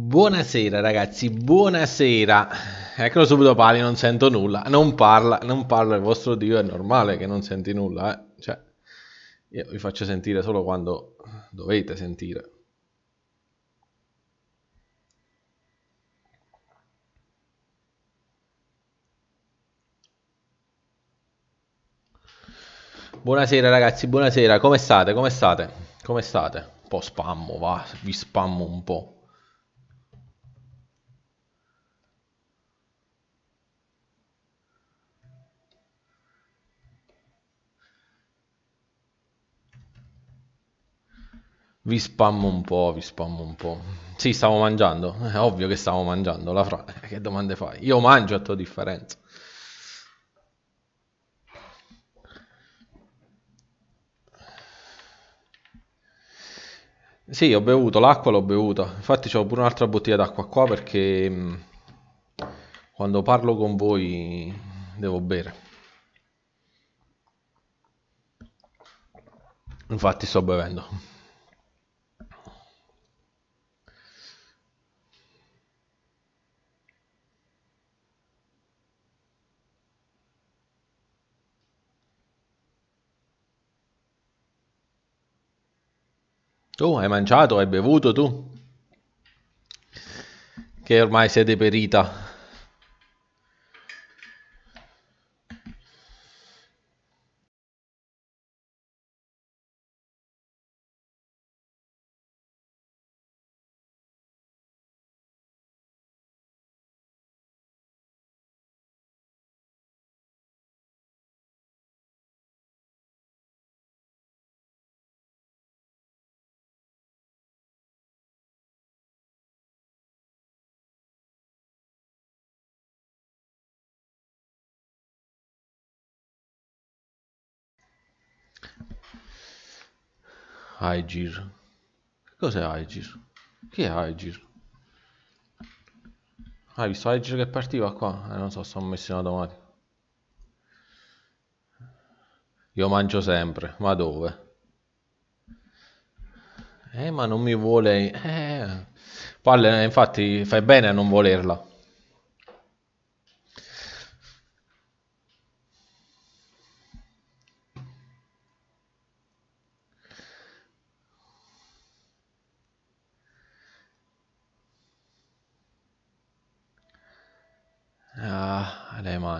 Buonasera ragazzi, buonasera. Eccolo subito Pali, non sento nulla. Non parla, non parla il vostro Dio, è normale che non senti nulla, eh? Cioè, io vi faccio sentire solo quando dovete sentire. Buonasera ragazzi, buonasera, come state? Come state? Come state? Un po' spammo, va, vi spammo un po'. Vi spammo un po', vi spammo un po'. Sì, stavo mangiando. È eh, ovvio che stavo mangiando. La fra... Eh, che domande fai? Io mangio a tua differenza. Sì, ho bevuto, l'acqua l'ho bevuta. Infatti ho pure un'altra bottiglia d'acqua qua perché mm, quando parlo con voi devo bere. Infatti sto bevendo. Tu hai mangiato, hai bevuto tu? Che ormai siete perita. Aegir. Che cos'è Aegir? Chi è Aegir? Ah, hai visto Aegir che partiva qua? Eh, non so, sono messo in automatico. Io mangio sempre, ma dove? Eh, ma non mi vuole... Eh. Palle, infatti, fai bene a non volerla.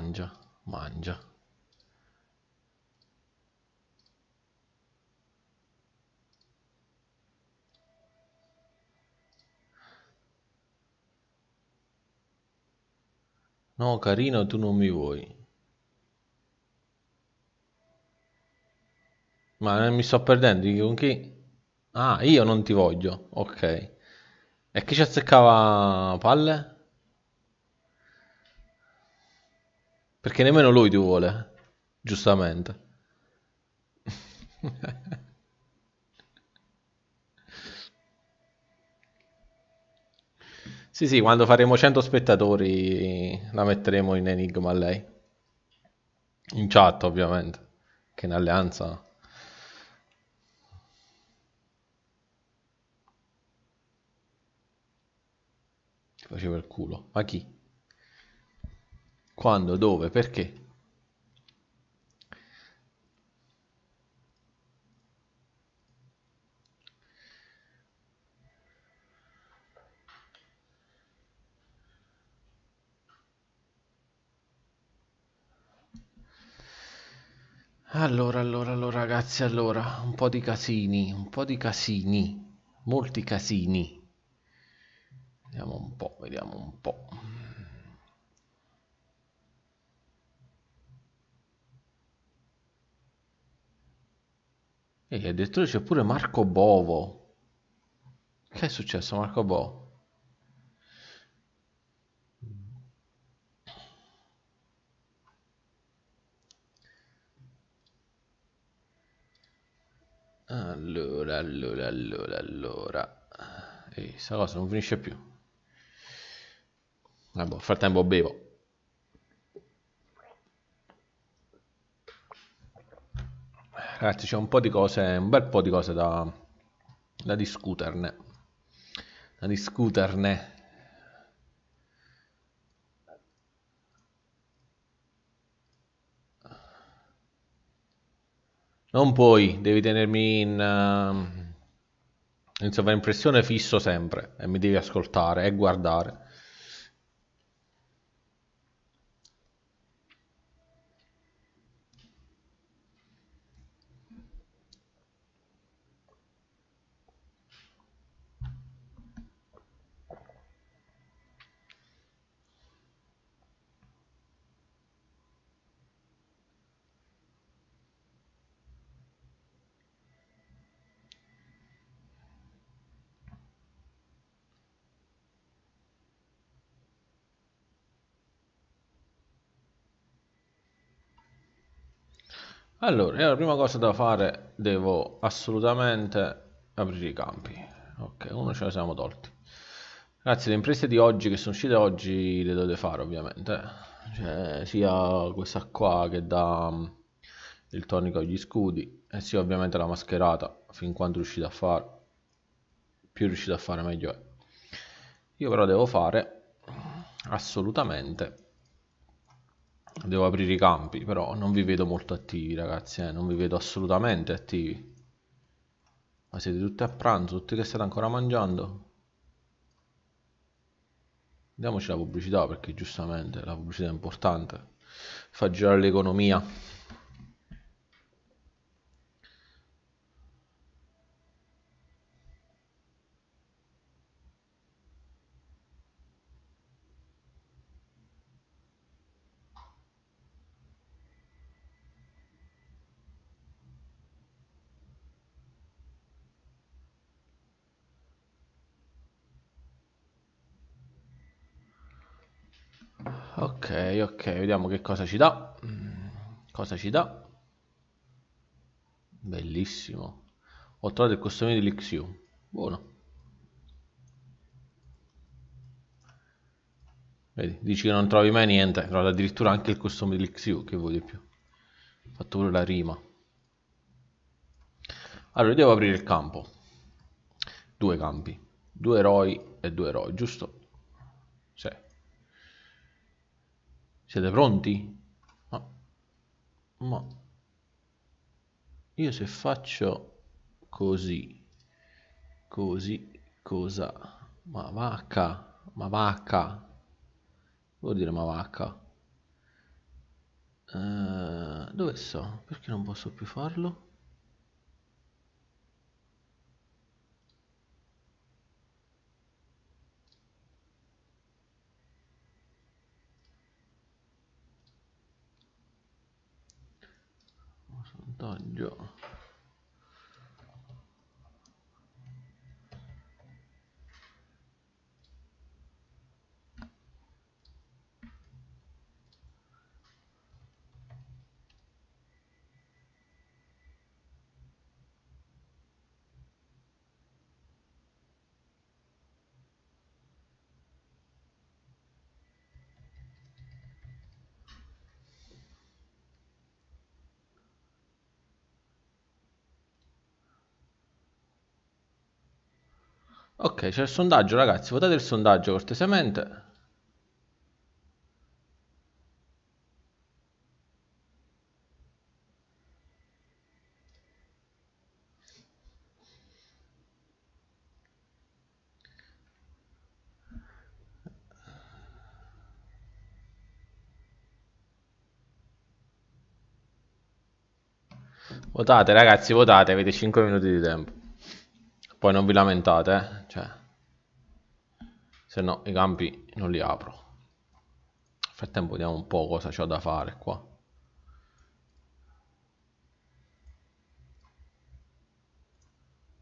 mangia, mangia. No, carino, tu non mi vuoi. Ma mi sto perdendo, con chi? Ah, io non ti voglio, ok. E chi ci azzeccava palle? Perché nemmeno lui ti vuole, giustamente. sì, sì, quando faremo 100 spettatori la metteremo in enigma a lei. In chat, ovviamente, che in alleanza... Faceva il culo. Ma chi? Quando, dove, perché? Allora, allora, allora, ragazzi, allora, un po' di casini, un po' di casini, molti casini. Vediamo un po', vediamo un po'. E addirittura c'è pure Marco Bovo. Che è successo Marco Bovo? Allora, allora, allora, allora. Ehi, sta cosa non finisce più. Vabbè, nel frattempo bevo. ragazzi c'è un po' di cose, un bel po' di cose da, da discuterne. Da discuterne. Non puoi, devi tenermi in, ehm, in sovraimpressione fisso sempre e mi devi ascoltare e guardare. allora la prima cosa da fare devo assolutamente aprire i campi ok uno ce la siamo tolti ragazzi le imprese di oggi che sono uscite oggi le dovete fare ovviamente cioè, sia questa qua che da mm, il tonico agli scudi e sia ovviamente la mascherata fin quanto riuscite a fare più riuscite a fare meglio è io però devo fare assolutamente devo aprire i campi, però non vi vedo molto attivi ragazzi, eh? non vi vedo assolutamente attivi. Ma siete tutti a pranzo, tutti che state ancora mangiando? Diamoci la pubblicità perché giustamente la pubblicità è importante, fa girare l'economia. ok vediamo che cosa ci dà mm, cosa ci dà bellissimo ho trovato il costume dell'XU buono vedi dici che non trovi mai niente trovato addirittura anche il costume dell'XU che vuoi di più ho fatto pure la rima allora devo aprire il campo due campi due eroi e due eroi giusto Siete pronti? Ma, ma io se faccio così, così, cosa? Ma vacca, ma vacca. Vuol dire ma vacca. Uh, dove so? Perché non posso più farlo? 大叫。Ok, c'è il sondaggio ragazzi, votate il sondaggio cortesemente. Votate ragazzi, votate, avete 5 minuti di tempo. Poi non vi lamentate, eh? cioè, se no i campi non li apro. Nel frattempo vediamo un po' cosa ho da fare qua.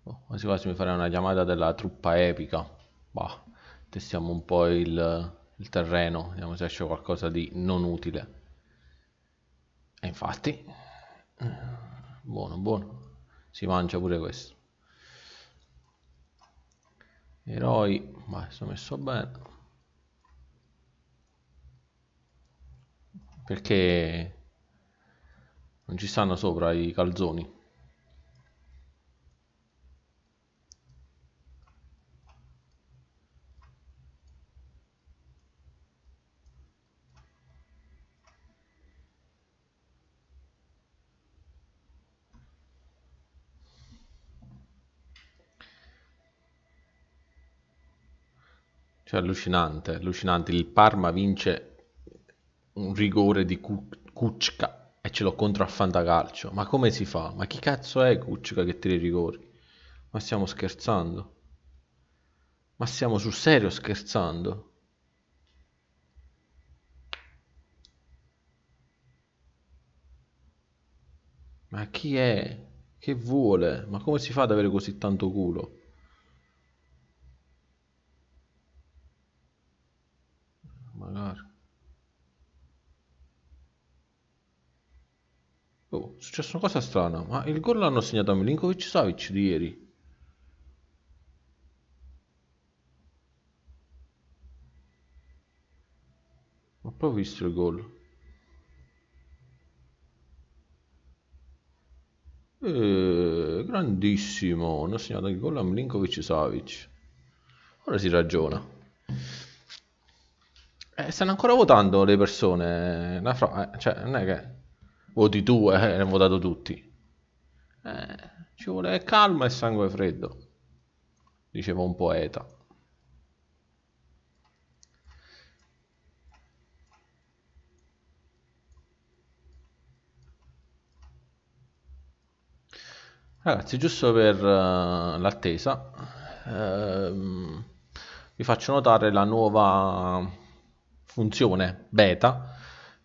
Oh, quasi quasi mi farei una chiamata della truppa epica. Bah, testiamo un po' il, il terreno, vediamo se esce qualcosa di non utile. E infatti, buono, buono, si mangia pure questo eroi ma sono messo bene perché non ci stanno sopra i calzoni Cioè, allucinante, allucinante. Il Parma vince un rigore di Kuczka e ce l'ho contro a Fantacalcio. Ma come si fa? Ma chi cazzo è Kuczka che tira i rigori? Ma stiamo scherzando? Ma stiamo sul serio scherzando? Ma chi è? Che vuole? Ma come si fa ad avere così tanto culo? è successa una cosa strana, ma il gol l'hanno segnato a Milinkovic Savic di ieri. Ho proprio visto il gol. Eh, grandissimo, hanno segnato il gol a Milinkovic Savic. Ora si ragiona. Eh, stanno ancora votando le persone, fra- eh, cioè non è che voti tu e eh, ne hanno votato tutti. Eh, ci vuole calma e sangue freddo, diceva un poeta. Ragazzi, giusto per uh, l'attesa, ehm, vi faccio notare la nuova funzione beta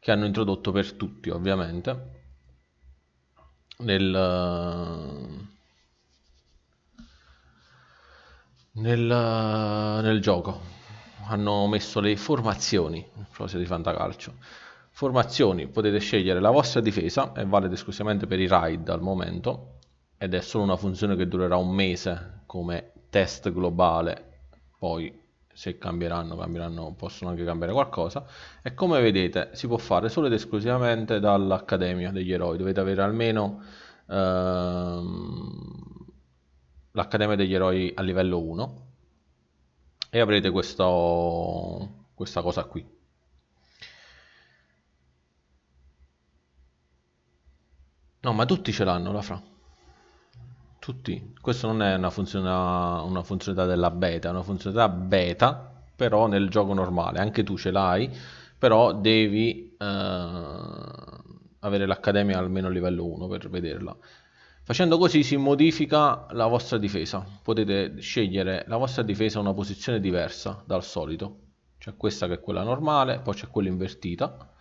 che hanno introdotto per tutti ovviamente nel, nel, nel gioco hanno messo le formazioni a proposito di fantacalcio formazioni potete scegliere la vostra difesa è valida esclusivamente per i raid al momento ed è solo una funzione che durerà un mese come test globale poi se cambieranno, cambieranno, possono anche cambiare qualcosa. E come vedete si può fare solo ed esclusivamente dall'Accademia degli Eroi. Dovete avere almeno ehm, l'Accademia degli Eroi a livello 1 e avrete questo, questa cosa qui. No, ma tutti ce l'hanno la fra. Tutti. Questa non è una, funziona, una funzionalità della beta, è una funzionalità beta, però nel gioco normale. Anche tu ce l'hai, però devi eh, avere l'accademia almeno a livello 1 per vederla. Facendo così si modifica la vostra difesa. Potete scegliere la vostra difesa in una posizione diversa dal solito. C'è questa che è quella normale, poi c'è quella invertita,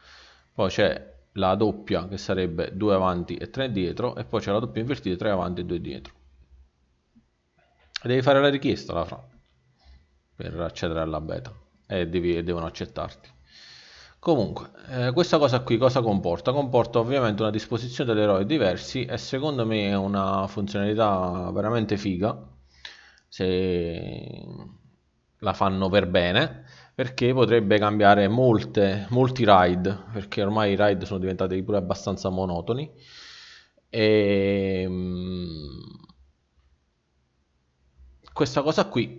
poi c'è la doppia che sarebbe 2 avanti e 3 dietro e poi c'è la doppia invertita 3 avanti e 2 dietro devi fare la richiesta la fra per accedere alla beta e devi, devono accettarti comunque eh, questa cosa qui cosa comporta? comporta ovviamente una disposizione degli eroi diversi e secondo me è una funzionalità veramente figa se la fanno per bene perché potrebbe cambiare molte, molti ride, perché ormai i ride sono diventati pure abbastanza monotoni. E, ehm, questa cosa qui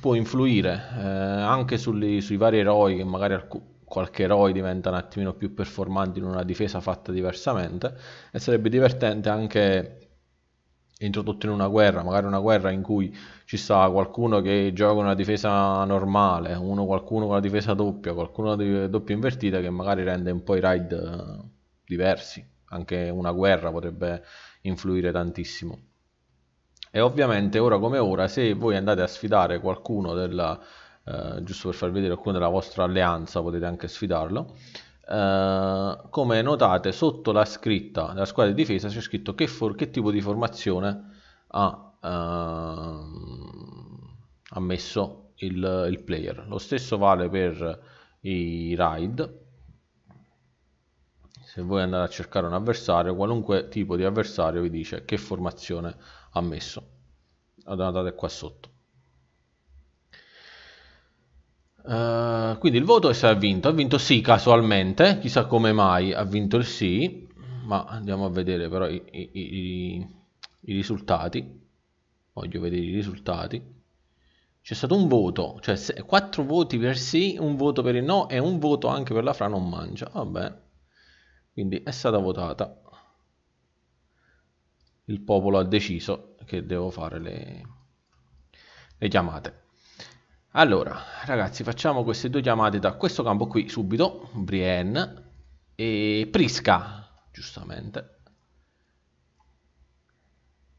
può influire eh, anche sui, sui vari eroi, che magari alcuni qualche eroe diventa un attimino più performante in una difesa fatta diversamente e sarebbe divertente anche introdotto in una guerra, magari una guerra in cui ci sta qualcuno che gioca una difesa normale, uno qualcuno con la difesa doppia, qualcuno di doppia invertita che magari rende un po' i ride eh, diversi, anche una guerra potrebbe influire tantissimo. E ovviamente ora come ora se voi andate a sfidare qualcuno della, eh, giusto per far vedere alcune della vostra alleanza potete anche sfidarlo eh, come notate sotto la scritta della squadra di difesa c'è scritto che, che tipo di formazione ha, eh, ha messo il, il player. Lo stesso vale per i ride se voi andate a cercare un avversario, qualunque tipo di avversario vi dice che formazione ha messo. Notate qua sotto. Uh, quindi il voto è se ha vinto. Ha vinto sì casualmente, chissà come mai ha vinto il sì, ma andiamo a vedere però i, i, i, i risultati. Voglio vedere i risultati. C'è stato un voto, cioè 4 voti per sì, un voto per il no e un voto anche per la fra non mangia. Vabbè, quindi è stata votata. Il popolo ha deciso che devo fare le, le chiamate. Allora, ragazzi, facciamo queste due chiamate da questo campo qui subito, Brienne e Prisca, giustamente.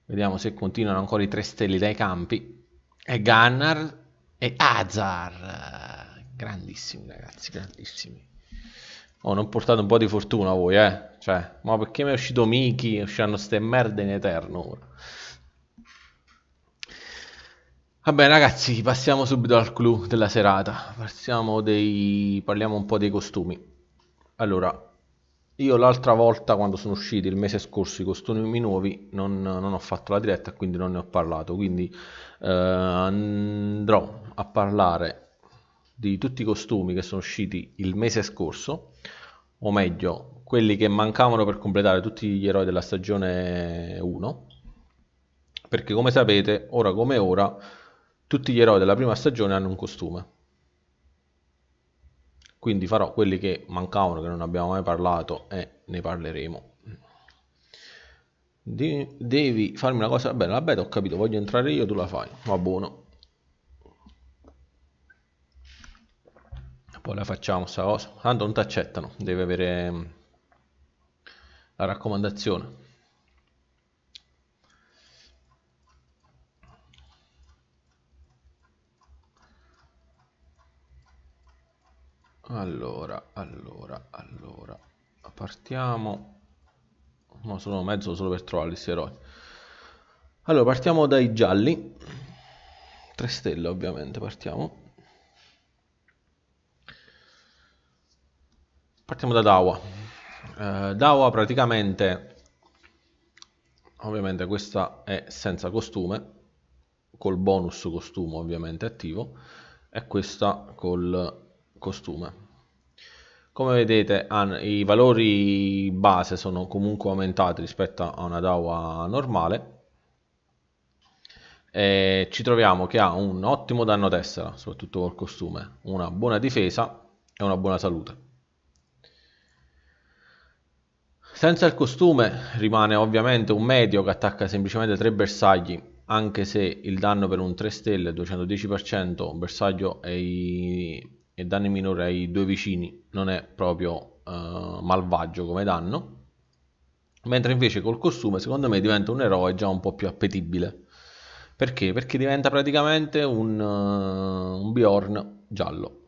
Vediamo se continuano ancora i tre stelle dai campi. E Gunnar e Azar. Grandissimi, ragazzi, grandissimi. Oh, non portate un po' di fortuna voi, eh. Cioè, ma perché mi è uscito Miki e usciranno ste merde in eterno ora? Vabbè ragazzi, passiamo subito al clou della serata. Dei... Parliamo un po' dei costumi. Allora, io l'altra volta quando sono usciti il mese scorso i costumi nuovi non, non ho fatto la diretta, quindi non ne ho parlato. Quindi eh, andrò a parlare di tutti i costumi che sono usciti il mese scorso, o meglio, quelli che mancavano per completare tutti gli eroi della stagione 1. Perché come sapete, ora come ora tutti gli eroi della prima stagione hanno un costume. Quindi farò quelli che mancavano, che non abbiamo mai parlato e ne parleremo. De devi farmi una cosa bene, la ho capito, voglio entrare io, tu la fai, va buono. Poi la facciamo sta cosa, tanto non ti accettano, deve avere mm, la raccomandazione. allora allora allora partiamo ma sono mezzo solo per trovare questi eroi allora partiamo dai gialli 3 stelle ovviamente partiamo partiamo da Dawa eh, Dawa praticamente ovviamente questa è senza costume col bonus costume ovviamente attivo e questa col costume. Come vedete i valori base sono comunque aumentati rispetto a una DAWA normale e ci troviamo che ha un ottimo danno tessera, soprattutto col costume, una buona difesa e una buona salute. Senza il costume rimane ovviamente un medio che attacca semplicemente tre bersagli, anche se il danno per un 3 stelle 210% un bersaglio è e danni minori ai due vicini non è proprio eh, malvagio come danno mentre invece col costume secondo me diventa un eroe già un po' più appetibile perché? Perché diventa praticamente un, uh, un Bjorn giallo.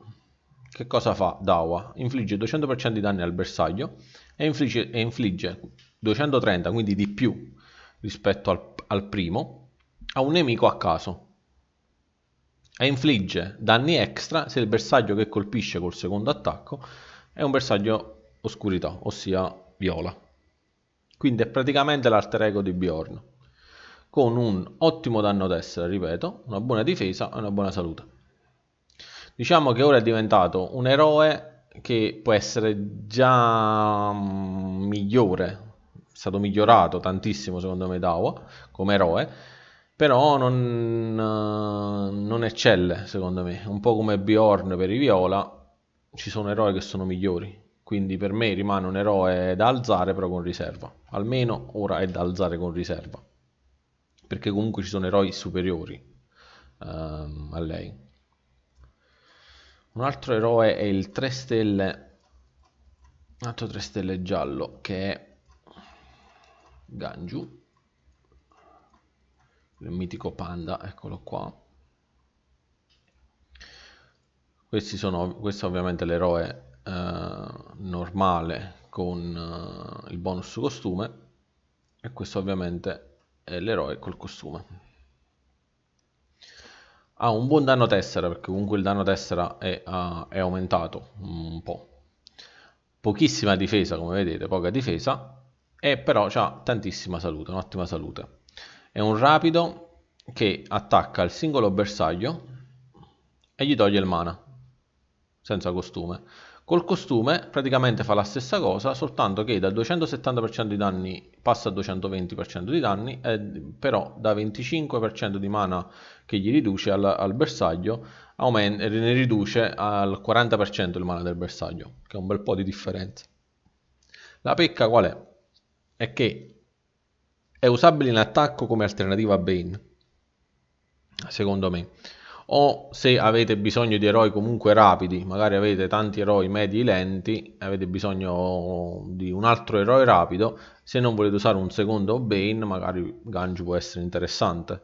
Che cosa fa Dawa? Infligge 200% di danni al bersaglio e infligge, e infligge 230, quindi di più rispetto al, al primo, a un nemico a caso e infligge danni extra se il bersaglio che colpisce col secondo attacco è un bersaglio oscurità, ossia viola. Quindi è praticamente l'alter ego di Bjorn, con un ottimo danno tessera, ripeto, una buona difesa e una buona salute. Diciamo che ora è diventato un eroe che può essere già mm, migliore, è stato migliorato tantissimo secondo me da Dawa come eroe, però non, eh, non eccelle secondo me, un po' come Bjorn per i Viola, ci sono eroi che sono migliori, quindi per me rimane un eroe da alzare però con riserva, almeno ora è da alzare con riserva, perché comunque ci sono eroi superiori um, a lei. Un altro eroe è il 3 stelle, un altro 3 stelle giallo che è Ganju il mitico panda, eccolo qua. Questi Sono, questo è ovviamente l'eroe eh, normale con eh, il bonus costume e questo ovviamente è l'eroe col costume. Ha ah, un buon danno tessera perché comunque il danno tessera è, uh, è aumentato un po' pochissima difesa come vedete, poca difesa, e però ha tantissima salute, un'ottima salute. È un rapido che attacca il singolo bersaglio e gli toglie il mana, senza costume. Col costume praticamente fa la stessa cosa, soltanto che dal 270% di danni passa a 220% di danni, eh, però da 25% di mana che gli riduce al, al bersaglio, aumenta, ne riduce al 40% il mana del bersaglio, che è un bel po' di differenza. La pecca qual è? È che è usabile in attacco come alternativa a Bane, secondo me. O se avete bisogno di eroi comunque rapidi, magari avete tanti eroi medi e lenti, avete bisogno di un altro eroe rapido, se non volete usare un secondo Bane, magari Ganju può essere interessante.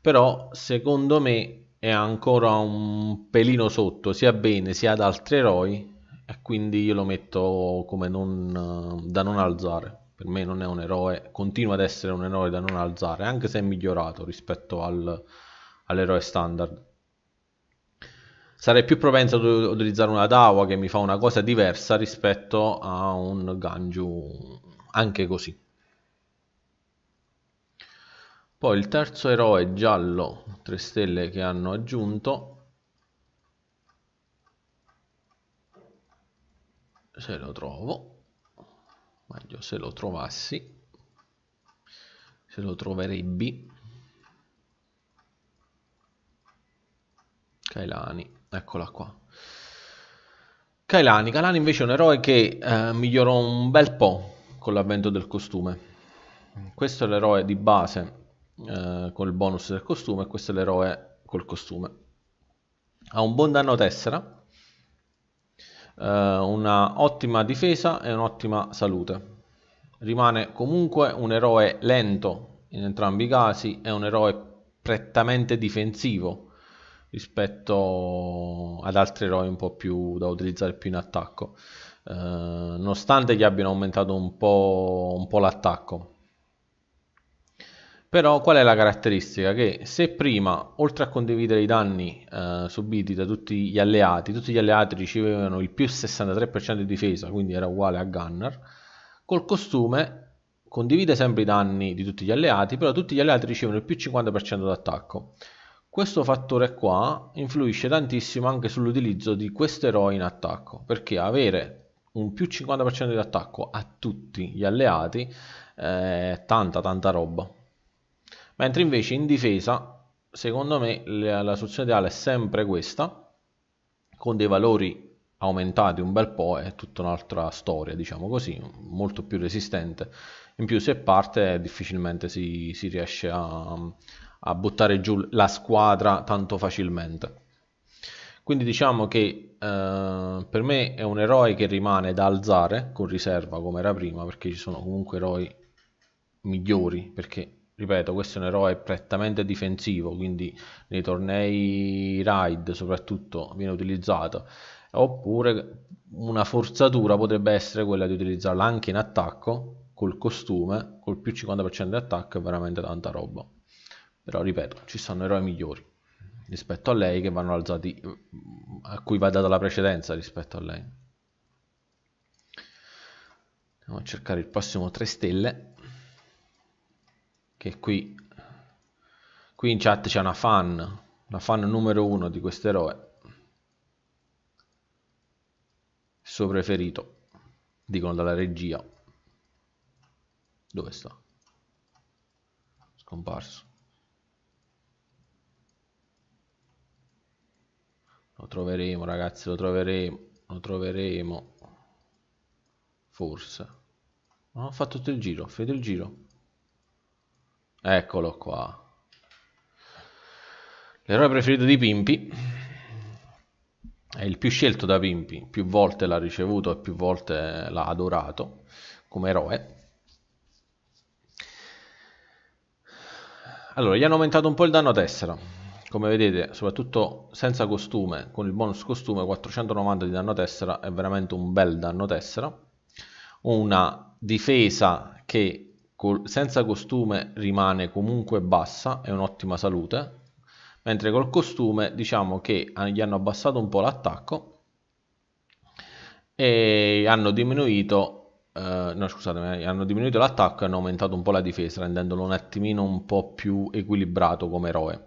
Però secondo me è ancora un pelino sotto sia Bane sia ad altri eroi e quindi io lo metto come non, da non alzare per me non è un eroe, continua ad essere un eroe da non alzare, anche se è migliorato rispetto al, all'eroe standard. Sarei più propenso ad utilizzare una Dawa che mi fa una cosa diversa rispetto a un Ganju anche così. Poi il terzo eroe giallo, 3 stelle che hanno aggiunto, se lo trovo meglio se lo trovassi, se lo troverebbi, Kailani, eccola qua. Kailani, Kailani invece è un eroe che eh, migliorò un bel po' con l'avvento del costume. Questo è l'eroe di base eh, il bonus del costume, questo è l'eroe col costume. Ha un buon danno tessera, eh, un'ottima difesa e un'ottima salute. Rimane comunque un eroe lento in entrambi i casi è un eroe prettamente difensivo rispetto ad altri eroi un po' più da utilizzare più in attacco. Eh, nonostante gli abbiano aumentato un po', un po l'attacco però qual è la caratteristica? Che se prima, oltre a condividere i danni eh, subiti da tutti gli alleati, tutti gli alleati ricevevano il più 63% di difesa, quindi era uguale a Gunner, col costume condivide sempre i danni di tutti gli alleati, però tutti gli alleati ricevono il più 50% d'attacco. Questo fattore qua influisce tantissimo anche sull'utilizzo di questo eroe in attacco, perché avere un più 50% di attacco a tutti gli alleati eh, è tanta tanta roba mentre invece in difesa secondo me la, la soluzione ideale è sempre questa con dei valori aumentati un bel po' è tutta un'altra storia diciamo così molto più resistente in più se parte difficilmente si, si riesce a, a buttare giù la squadra tanto facilmente quindi diciamo che eh, per me è un eroe che rimane da alzare con riserva come era prima perché ci sono comunque eroi migliori perché ripeto, questo è un eroe prettamente difensivo, quindi nei tornei raid soprattutto viene utilizzato, oppure una forzatura potrebbe essere quella di utilizzarla anche in attacco, col costume, col più 50% di attacco è veramente tanta roba. Però ripeto, ci sono eroi migliori rispetto a lei che vanno alzati, a cui va data la precedenza rispetto a lei. Andiamo a cercare il prossimo 3 stelle che qui, qui in chat c'è una fan, la fan numero uno di questo eroe, il suo preferito, dicono dalla regia, dove sta? Scomparso. Lo troveremo ragazzi, lo troveremo, lo troveremo, forse. Non ho fatto tutto il giro, fate il giro. Eccolo qua. L'eroe preferito di Pimpi è il più scelto da Pimpi, più volte l'ha ricevuto e più volte l'ha adorato come eroe. Allora, gli hanno aumentato un po' il danno a tessera, come vedete, soprattutto senza costume, con il bonus costume 490 di danno a tessera è veramente un bel danno a tessera. Una difesa che col, senza costume rimane comunque bassa, è un'ottima salute, mentre col costume diciamo che gli hanno abbassato un po' l'attacco e hanno diminuito eh, no scusatemi, eh, hanno diminuito l'attacco e hanno aumentato un po' la difesa rendendolo un attimino un po' più equilibrato come eroe.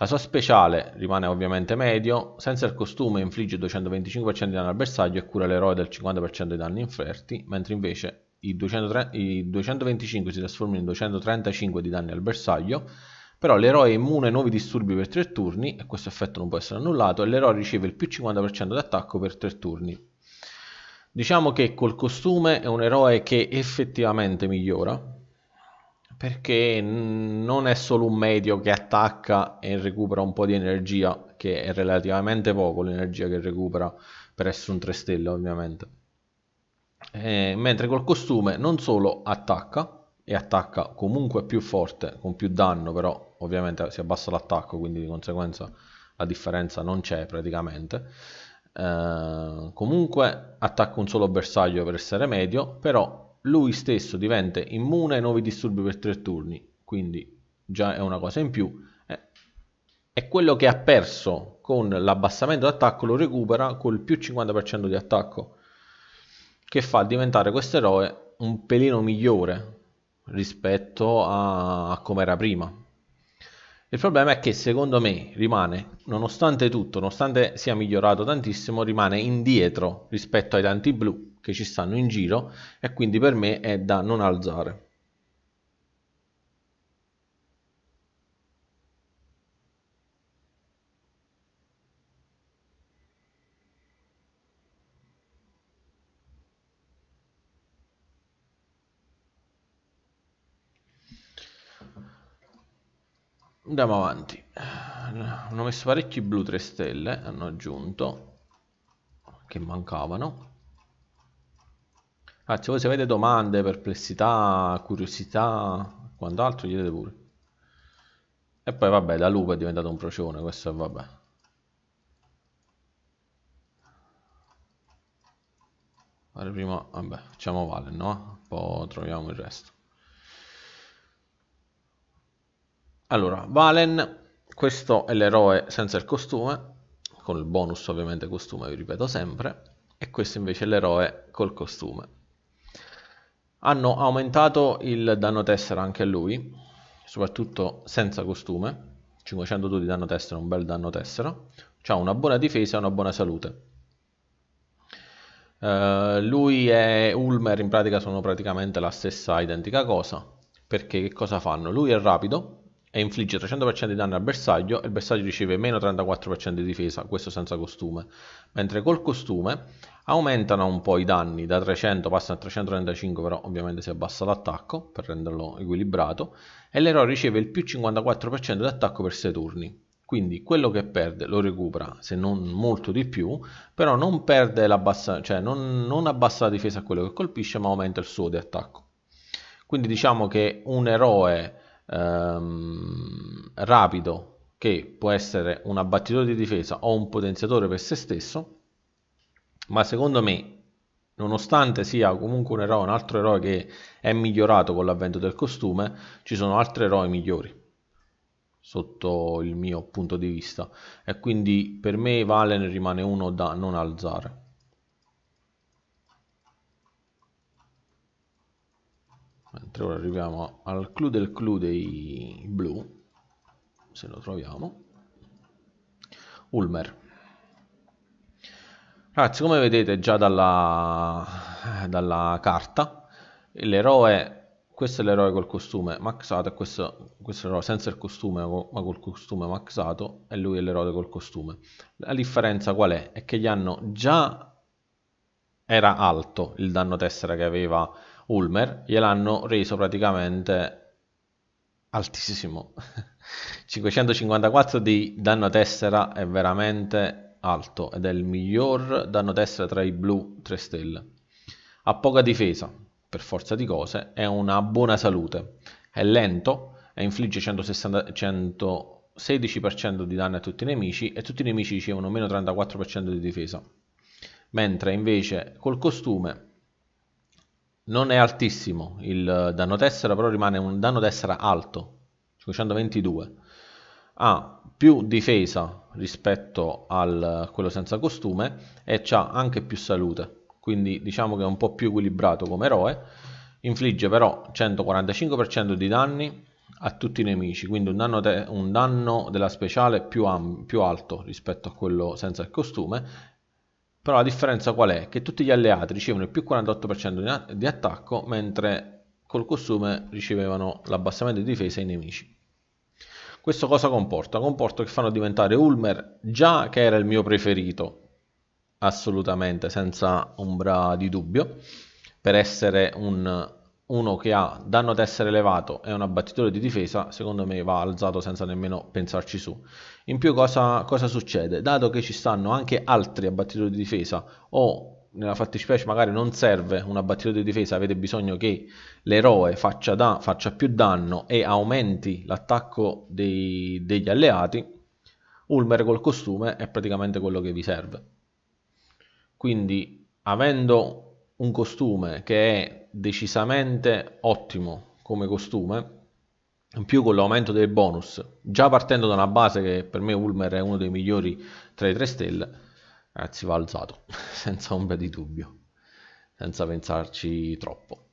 La sua speciale rimane ovviamente medio, senza il costume infligge 225% di danno al bersaglio e cura l'eroe del 50% dei danni inferti, mentre invece i, 203, i 225 si trasformano in 235 di danni al bersaglio, però l'eroe è immune ai nuovi disturbi per 3 turni, e questo effetto non può essere annullato, e l'eroe riceve il più 50% d'attacco per 3 turni. Diciamo che col costume è un eroe che effettivamente migliora, perché non è solo un medio che attacca e recupera un po' di energia, che è relativamente poco l'energia che recupera per essere un 3 stelle ovviamente eh, mentre col costume non solo attacca, e attacca comunque più forte, con più danno, però ovviamente si abbassa l'attacco, quindi di conseguenza la differenza non c'è praticamente. Eh, comunque attacca un solo bersaglio per essere medio, però lui stesso diventa immune ai nuovi disturbi per tre turni, quindi già è una cosa in più. e eh, quello che ha perso con l'abbassamento d'attacco lo recupera col più 50% di attacco che fa diventare questo eroe un pelino migliore rispetto a come era prima. Il problema è che secondo me rimane, nonostante tutto, nonostante sia migliorato tantissimo, rimane indietro rispetto ai tanti blu che ci stanno in giro e quindi per me è da non alzare. andiamo avanti hanno messo parecchi blu 3 stelle hanno aggiunto che mancavano anzi ah, voi se avete domande perplessità curiosità quant'altro chiedete pure e poi vabbè da lupo è diventato un procione questo è vabbè Allora prima vabbè facciamo vale no? poi troviamo il resto Allora, Valen, questo è l'eroe senza il costume, con il bonus ovviamente costume, vi ripeto sempre, e questo invece è l'eroe col costume. Hanno aumentato il danno tessera anche a lui, soprattutto senza costume, 502 di danno tessera, un bel danno tessera, ha una buona difesa e una buona salute. Uh, lui e Ulmer in pratica sono praticamente la stessa identica cosa, perché che cosa fanno? Lui è rapido, e infligge 300% di danno al bersaglio e il bersaglio riceve meno 34% di difesa, questo senza costume, mentre col costume aumentano un po' i danni, da 300 passano a 335 però ovviamente si abbassa l'attacco per renderlo equilibrato e l'eroe riceve il più 54% di attacco per 6 turni. Quindi quello che perde lo recupera, se non molto di più, però non, bassa, cioè non, non abbassa la difesa a quello che colpisce, ma aumenta il suo di attacco. Quindi diciamo che un eroe ehm, rapido che può essere un abbattitore di difesa o un potenziatore per se stesso, ma secondo me, nonostante sia comunque un eroe, un altro eroe che è migliorato con l'avvento del costume, ci sono altri eroi migliori sotto il mio punto di vista e quindi per me Valen rimane uno da non alzare. mentre ora arriviamo al clou del clou dei blu se lo troviamo Ulmer ragazzi come vedete già dalla, dalla carta l'eroe questo è l'eroe col costume maxato e questo, questo è l'eroe senza il costume ma col costume maxato e lui è l'eroe col costume la differenza qual è? è che gli hanno già era alto il danno tessera che aveva Ulmer gliel'hanno reso praticamente altissimo 554 di danno a tessera è veramente alto ed è il miglior danno a tessera tra i blu 3 stelle ha poca difesa per forza di cose è una buona salute è lento e infligge 160, 116% di danno a tutti i nemici e tutti i nemici ricevono meno 34% di difesa mentre invece col costume non è altissimo il danno tessera, però rimane un danno tessera alto, 522. Ha più difesa rispetto a quello senza costume e ha anche più salute, quindi diciamo che è un po' più equilibrato come eroe. Infligge però 145% di danni a tutti i nemici, quindi un danno, un danno della speciale più, più alto rispetto a quello senza il costume però la differenza qual è? Che tutti gli alleati ricevono il più 48% di attacco, mentre col costume ricevevano l'abbassamento di difesa ai nemici. Questo cosa comporta? Comporta che fanno diventare Ulmer, già che era il mio preferito, assolutamente, senza ombra di dubbio, per essere un uno che ha danno tessere elevato e un abbattitore di difesa, secondo me va alzato senza nemmeno pensarci su. In più cosa, cosa succede? Dato che ci stanno anche altri abbattitori di difesa o nella fattispecie magari non serve un abbattitore di difesa, avete bisogno che l'eroe faccia, da, faccia più danno e aumenti l'attacco degli alleati, Ulmer col costume è praticamente quello che vi serve. Quindi avendo un costume che è decisamente ottimo come costume, in più con l'aumento del bonus, già partendo da una base che per me Ulmer è uno dei migliori tra i 3 stelle, ragazzi va alzato, senza ombra di dubbio, senza pensarci troppo.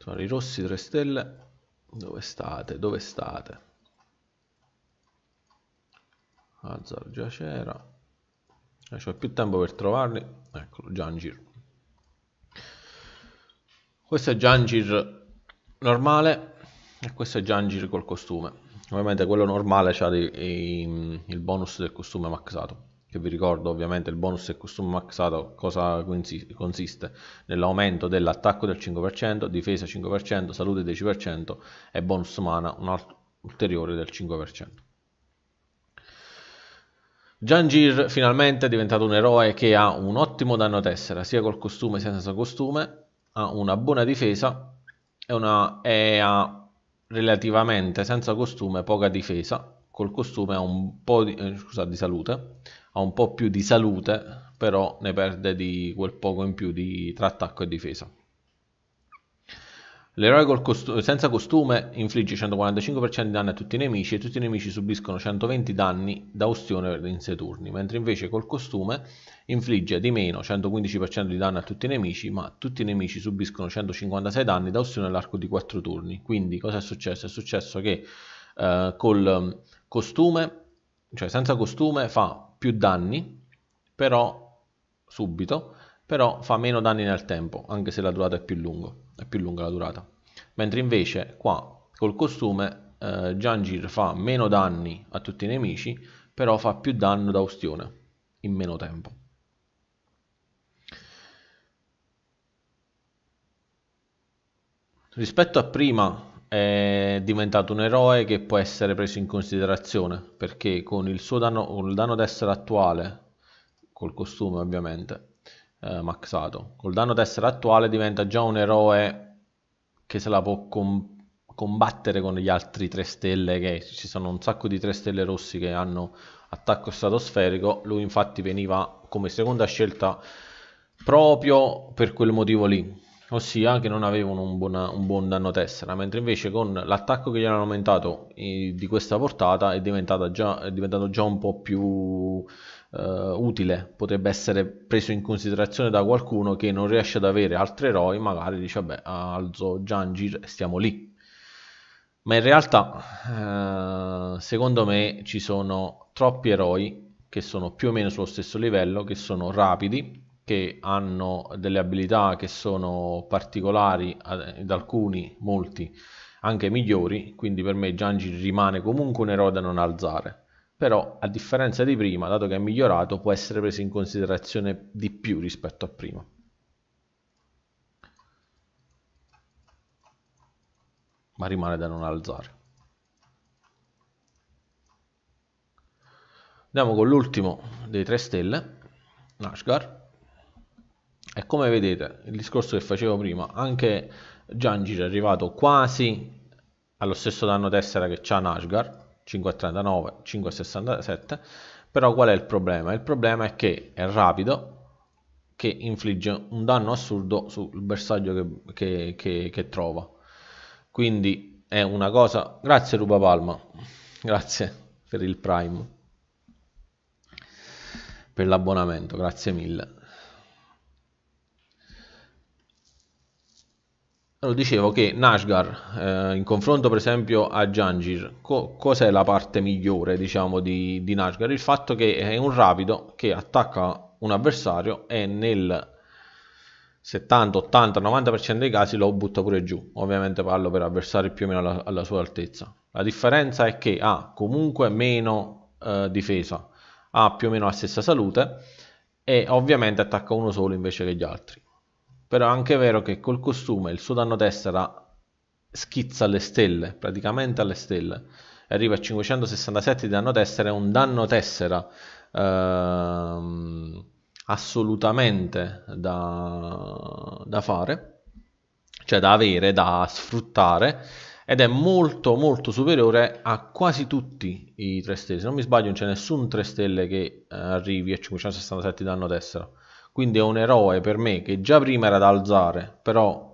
Trovare i rossi 3 stelle. Dove state? Dove state? Hazard già c'era. Eh, C'è più tempo per trovarli. Eccolo, Jangir. Questo è Jangir normale e questo è Jangir col costume. Ovviamente quello normale ha il bonus del costume maxato che vi ricordo ovviamente il bonus e costume maxato cosa consiste nell'aumento dell'attacco del 5%, difesa 5%, salute 10% e bonus mana un ulteriore del 5%. Jangir finalmente è diventato un eroe che ha un ottimo danno tessera sia col costume sia senza costume, ha una buona difesa e, una, e ha relativamente senza costume poca difesa, col costume ha un po' di, eh, scusa, di salute ha un po' più di salute, però ne perde di quel poco in più di, tra attacco e difesa. L'eroe costu- senza costume infligge 145% di danni a tutti i nemici e tutti i nemici subiscono 120 danni da ustione in 6 turni, mentre invece col costume infligge di meno 115% di danni a tutti i nemici, ma tutti i nemici subiscono 156 danni da ustione all'arco di 4 turni. Quindi cosa è successo? È successo che eh, col costume, cioè senza costume fa più danni, però subito, però fa meno danni nel tempo, anche se la durata è più, lungo, è più lunga la durata. Mentre invece qua col costume eh, Jangir fa meno danni a tutti i nemici, però fa più danno da ustione in meno tempo. Rispetto a prima è diventato un eroe che può essere preso in considerazione perché con il suo danno, con il danno d'essere attuale, col costume ovviamente, eh, maxato, col danno d'essere attuale diventa già un eroe che se la può com combattere con gli altri 3 stelle che ci sono un sacco di 3 stelle rossi che hanno attacco stratosferico, lui infatti veniva come seconda scelta proprio per quel motivo lì ossia oh che non avevano un, buona, un buon danno tessera, mentre invece con l'attacco che gli hanno aumentato eh, di questa portata è, già, è, diventato già un po' più eh, utile, potrebbe essere preso in considerazione da qualcuno che non riesce ad avere altri eroi, magari dice vabbè alzo Jangir e stiamo lì. Ma in realtà eh, secondo me ci sono troppi eroi che sono più o meno sullo stesso livello, che sono rapidi, che hanno delle abilità che sono particolari ad alcuni, molti, anche migliori, quindi per me Giangi rimane comunque un eroe da non alzare. Però a differenza di prima, dato che è migliorato, può essere preso in considerazione di più rispetto a prima. Ma rimane da non alzare. Andiamo con l'ultimo dei tre stelle, Nashgar e come vedete il discorso che facevo prima anche Giangir è arrivato quasi allo stesso danno tessera che c'ha Nashgar 5,39 5,67 però qual è il problema? il problema è che è rapido che infligge un danno assurdo sul bersaglio che, che, che, che trova quindi è una cosa grazie Ruba Palma grazie per il prime per l'abbonamento grazie mille Allora, dicevo che Nashgar, eh, in confronto per esempio a Jangir, co- cos'è la parte migliore diciamo, di, di Nashgar? Il fatto che è un rapido che attacca un avversario e nel 70, 80, 90% dei casi lo butta pure giù. Ovviamente parlo per avversari più o meno alla, alla sua altezza. La differenza è che ha comunque meno eh, difesa, ha più o meno la stessa salute e ovviamente attacca uno solo invece che gli altri. Però è anche vero che col costume il suo danno tessera schizza alle stelle, praticamente alle stelle. Arriva a 567 di danno tessera, è un danno tessera ehm, assolutamente da, da fare, cioè da avere, da sfruttare ed è molto molto superiore a quasi tutti i 3 stelle. Se non mi sbaglio non c'è nessun 3 stelle che eh, arrivi a 567 danno tessera. Quindi è un eroe per me che già prima era da alzare, però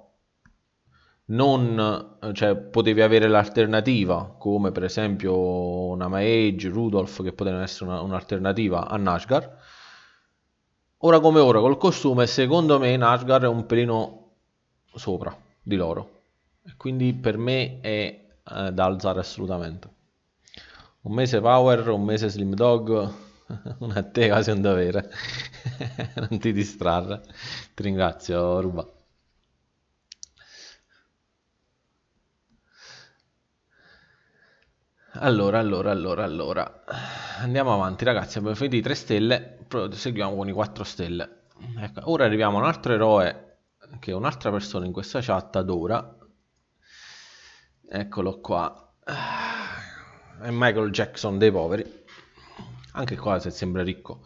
non, cioè, potevi avere l'alternativa, come per esempio Namaege, Rudolf, che potevano essere una, un'alternativa a Nashgar. Ora come ora, col costume, secondo me Nashgar è un pelino sopra di loro. Quindi per me è eh, da alzare assolutamente. Un mese Power, un mese Slim Dog, una te quasi un dovere non ti distrarre ti ringrazio Ruba allora allora allora allora andiamo avanti ragazzi abbiamo finito i 3 stelle proseguiamo con i 4 stelle ecco, ora arriviamo a un altro eroe che un'altra persona in questa chat adora eccolo qua ah, è Michael Jackson dei poveri anche qua se sembra ricco.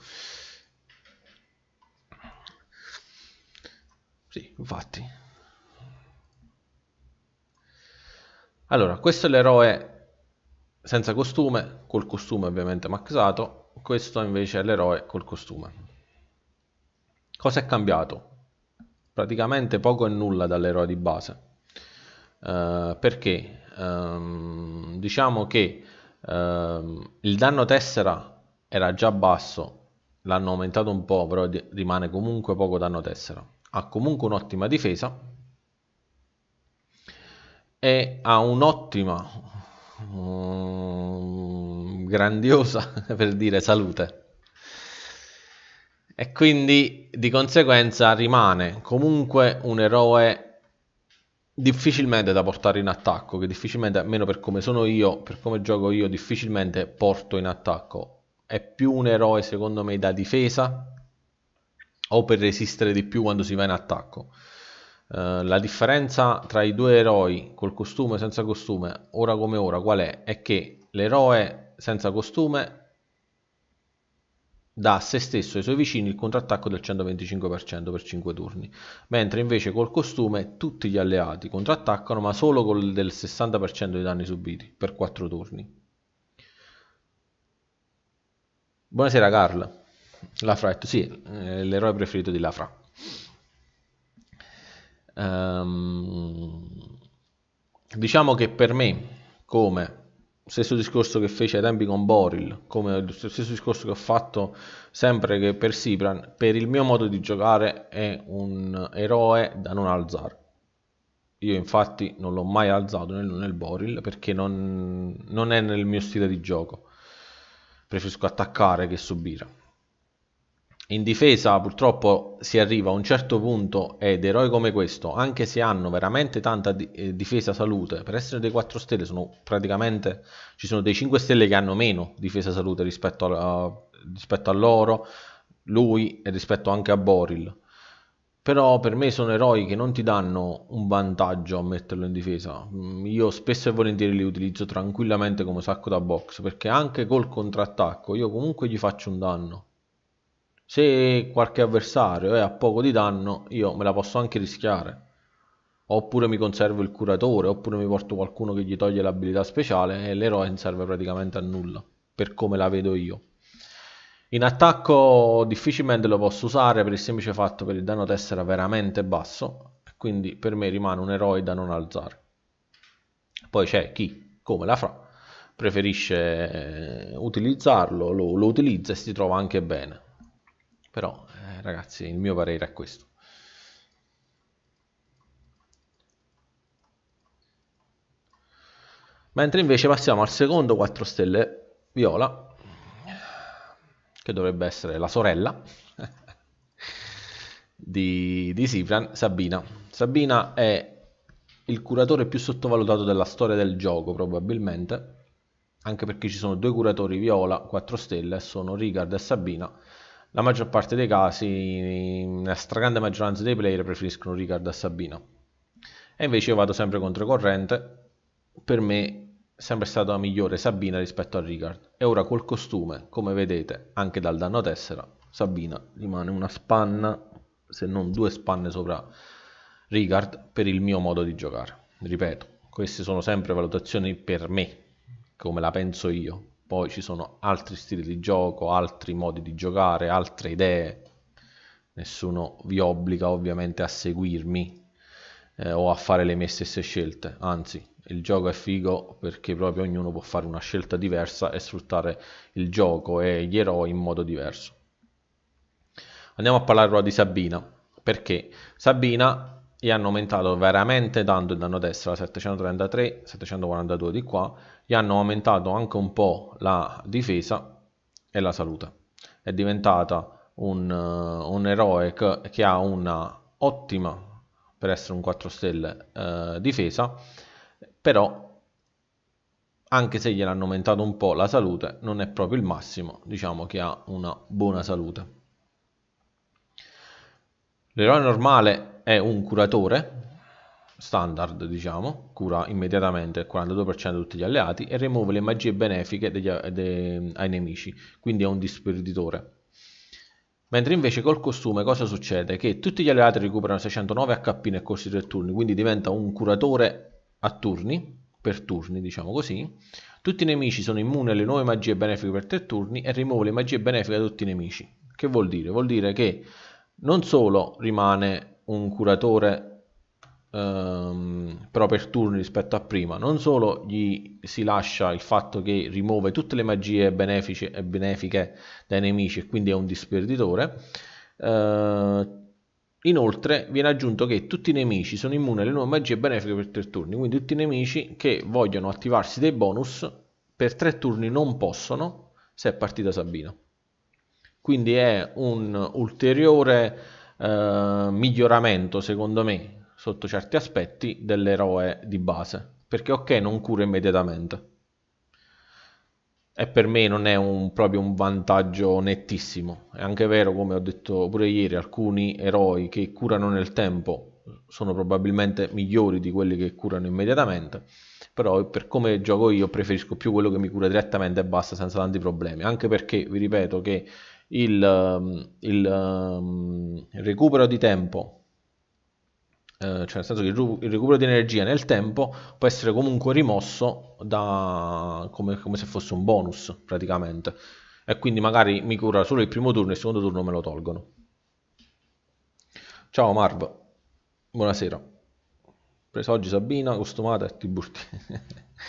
Sì, infatti. Allora, questo è l'eroe senza costume, col costume ovviamente maxato, questo invece è l'eroe col costume. Cosa è cambiato? Praticamente poco e nulla dall'eroe di base. Uh, perché? Um, diciamo che uh, il danno tessera era già basso, l'hanno aumentato un po', però rimane comunque poco danno tessera. Ha comunque un'ottima difesa e ha un'ottima, um, grandiosa, per dire, salute. E quindi di conseguenza rimane comunque un eroe difficilmente da portare in attacco, che difficilmente, almeno per come sono io, per come gioco io, difficilmente porto in attacco è più un eroe secondo me da difesa o per resistere di più quando si va in attacco. Uh, la differenza tra i due eroi col costume e senza costume, ora come ora, qual è? È che l'eroe senza costume dà a se stesso e ai suoi vicini il contrattacco del 125% per 5 turni, mentre invece col costume tutti gli alleati contrattaccano ma solo con del 60% dei danni subiti per 4 turni. Buonasera Carl. Lafra, sì, eh, l'eroe preferito di Lafra. Um, diciamo che per me, come stesso discorso che fece ai tempi con Boril, come lo stesso discorso che ho fatto sempre che per Sibran, per il mio modo di giocare è un eroe da non alzare. Io infatti non l'ho mai alzato nel, nel Boril perché non, non è nel mio stile di gioco preferisco attaccare che subire. In difesa purtroppo si arriva a un certo punto ed eroi come questo, anche se hanno veramente tanta eh, difesa salute, per essere dei 4 stelle sono praticamente, ci sono dei 5 stelle che hanno meno difesa salute rispetto a, rispetto a loro, lui e rispetto anche a Boril però per me sono eroi che non ti danno un vantaggio a metterlo in difesa. Mm, io spesso e volentieri li utilizzo tranquillamente come sacco da box, perché anche col contrattacco io comunque gli faccio un danno. Se qualche avversario è a poco di danno, io me la posso anche rischiare. Oppure mi conservo il curatore, oppure mi porto qualcuno che gli toglie l'abilità speciale e l'eroe non serve praticamente a nulla, per come la vedo io. In attacco difficilmente lo posso usare per il semplice fatto che il danno tessera è veramente basso, quindi per me rimane un eroe da non alzare. Poi c'è chi, come la Fra, preferisce eh, utilizzarlo, lo, lo, utilizza e si trova anche bene. Però, eh, ragazzi, il mio parere è questo. Mentre invece passiamo al secondo 4 stelle viola, che dovrebbe essere la sorella di, di Sifran, Sabina. Sabina è il curatore più sottovalutato della storia del gioco, probabilmente, anche perché ci sono due curatori viola, 4 stelle, sono Rigard e Sabina. La maggior parte dei casi, la stragrande maggioranza dei player preferiscono Rigard a Sabina. E invece io vado sempre controcorrente, per me sempre stata migliore Sabina rispetto a Ricard e ora col costume, come vedete anche dal danno tessera, Sabina rimane una spanna, se non due spanne sopra Ricard per il mio modo di giocare. Ripeto, queste sono sempre valutazioni per me, come la penso io. Poi ci sono altri stili di gioco, altri modi di giocare, altre idee. Nessuno vi obbliga ovviamente a seguirmi eh, o a fare le mie stesse scelte, anzi il gioco è figo perché proprio ognuno può fare una scelta diversa e sfruttare il gioco e gli eroi in modo diverso. Andiamo a parlare ora di Sabina, perché Sabina gli hanno aumentato veramente tanto il danno destra, 733, 742 di qua, gli hanno aumentato anche un po' la difesa e la salute. È diventata un, eh, un eroe che, che ha una ottima, per essere un 4 stelle, eh, difesa però anche se gliel'hanno aumentato un po' la salute, non è proprio il massimo, diciamo che ha una buona salute. L'eroe normale è un curatore, standard diciamo, cura immediatamente il 42% di tutti gli alleati e rimuove le magie benefiche degli, de, ai nemici, quindi è un disperditore. Mentre invece col costume cosa succede? Che tutti gli alleati recuperano 609 HP nel corso di tre turni, quindi diventa un curatore a turni, per turni diciamo così, tutti i nemici sono immuni alle nuove magie benefiche per tre turni e rimuove le magie benefiche da tutti i nemici. Che vuol dire? Vuol dire che non solo rimane un curatore ehm, però per turni rispetto a prima, non solo gli si lascia il fatto che rimuove tutte le magie benefiche, benefiche dai nemici e quindi è un disperditore, eh, Inoltre viene aggiunto che tutti i nemici sono immuni alle nuove magie benefiche per tre turni, quindi tutti i nemici che vogliono attivarsi dei bonus per tre turni non possono se è partita Sabino. Quindi è un ulteriore eh, miglioramento, secondo me, sotto certi aspetti, dell'eroe di base, perché ok non cura immediatamente e per me non è un, proprio un vantaggio nettissimo. È anche vero, come ho detto pure ieri, alcuni eroi che curano nel tempo sono probabilmente migliori di quelli che curano immediatamente, però per come gioco io preferisco più quello che mi cura direttamente e basta senza tanti problemi, anche perché vi ripeto che il, ehm, il, il ehm, recupero di tempo eh, cioè nel senso che il, recupero di energia nel tempo può essere comunque rimosso da, come, come, se fosse un bonus praticamente e quindi magari mi cura solo il primo turno e il secondo turno me lo tolgono. Ciao Marv, buonasera. Preso oggi Sabina, costumata e Tiburti.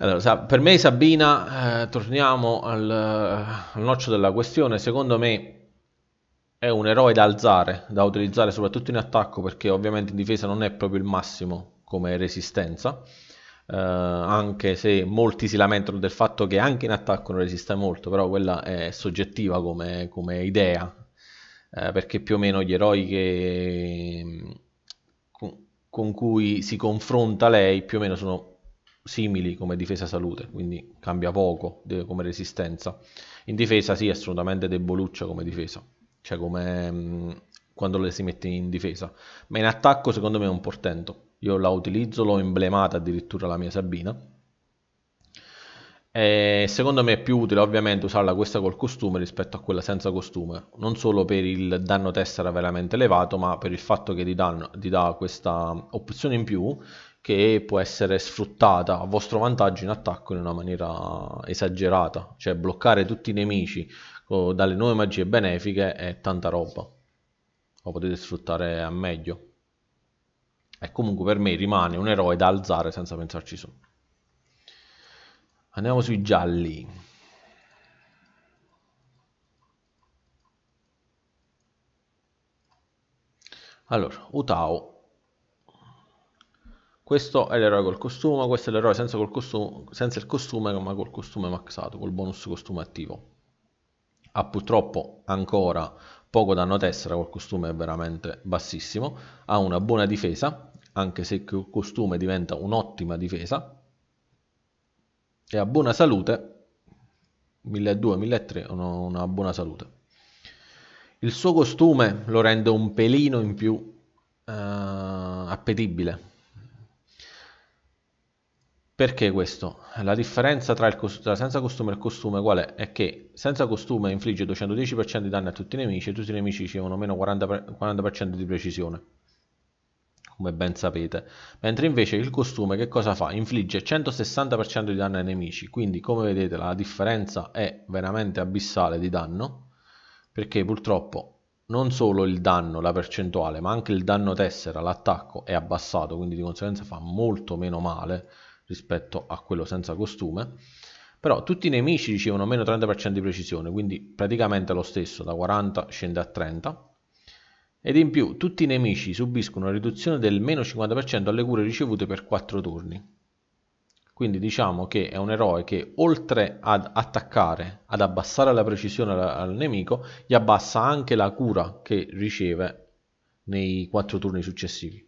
Allora, per me Sabina, eh, torniamo al, al, noccio della questione, secondo me è un eroe da alzare, da utilizzare soprattutto in attacco perché ovviamente in difesa non è proprio il massimo come resistenza. Eh, anche se molti si lamentano del fatto che anche in attacco non resiste molto, però quella è soggettiva come, come idea, eh, perché più o meno gli eroi che, mm, con, con, cui si confronta lei più o meno sono simili come difesa salute, quindi cambia poco come resistenza. In difesa sì, è assolutamente deboluccia come difesa cioè come mm, quando le si mette in difesa, ma in attacco secondo me è un portento. Io la utilizzo, l'ho emblemata addirittura la mia Sabina. E secondo me è più utile ovviamente usarla questa col costume rispetto a quella senza costume, non solo per il danno tessera veramente elevato, ma per il fatto che ti, danno, ti dà questa opzione in più che può essere sfruttata a vostro vantaggio in attacco in una maniera esagerata, cioè bloccare tutti i nemici dalle nuove magie benefiche e tanta roba. Lo potete sfruttare a meglio. E comunque per me rimane un eroe da alzare senza pensarci su. Andiamo sui gialli. Allora, Utao. Questo è l'eroe col costume, questo è l'eroe senza, senza, il costume, ma col costume maxato, col bonus costume attivo ha purtroppo ancora poco danno a tessera col costume veramente bassissimo, ha una buona difesa, anche se col costume diventa un'ottima difesa, e ha buona salute, 1200-1300, una buona salute. Il suo costume lo rende un pelino in più eh, appetibile, perché questo? La differenza tra, il tra senza costume e il costume qual è? È che senza costume infligge 210% di danni a tutti i nemici e tutti i nemici ricevono meno 40%, 40 di precisione come ben sapete. Mentre invece il costume che cosa fa? Infligge 160% di danno ai nemici, quindi come vedete la differenza è veramente abissale di danno, perché purtroppo non solo il danno, la percentuale, ma anche il danno tessera, l'attacco è abbassato, quindi di conseguenza fa molto meno male rispetto a quello senza costume però tutti i nemici ricevono meno 30% di precisione quindi praticamente lo stesso da 40 scende a 30 ed in più tutti i nemici subiscono una riduzione del meno 50% alle cure ricevute per 4 turni quindi diciamo che è un eroe che oltre ad attaccare ad abbassare la precisione al, al nemico gli abbassa anche la cura che riceve nei 4 turni successivi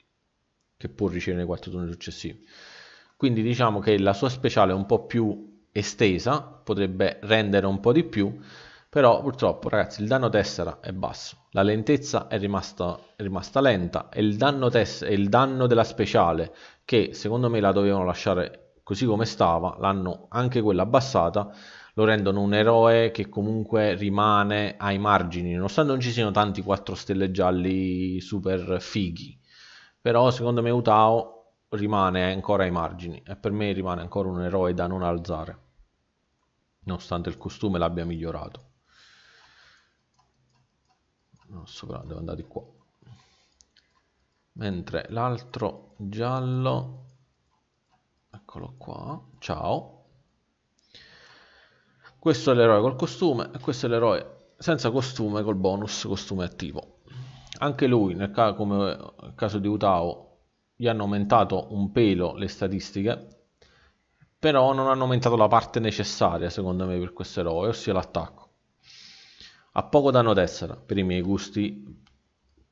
che può ricevere nei 4 turni successivi quindi diciamo che la sua speciale è un po' più estesa, potrebbe rendere un po' di più, però purtroppo ragazzi il danno tessera è basso, la lentezza è rimasta, è rimasta lenta e il danno, tessera, il danno della speciale che secondo me la dovevano lasciare così come stava, l'hanno anche quella abbassata, lo rendono un eroe che comunque rimane ai margini, nonostante non ci siano tanti 4 stelle gialli super fighi. Però secondo me Utao rimane ancora ai margini e per me rimane ancora un eroe da non alzare, nonostante il costume l'abbia migliorato. Non so, però devo andare di qua. Mentre l'altro giallo, eccolo qua, ciao. Questo è l'eroe col costume e questo è l'eroe senza costume col bonus costume attivo. Anche lui, nel caso, come nel caso di Utao, gli hanno aumentato un pelo le statistiche, però non hanno aumentato la parte necessaria secondo me per questo eroe, ossia l'attacco. Ha poco danno tessera per i miei gusti,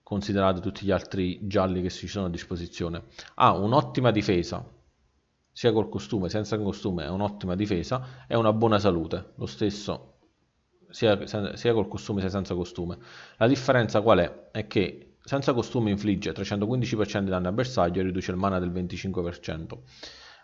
considerate tutti gli altri gialli che ci sono a disposizione. Ha un'ottima difesa, sia col costume, senza il costume è un'ottima difesa, e una buona salute, lo stesso sia, sia col costume sia senza costume. La differenza qual è? È che senza costume infligge 315% di danni a bersaglio e riduce il mana del 25%,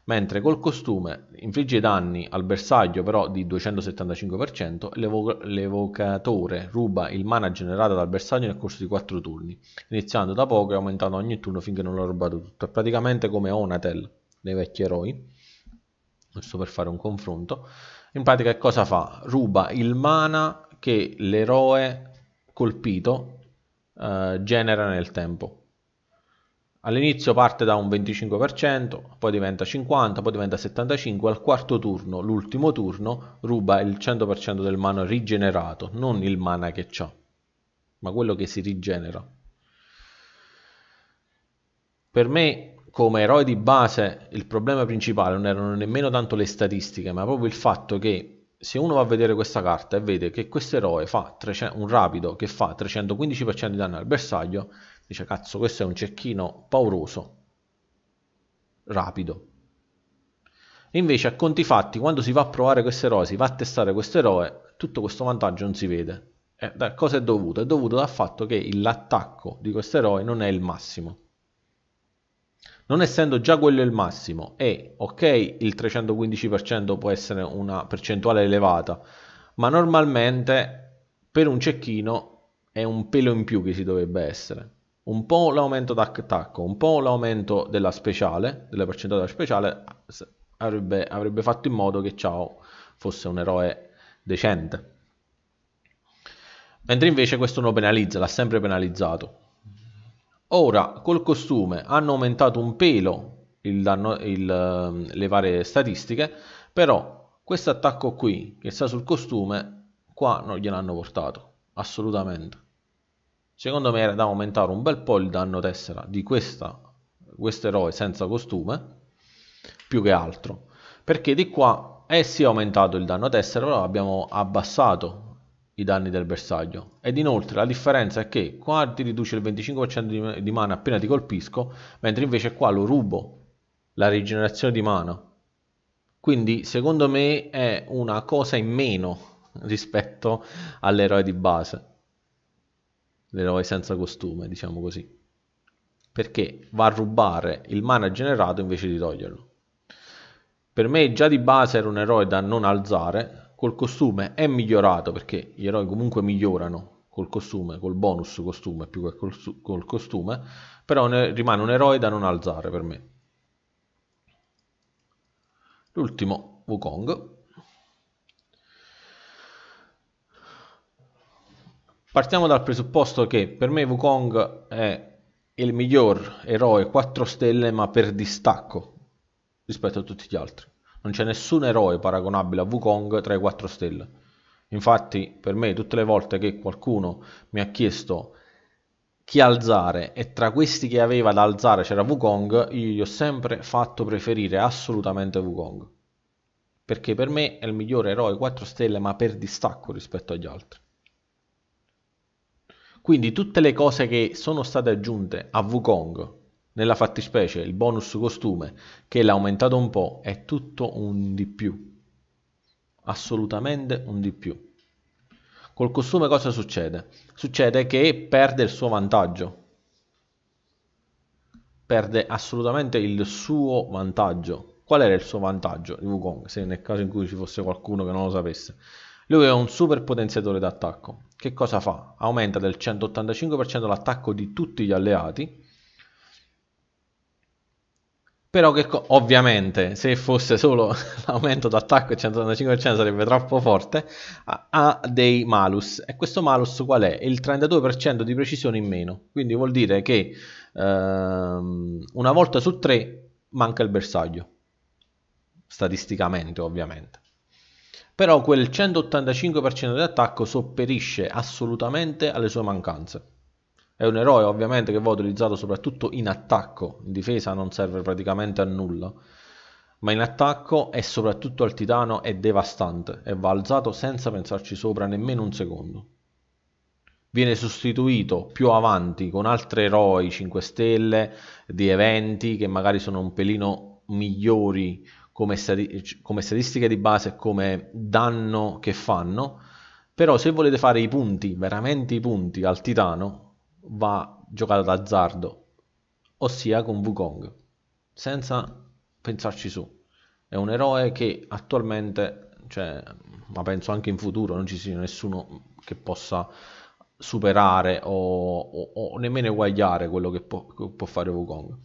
mentre col costume infligge danni al bersaglio però di 275% e l'evo- l'evocatore ruba il mana generato dal bersaglio nel corso di 4 turni, iniziando da poco e aumentando ogni turno finché non l'ha rubato tutto. È praticamente come Onatel dei vecchi eroi, giusto per fare un confronto. In pratica cosa fa? Ruba il mana che l'eroe colpito eh, genera nel tempo. All'inizio parte da un 25%, poi diventa 50%, poi diventa 75%, al quarto turno, l'ultimo turno, ruba il 100% del mana rigenerato, non il mana che ha, ma quello che si rigenera. Per me, come eroe di base, il problema principale non erano nemmeno tanto le statistiche, ma proprio il fatto che se uno va a vedere questa carta e vede che questo eroe fa 300, un rapido che fa 315% di danno al bersaglio, dice cazzo questo è un cecchino pauroso, rapido. Invece a conti fatti, quando si va a provare questo eroe, si va a testare questo eroe, tutto questo vantaggio non si vede. Eh, da cosa è dovuto? È dovuto dal fatto che l'attacco di questo eroe non è il massimo non essendo già quello il massimo e ok il 315% può essere una percentuale elevata ma normalmente per un cecchino è un pelo in più che si dovrebbe essere un po' l'aumento d'attacco un po' l'aumento della speciale della percentuale speciale avrebbe, avrebbe fatto in modo che Ciao fosse un eroe decente mentre invece questo lo penalizza l'ha sempre penalizzato Ora, col costume hanno aumentato un pelo il, il, ehm, le varie statistiche, però questo attacco qui, che sta sul costume, qua non gliel'hanno portato, assolutamente. Secondo me era da aumentare un bel po' il danno tessera di questo eroe senza costume, più che altro. Perché di qua, eh sì, è aumentato il danno tessera, però abbiamo abbassato i danni del bersaglio. Ed inoltre la differenza è che qua ti riduce il 25% di mana appena ti colpisco, mentre invece qua lo rubo la rigenerazione di mana. Quindi secondo me è una cosa in meno rispetto all'eroe di base. L'eroe senza costume, diciamo così. Perché va a rubare il mana generato invece di toglierlo. Per me già di base era un eroe da non alzare, col costume è migliorato perché gli eroi comunque migliorano col costume, col bonus costume più che col, col costume, però ne, rimane un eroe da non alzare per me. L'ultimo Wukong. Partiamo dal presupposto che per me Wukong è il miglior eroe 4 stelle ma per distacco rispetto a tutti gli altri. Non c'è nessun eroe paragonabile a Wukong tra i 4 stelle. Infatti, per me, tutte le volte che qualcuno mi ha chiesto chi alzare e tra questi che aveva da alzare c'era Wukong, io gli ho sempre fatto preferire assolutamente Wukong. Perché per me è il migliore eroe 4 stelle, ma per distacco rispetto agli altri. Quindi tutte le cose che sono state aggiunte a Wukong nella fattispecie il bonus costume, che l'ha aumentato un po', è tutto un di più. Assolutamente un di più. Col costume cosa succede? Succede che perde il suo vantaggio. Perde assolutamente il suo vantaggio. Qual era il suo vantaggio di Wukong, se nel caso in cui ci fosse qualcuno che non lo sapesse? Lui è un super potenziatore d'attacco. Che cosa fa? Aumenta del 185% l'attacco di tutti gli alleati però che co- ovviamente se fosse solo l'aumento d'attacco del 135% sarebbe troppo forte, ha, ha dei malus. E questo malus qual è? Il 32% di precisione in meno. Quindi vuol dire che ehm, una volta su tre manca il bersaglio. Statisticamente ovviamente. Però quel 185% di attacco sopperisce assolutamente alle sue mancanze. È un eroe ovviamente che va utilizzato soprattutto in attacco, in difesa non serve praticamente a nulla, ma in attacco e soprattutto al titano è devastante e va alzato senza pensarci sopra nemmeno un secondo. Viene sostituito più avanti con altri eroi 5 stelle di eventi che magari sono un pelino migliori come, stati- come statistiche di base e come danno che fanno, però se volete fare i punti, veramente i punti al titano, va giocato d'azzardo, ossia con Wukong, senza pensarci su. È un eroe che attualmente, cioè, ma penso anche in futuro, non ci sia nessuno che possa superare o, o, o nemmeno eguagliare quello che può, che può fare Wukong.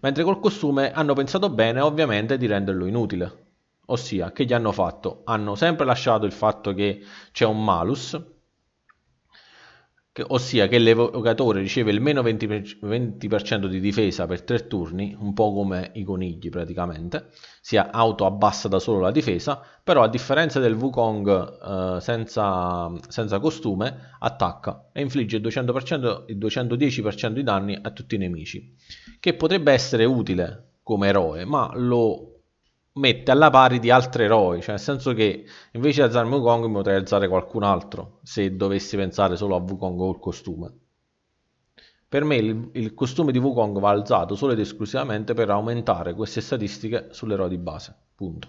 Mentre col costume hanno pensato bene, ovviamente, di renderlo inutile. Ossia, che gli hanno fatto? Hanno sempre lasciato il fatto che c'è un malus, che, ossia che l'evocatore riceve il meno 20%, 20 di difesa per tre turni, un po' come i conigli praticamente, sia auto abbassa da solo la difesa, però a differenza del Wukong eh, senza, senza costume attacca e infligge il 200% e 210% di danni a tutti i nemici, che potrebbe essere utile come eroe, ma lo mette alla pari di altri eroi, cioè nel senso che invece di alzarmi Wukong mi potrei alzare qualcun altro se dovessi pensare solo a Wukong o il costume. Per me il, il costume di Wukong va alzato solo ed esclusivamente per aumentare queste statistiche sull'eroe di base, punto.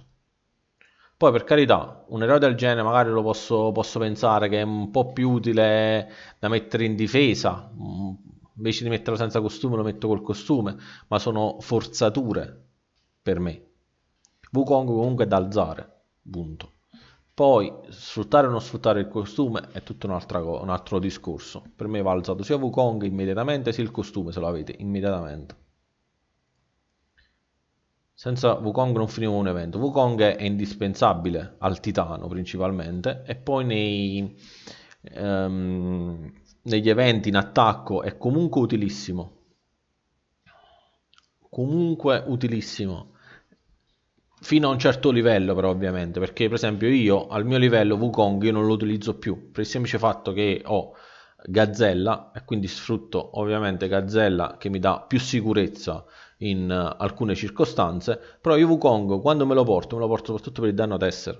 Poi per carità, un eroe del genere magari lo posso, posso pensare che è un po' più utile da mettere in difesa, mm, invece di metterlo senza costume lo metto col costume, ma sono forzature per me. Wukong comunque è da alzare, punto. Poi sfruttare o non sfruttare il costume è tutto un, co- un altro discorso. Per me va alzato sia Wukong immediatamente sia il costume se lo avete immediatamente. Senza Wukong non finiamo un evento. Wukong è indispensabile al titano principalmente e poi nei, um, negli eventi in attacco è comunque utilissimo. Comunque utilissimo fino a un certo livello però ovviamente perché per esempio io al mio livello Wukong io non lo utilizzo più per il semplice fatto che ho Gazzella e quindi sfrutto ovviamente Gazzella che mi dà più sicurezza in uh, alcune circostanze però io Wukong quando me lo porto me lo porto soprattutto per il danno tessera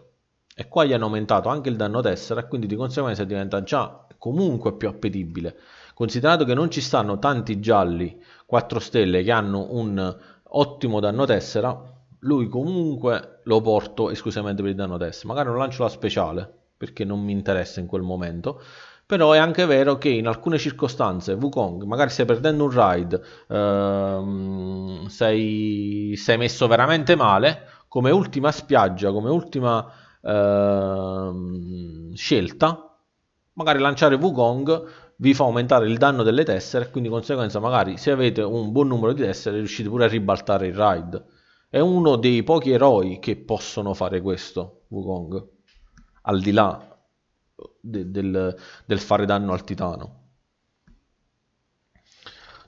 e qua gli hanno aumentato anche il danno tessera e quindi di conseguenza diventa già comunque più appetibile considerato che non ci stanno tanti gialli 4 stelle che hanno un ottimo danno tessera lui comunque lo porto esclusivamente per il danno test. Magari non lancio la speciale perché non mi interessa in quel momento. Però è anche vero che in alcune circostanze Wukong, magari stai perdendo un ride, ehm, sei, sei, messo veramente male, come ultima spiaggia, come ultima ehm, scelta, magari lanciare Wukong vi fa aumentare il danno delle tessere, quindi di conseguenza magari se avete un buon numero di tessere riuscite pure a ribaltare il ride è uno dei pochi eroi che possono fare questo, Wukong, al di là eh, de del, del fare danno al titano.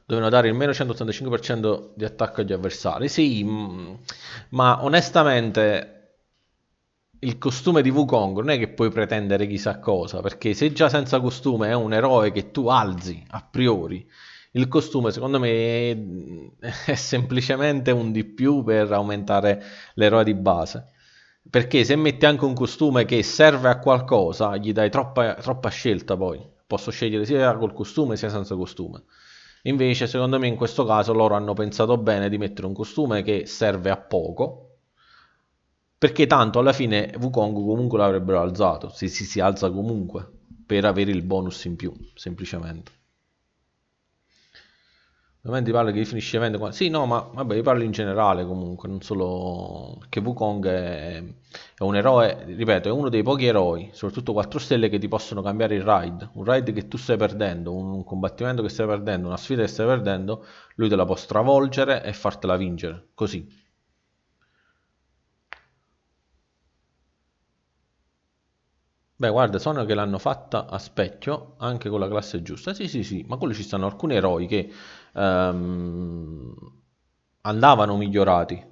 Dovevano dare il meno 185% di attacco agli avversari. Sì, mm, ma onestamente il costume di Wukong non è che puoi pretendere chissà cosa, perché se già senza costume è un eroe che tu alzi a priori il costume secondo me è semplicemente un di più per aumentare l'eroe di base. Perché se metti anche un costume che serve a qualcosa, gli dai troppa, troppa scelta poi. Posso scegliere sia col costume sia senza costume. Invece, secondo me, in questo caso loro hanno pensato bene di mettere un costume che serve a poco. Perché tanto alla fine Wukong comunque l'avrebbero alzato. Si, si, si alza comunque per avere il bonus in più, semplicemente. Ovviamente parlo che finisce evento. Sì, no, ma vabbè, io parlo in generale comunque, non solo che Wukong è, è un eroe, ripeto, è uno dei pochi eroi, soprattutto 4 stelle che ti possono cambiare il ride, un ride che tu stai perdendo, un combattimento che stai perdendo, una sfida che stai perdendo, lui te la può stravolgere e fartela vincere, così. Beh, guarda, sono che l'hanno fatta a specchio anche con la classe giusta. Sì, sì, sì, ma quello ci stanno alcuni eroi che ehm, andavano migliorati,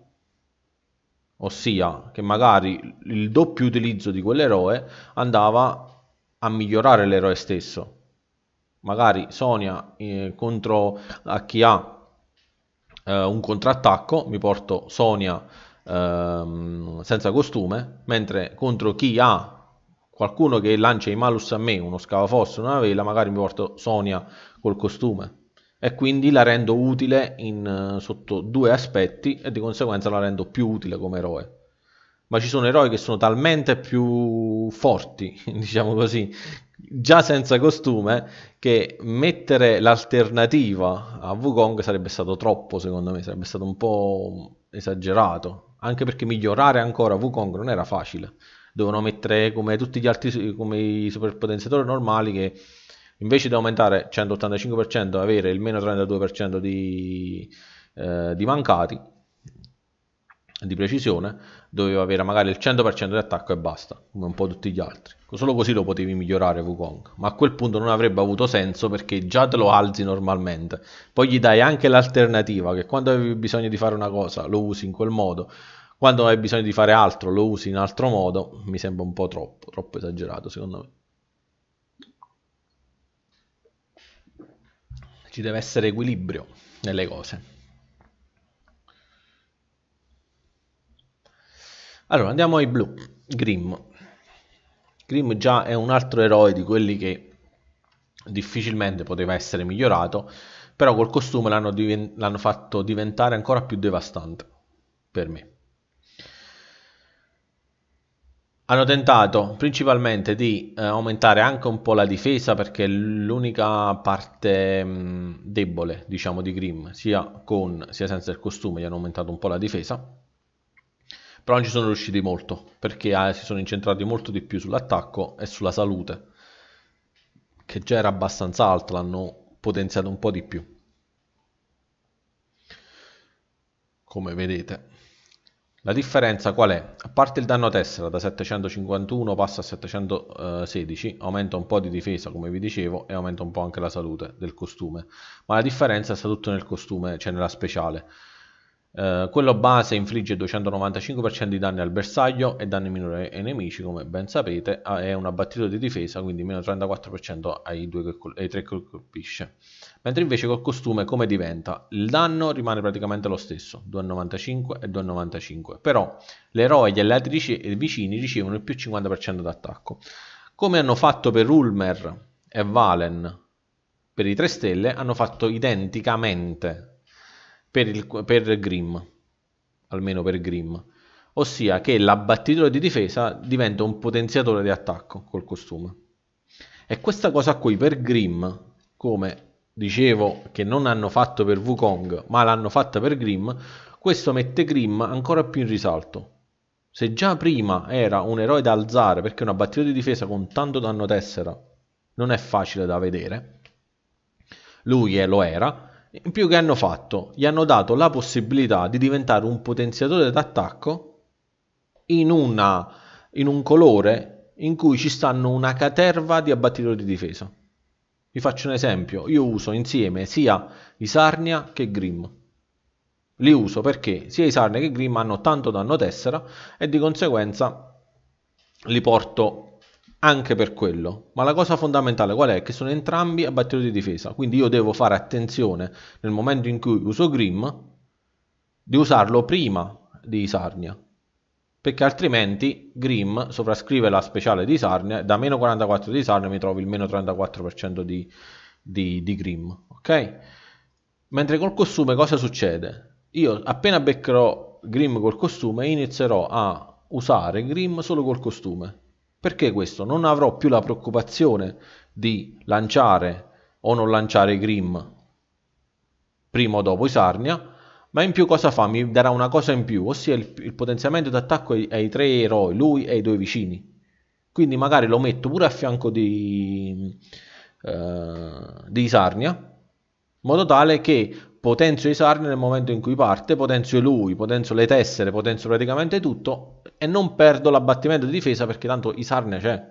ossia che magari il doppio utilizzo di quell'eroe andava a migliorare l'eroe stesso. Magari Sonia eh, contro a chi ha eh, un contrattacco, mi porto Sonia ehm, senza costume, mentre contro chi ha qualcuno che lancia i malus a me, uno scavafosso, una vela, magari mi porto Sonia col costume e quindi la rendo utile in, eh, sotto due aspetti e di conseguenza la rendo più utile come eroe. Ma ci sono eroi che sono talmente più forti, diciamo così, già senza costume, che mettere l'alternativa a Wukong sarebbe stato troppo, secondo me, sarebbe stato un po' esagerato, anche perché migliorare ancora Wukong non era facile. Dovevano mettere come tutti gli altri, come i superpotenziatori normali che invece di aumentare 185% avere il meno 32% di, eh, di mancati di precisione doveva avere magari il 100% di attacco e basta come un po' tutti gli altri solo così lo potevi migliorare Wukong ma a quel punto non avrebbe avuto senso perché già te lo alzi normalmente poi gli dai anche l'alternativa che quando avevi bisogno di fare una cosa lo usi in quel modo quando hai bisogno di fare altro lo usi in altro modo mi sembra un po' troppo troppo esagerato secondo me ci deve essere equilibrio nelle cose. Allora andiamo ai blu, Grimm. Grimm già è un altro eroe di quelli che difficilmente poteva essere migliorato, però col costume l'hanno, diven- l'hanno fatto diventare ancora più devastante per me. hanno tentato principalmente di eh, aumentare anche un po' la difesa perché è l'unica parte mh, mm, debole diciamo di Grimm sia con sia senza il costume gli hanno aumentato un po' la difesa però non ci sono riusciti molto perché eh, si sono incentrati molto di più sull'attacco e sulla salute che già era abbastanza alta l'hanno potenziato un po' di più come vedete la differenza qual è? A parte il danno tessera da 751 passa a 716, aumenta un po' di difesa come vi dicevo e aumenta un po' anche la salute del costume, ma la differenza sta tutto nel costume, cioè nella speciale. Eh, quello base infligge 295% di danni al bersaglio e danni minori ai nemici, come ben sapete, è un abbattuto di difesa, quindi meno 34% ai, due che, ai tre che colpisce mentre invece col costume come diventa? Il danno rimane praticamente lo stesso, 2,95 e 2,95, però l'eroe e gli alleati vicini ricevono il più 50% d'attacco. Come hanno fatto per Ulmer e Valen per i 3 stelle, hanno fatto identicamente per, il, per Grimm, almeno per Grimm, ossia che l'abbattitore di difesa diventa un potenziatore di attacco col costume. E questa cosa qui per Grimm, come dicevo che non hanno fatto per Wukong, ma l'hanno fatta per Grimm, questo mette Grimm ancora più in risalto. Se già prima era un eroe da alzare perché una batteria di difesa con tanto danno tessera non è facile da vedere, lui lo era, in più che hanno fatto? Gli hanno dato la possibilità di diventare un potenziatore d'attacco in, una, in un colore in cui ci stanno una caterva di abbattitori di difesa. Vi faccio un esempio, io uso insieme sia i Sarnia che Grimm. Li uso perché sia i Sarnia che Grimm hanno tanto danno tessera e di conseguenza li porto anche per quello. Ma la cosa fondamentale qual è? Che sono entrambi a battere di difesa, quindi io devo fare attenzione nel momento in cui uso Grimm di usarlo prima di Sarnia perché altrimenti Grimm sovrascrive la speciale di Sarnia, da meno 44 di Sarnia mi trovo il meno 34% di, di, di Grimm, ok? Mentre col costume cosa succede? Io appena beccherò Grimm col costume inizierò a usare Grimm solo col costume. Perché questo? Non avrò più la preoccupazione di lanciare o non lanciare Grimm prima o dopo i Sarnia, ma in più cosa fa? Mi darà una cosa in più, ossia il, il potenziamento d'attacco ai, ai, tre eroi, lui e i due vicini. Quindi magari lo metto pure a fianco di, uh, di Sarnia, in modo tale che potenzio Isarnia nel momento in cui parte, potenzio lui, potenzio le tessere, potenzio praticamente tutto e non perdo l'abbattimento di difesa perché tanto Isarnia c'è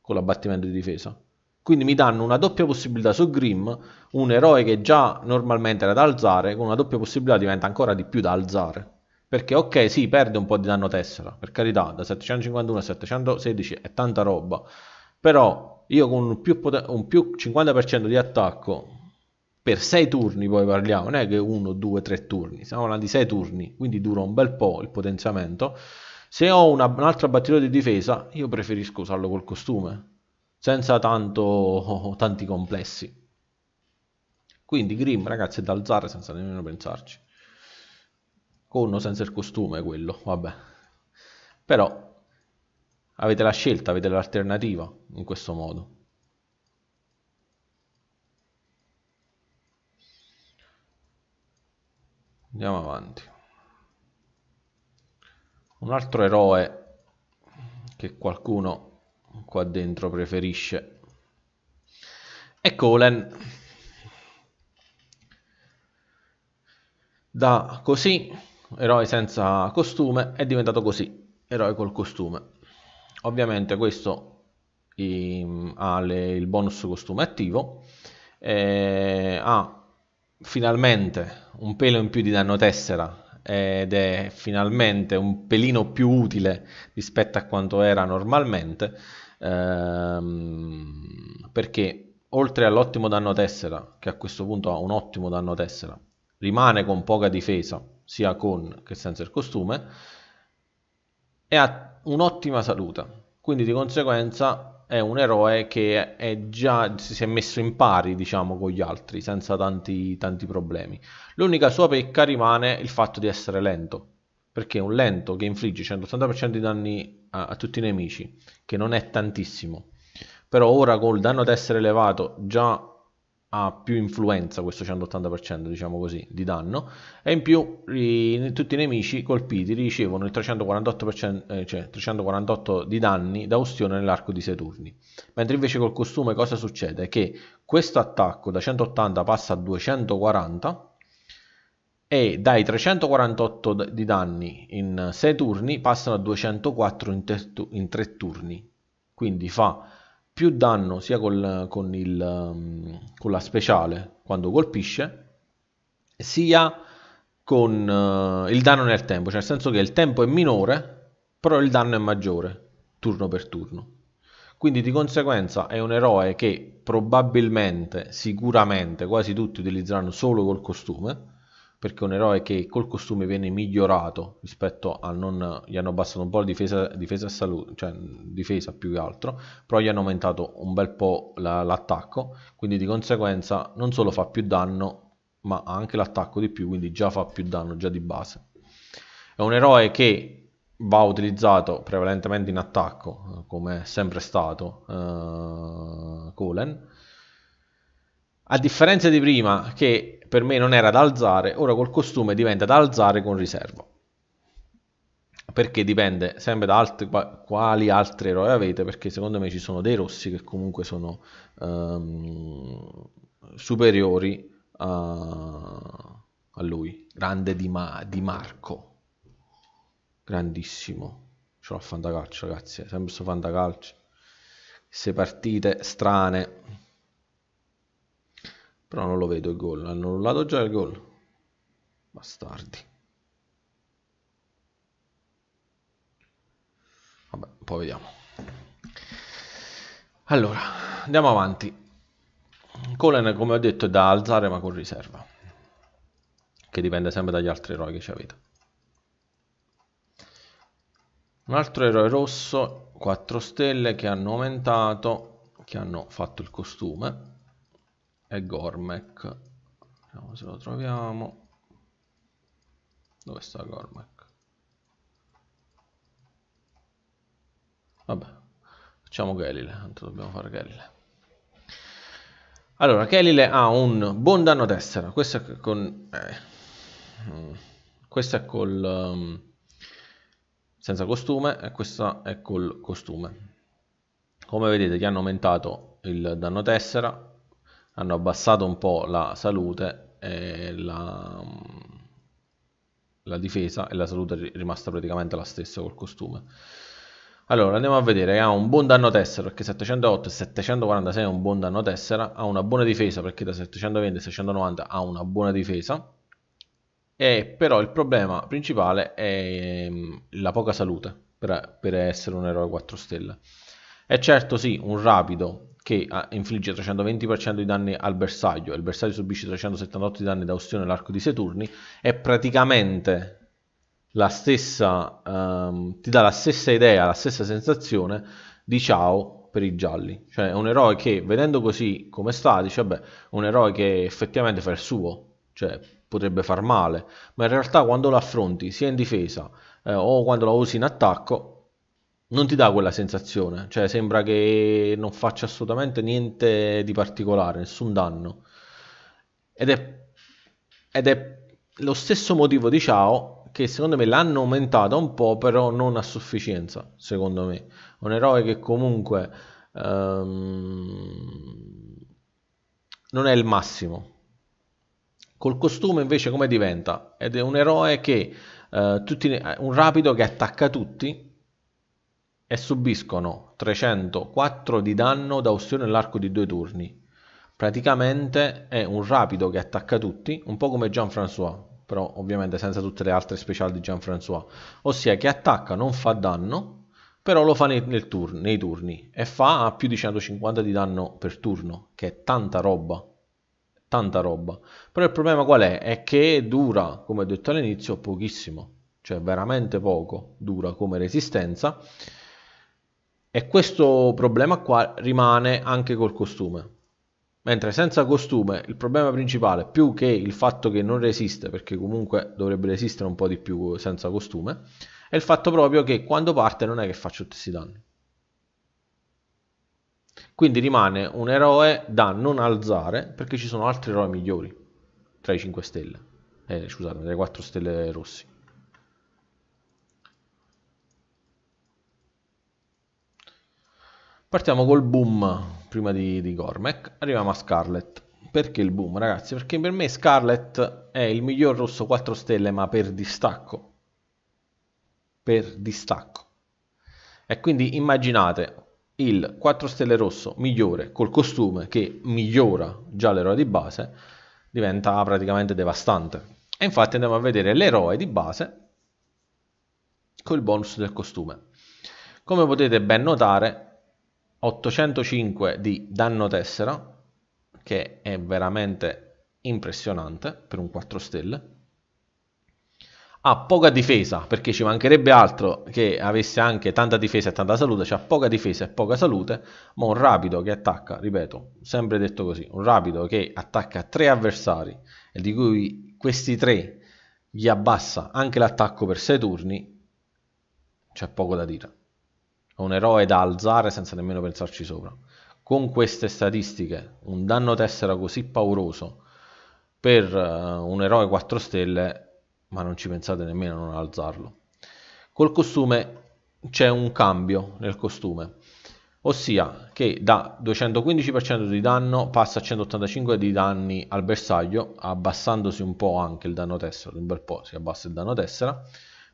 con l'abbattimento di difesa. Quindi mi danno una doppia possibilità su Grimm, un eroe che già normalmente era da alzare, con una doppia possibilità diventa ancora di più da alzare. Perché ok, sì, perde un po' di danno tessera, per carità, da 751 a 716 è tanta roba, però io con un più, un più 50% di attacco per 6 turni poi parliamo, non è che 1, 2, 3 turni, stiamo parlando di 6 turni, quindi dura un bel po' il potenziamento. Se ho una, un'altra batteria di difesa, io preferisco usarlo col costume, senza tanto, tanti complessi. Quindi Grimm, ragazzi, è da alzare senza nemmeno pensarci. Con o senza il costume, quello, vabbè. Però avete la scelta, avete l'alternativa in questo modo. Andiamo avanti. Un altro eroe che qualcuno qua dentro preferisce e ecco, Colen da così eroe senza costume è diventato così eroe col costume ovviamente questo ehm, ha il bonus costume attivo eh, ha finalmente un pelo in più di danno tessera ed è finalmente un pelino più utile rispetto a quanto era normalmente ehm, perché oltre all'ottimo danno tessera, che a questo punto ha un ottimo danno tessera, rimane con poca difesa, sia con che senza il costume, e ha un'ottima salute. Quindi di conseguenza è un eroe che è già, si è messo in pari, diciamo, con gli altri, senza tanti, tanti problemi. L'unica sua pecca rimane il fatto di essere lento, perché è un lento che infligge 180% di danni a, a, tutti i nemici, che non è tantissimo. Però ora col danno ad essere elevato già ha più influenza questo 180% diciamo così di danno e in più i, tutti i nemici colpiti ricevono il 348%, eh, cioè 348 di danni da ustione nell'arco di 6 turni mentre invece col costume cosa succede? che questo attacco da 180 passa a 240 e dai 348 di danni in 6 turni passano a 204 in, tu in 3 turni. Quindi fa più danno sia col, con, il, mm, con la speciale quando colpisce, sia con uh, il danno nel tempo, cioè nel senso che il tempo è minore, però il danno è maggiore turno per turno. Quindi di conseguenza è un eroe che probabilmente, sicuramente, quasi tutti utilizzeranno solo col costume perché è un eroe che col costume viene migliorato rispetto a non gli hanno abbassato un po' la difesa, difesa, salute, cioè difesa più che altro però gli hanno aumentato un bel po' la, l'attacco quindi di conseguenza non solo fa più danno ma ha anche l'attacco di più quindi già fa più danno già di base è un eroe che va utilizzato prevalentemente in attacco eh, come è sempre stato eh, Colen a differenza di prima che per me non era da alzare, ora col costume diventa da alzare con riserva. Perché dipende sempre da altri, quali altri eroi avete, perché secondo me ci sono dei rossi che comunque sono um, superiori a, a, lui. Grande di, Ma, di Marco, grandissimo. Ce l'ho a fantacalcio, ragazzi, sempre su fantacalcio. Queste partite strane però non lo vedo il gol. Hanno annullato già il gol. Bastardi. Vabbè, poi vediamo. Allora, andiamo avanti. Colen, come ho detto, è da alzare ma con riserva. Che dipende sempre dagli altri eroi che ci avete. Un altro eroe rosso, 4 stelle, che hanno aumentato, che hanno fatto il costume e Gormek. Vediamo se lo troviamo. Dove sta Gormek? Vabbè, facciamo Gelile, tanto dobbiamo fare Gelile. Allora, Gelile ha un buon danno tessera, questo è con... Eh, mm, questo è col... Um, senza costume e questo è col costume. Come vedete che hanno aumentato il danno tessera hanno abbassato un po' la salute e la, la difesa e la salute è rimasta praticamente la stessa col costume. Allora andiamo a vedere, ha un buon danno tessera perché 708 e 746 è un buon danno tessera, ha una buona difesa perché da 720 e 690 ha una buona difesa, e però il problema principale è ehm, la poca salute per, per essere un eroe 4 stelle. È certo sì un rapido che infligge 320% di danni al bersaglio e il bersaglio subisce 378 di danni da ustione nell'arco di 6 turni, è praticamente la stessa, um, ti dà la stessa idea, la stessa sensazione di ciao per i gialli. Cioè è un eroe che vedendo così come sta, dice vabbè, un eroe che effettivamente fa il suo, cioè potrebbe far male, ma in realtà quando lo affronti sia in difesa eh, o quando lo usi in attacco, non ti dà quella sensazione, cioè sembra che non faccia assolutamente niente di particolare, nessun danno. Ed è, ed è lo stesso motivo di Ciao che secondo me l'hanno aumentata un po', però non a sufficienza, secondo me. Un eroe che comunque um, non è il massimo. Col costume invece come diventa? Ed è un eroe che uh, tutti, un rapido che attacca tutti e subiscono 304 di danno da ustione nell'arco di due turni. Praticamente è un rapido che attacca tutti, un po' come Jean-François, però ovviamente senza tutte le altre speciali di Jean-François, ossia che attacca, non fa danno, però lo fa nei, nel turn, nei turni e fa a più di 150 di danno per turno, che è tanta roba, tanta roba. Però il problema qual è? È che dura, come ho detto all'inizio, pochissimo, cioè veramente poco dura come resistenza e questo problema qua rimane anche col costume. Mentre senza costume il problema principale, più che il fatto che non resiste, perché comunque dovrebbe resistere un po' di più senza costume, è il fatto proprio che quando parte non è che faccio tutti questi danni. Quindi rimane un eroe da non alzare perché ci sono altri eroi migliori tra i 5 stelle, eh, scusate, tra i 4 stelle rossi. Partiamo col boom prima di, di Gormek, arriviamo a Scarlet. Perché il boom ragazzi? Perché per me Scarlet è il miglior rosso 4 stelle ma per distacco. Per distacco. E quindi immaginate il 4 stelle rosso migliore col costume che migliora già l'eroe di base diventa praticamente devastante. E infatti andiamo a vedere l'eroe di base col bonus del costume. Come potete ben notare 805 di danno tessera, che è veramente impressionante per un 4 stelle. Ha poca difesa, perché ci mancherebbe altro che avesse anche tanta difesa e tanta salute, cioè ha poca difesa e poca salute, ma un rapido che attacca, ripeto, sempre detto così, un rapido che attacca tre avversari e di cui questi tre gli abbassa anche l'attacco per 6 turni, c'è poco da dire un eroe da alzare senza nemmeno pensarci sopra. Con queste statistiche, un danno tessera così pauroso per eh, un eroe 4 stelle, ma non ci pensate nemmeno a non alzarlo. Col costume c'è un cambio nel costume, ossia che da 215% di danno passa a 185% di danni al bersaglio, abbassandosi un po' anche il danno tessera, un bel po' si abbassa il danno tessera,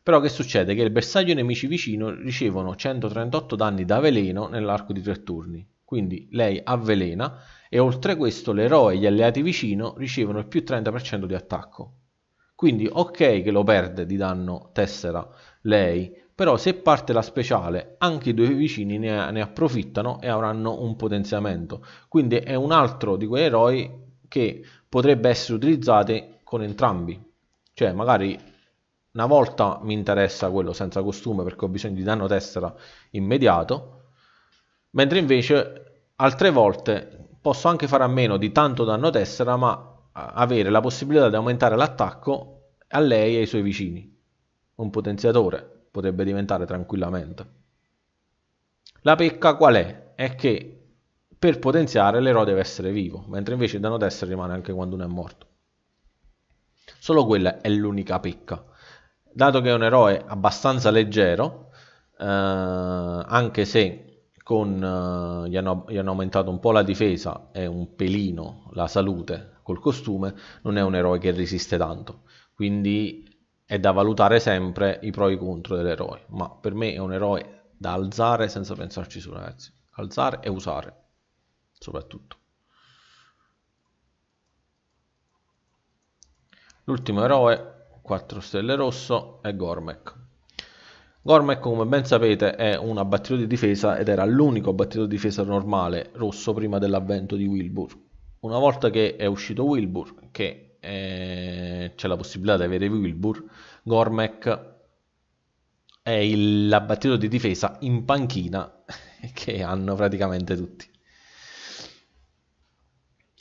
però che succede? Che il bersaglio e i nemici vicino ricevono 138 danni da veleno nell'arco di tre turni. Quindi lei avvelena e oltre questo l'eroe e gli alleati vicino ricevono il più 30% di attacco. Quindi ok che lo perde di danno tessera lei, però se parte la speciale anche i due vicini ne, ne approfittano e avranno un potenziamento. Quindi è un altro di quegli eroi che potrebbe essere utilizzato con entrambi. Cioè magari una volta mi interessa quello senza costume perché ho bisogno di danno tessera immediato, mentre invece altre volte posso anche fare a meno di tanto danno tessera ma avere la possibilità di aumentare l'attacco a lei e ai suoi vicini. Un potenziatore potrebbe diventare tranquillamente. La pecca qual è? È che per potenziare l'eroe deve essere vivo, mentre invece il danno tessera rimane anche quando uno è morto. Solo quella è l'unica pecca dato che è un eroe abbastanza leggero, eh, anche se con, eh, gli, hanno, gli, hanno, aumentato un po' la difesa e un pelino la salute col costume, non è un eroe che resiste tanto. Quindi è da valutare sempre i pro e i contro dell'eroe. Ma per me è un eroe da alzare senza pensarci su, ragazzi. Alzare e usare, soprattutto. L'ultimo eroe 4 stelle rosso e Gormek. Gormek, come ben sapete, è un abbattitori di difesa ed era l'unico abbattitori di difesa normale rosso prima dell'avvento di Wilbur. Una volta che è uscito Wilbur, che eh, c'è la possibilità di avere Wilbur, Gormek è l'abbattitori di difesa in panchina che hanno praticamente tutti.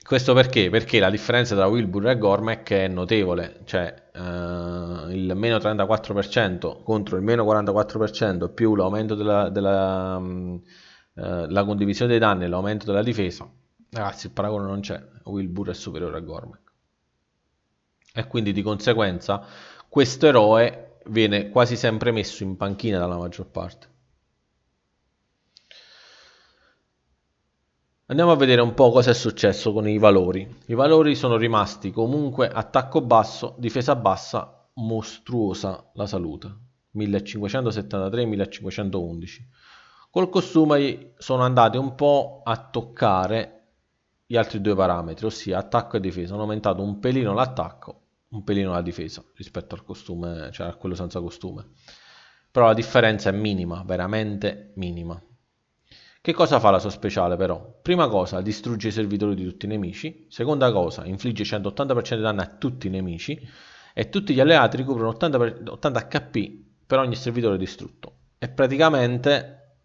Questo perché? Perché la differenza tra Wilbur e Gormack è notevole, cioè eh, il meno 34% contro il meno 44% più l'aumento della, della mm, eh, la condivisione dei danni e l'aumento della difesa, ragazzi il paragone non c'è, Wilbur è superiore a Gormack. E quindi di conseguenza questo eroe viene quasi sempre messo in panchina dalla maggior parte. Andiamo a vedere un po' cosa è successo con i valori. I valori sono rimasti comunque attacco basso, difesa bassa, mostruosa la salute. 1573-1511. Col costume sono andati un po' a toccare gli altri due parametri, ossia attacco e difesa. Hanno aumentato un pelino l'attacco, un pelino la difesa rispetto al costume, cioè a quello senza costume. Però la differenza è minima, veramente minima. Che cosa fa la sua speciale però? Prima cosa, distrugge i servitori di tutti i nemici, seconda cosa, infligge 180% di danno a tutti i nemici e tutti gli alleati ricoprono 80, per, 80 HP per ogni servitore distrutto. È praticamente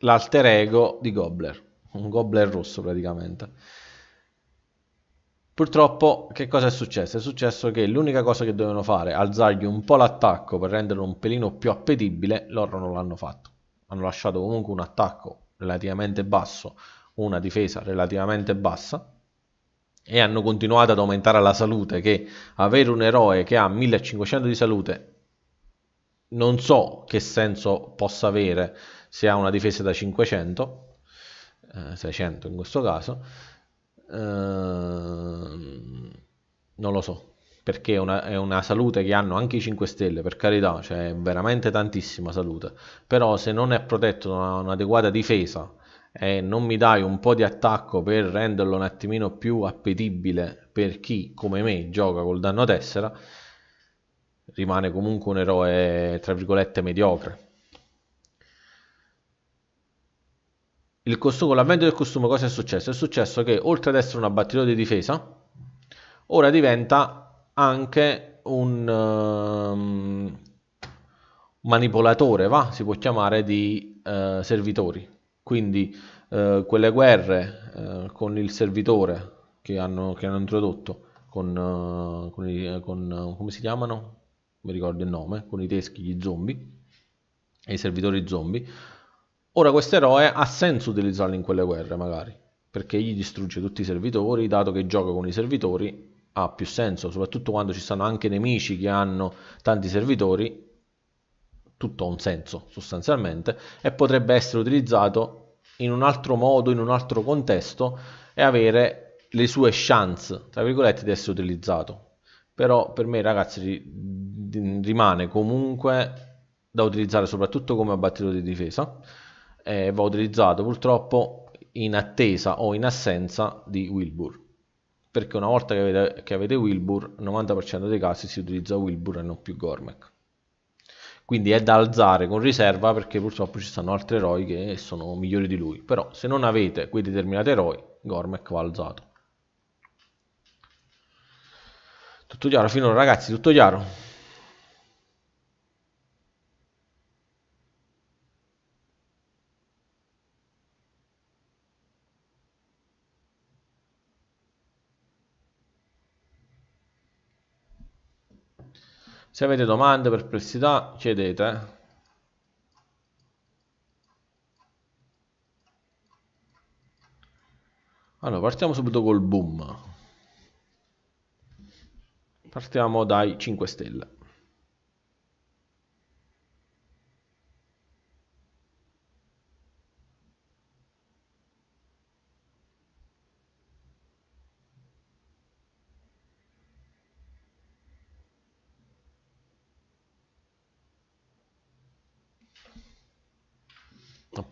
l'alter ego di Gobbler, un Gobbler rosso praticamente. Purtroppo che cosa è successo? È successo che l'unica cosa che dovevano fare, alzargli un po' l'attacco per renderlo un pelino più appetibile, loro non l'hanno fatto. Hanno lasciato comunque un attacco relativamente basso, una difesa relativamente bassa e hanno continuato ad aumentare la salute che avere un eroe che ha 1500 di salute non so che senso possa avere se ha una difesa da 500 600 eh, in questo caso eh, non lo so perché è una, è una, salute che hanno anche i 5 Stelle, per carità, cioè veramente tantissima salute, però se non è protetto da un'adeguata difesa e non mi dai un po' di attacco per renderlo un attimino più appetibile per chi come me gioca col danno tessera, rimane comunque un eroe tra virgolette mediocre. Il costume, con l'avvento del costume cosa è successo? È successo che oltre ad essere una batteria di difesa, ora diventa anche un um, manipolatore, va? si può chiamare, di uh, servitori. Quindi uh, quelle guerre uh, con il servitore che hanno, che hanno introdotto, con, con, i, con come si chiamano? mi ricordo il nome, con i teschi, gli zombie e i servitori zombie. Ora questo eroe ha senso utilizzarlo in quelle guerre magari, perché gli distrugge tutti i servitori, dato che gioca con i servitori ha più senso, soprattutto quando ci sono anche nemici che hanno tanti servitori, tutto ha un senso sostanzialmente e potrebbe essere utilizzato in un altro modo, in un altro contesto e avere le sue chance, tra virgolette, di essere utilizzato. Però per me ragazzi rimane comunque da utilizzare soprattutto come abbattitore di difesa e va utilizzato purtroppo in attesa o in assenza di Wilbur perché una volta che avete, che avete Wilbur, nel 90% dei casi si utilizza Wilbur e non più Gormek. Quindi è da alzare con riserva perché purtroppo ci sono altri eroi che sono migliori di lui. Però se non avete quei determinati eroi, Gormek va alzato. Tutto chiaro finora ragazzi, tutto chiaro? Se avete domande, perplessità, chiedete. Allora, partiamo subito col boom. Partiamo dai 5 stelle.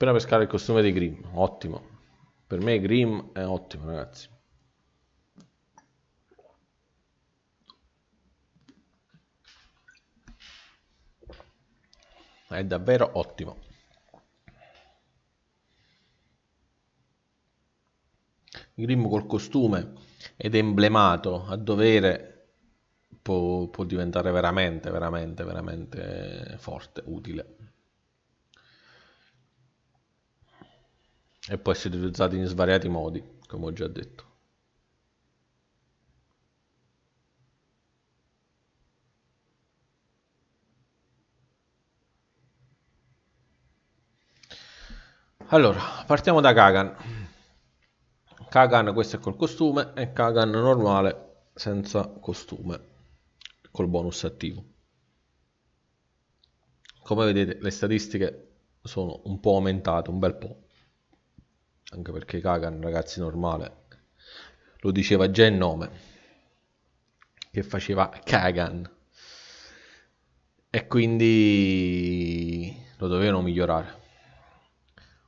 appena pescare il costume di Grimm, ottimo. Per me Grimm è ottimo, ragazzi. È davvero ottimo. Grimm col costume ed emblemato a dovere può, può diventare veramente, veramente, veramente forte, utile. e può essere utilizzato in svariati modi, come ho già detto. Allora, partiamo da Kagan. Kagan questo è col costume e Kagan normale senza costume, col bonus attivo. Come vedete le statistiche sono un po' aumentate, un bel po' anche perché Kagan ragazzi normale lo diceva già il nome che faceva Kagan e quindi lo dovevano migliorare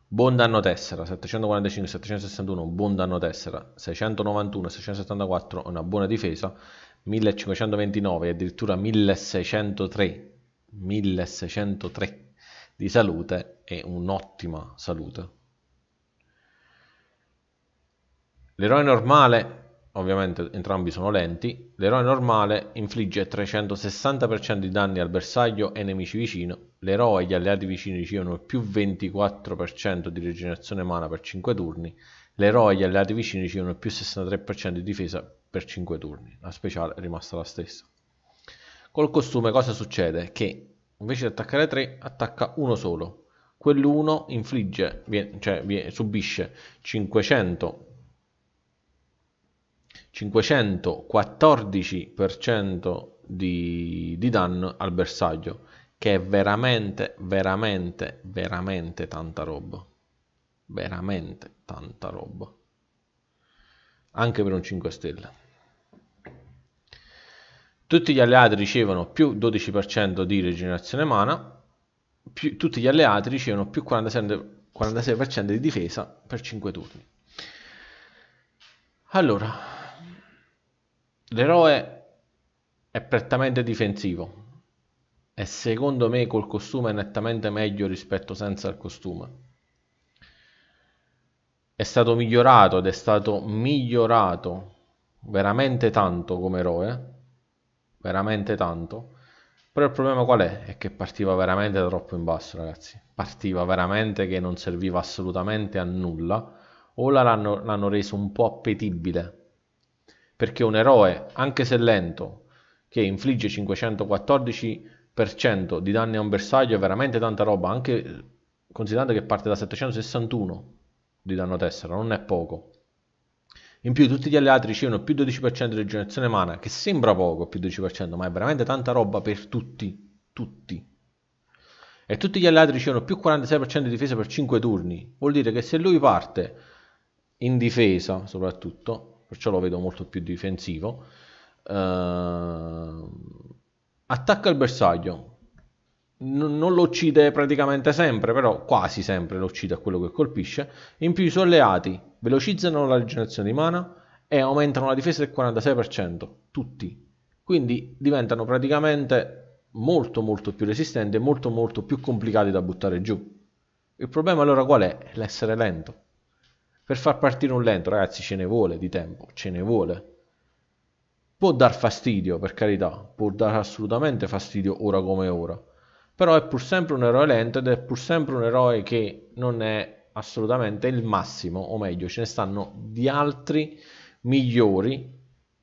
buon danno tessera 745 761 buon danno tessera 691 674 una buona difesa 1529 e addirittura 1603 1603 di salute e un'ottima salute L'eroe normale, ovviamente entrambi sono lenti, l'eroe normale infligge 360% di danni al bersaglio e nemici vicino, l'eroe e gli alleati vicini ricevono più 24% di rigenerazione mana per 5 turni, l'eroe e gli alleati vicini ricevono più 63% di difesa per 5 turni, la speciale è rimasta la stessa. Col costume cosa succede? Che invece di attaccare 3 attacca uno solo, Quell'uno infligge, cioè subisce 500 514% di, di danno al bersaglio, che è veramente, veramente, veramente tanta roba. Veramente tanta roba. Anche per un 5 stelle. Tutti gli alleati ricevono più 12% di rigenerazione mana, più, tutti gli alleati ricevono più 47%, 46% di difesa per 5 turni. Allora, L'eroe è prettamente difensivo e secondo me col costume è nettamente meglio rispetto senza il costume. È stato migliorato ed è stato migliorato veramente tanto come eroe, veramente tanto. Però il problema qual è? È che partiva veramente troppo in basso, ragazzi. Partiva veramente che non serviva assolutamente a nulla. Ora l'hanno, l'hanno reso un po' appetibile perché un eroe, anche se lento, che infligge 514% di danni a un bersaglio è veramente tanta roba, anche eh, considerando che parte da 761 di danno tessera, non è poco. In più tutti gli alleati ricevono più 12% di generazione mana, che sembra poco, più 12%, ma è veramente tanta roba per tutti, tutti. E tutti gli alleati ricevono più 46% di difesa per 5 turni. Vuol dire che se lui parte in difesa, soprattutto, perciò lo vedo molto più difensivo. Uh, attacca il bersaglio, N- non lo uccide praticamente sempre, però quasi sempre lo uccide a quello che colpisce. In più i suoi alleati velocizzano la rigenerazione di mana e aumentano la difesa del 46%, tutti. Quindi diventano praticamente molto molto più resistenti e molto molto più complicati da buttare giù. Il problema allora qual è? L'essere lento per far partire un lento, ragazzi, ce ne vuole di tempo, ce ne vuole. Può dar fastidio, per carità, può dar assolutamente fastidio ora come ora, però è pur sempre un eroe lento ed è pur sempre un eroe che non è assolutamente il massimo, o meglio, ce ne stanno di altri migliori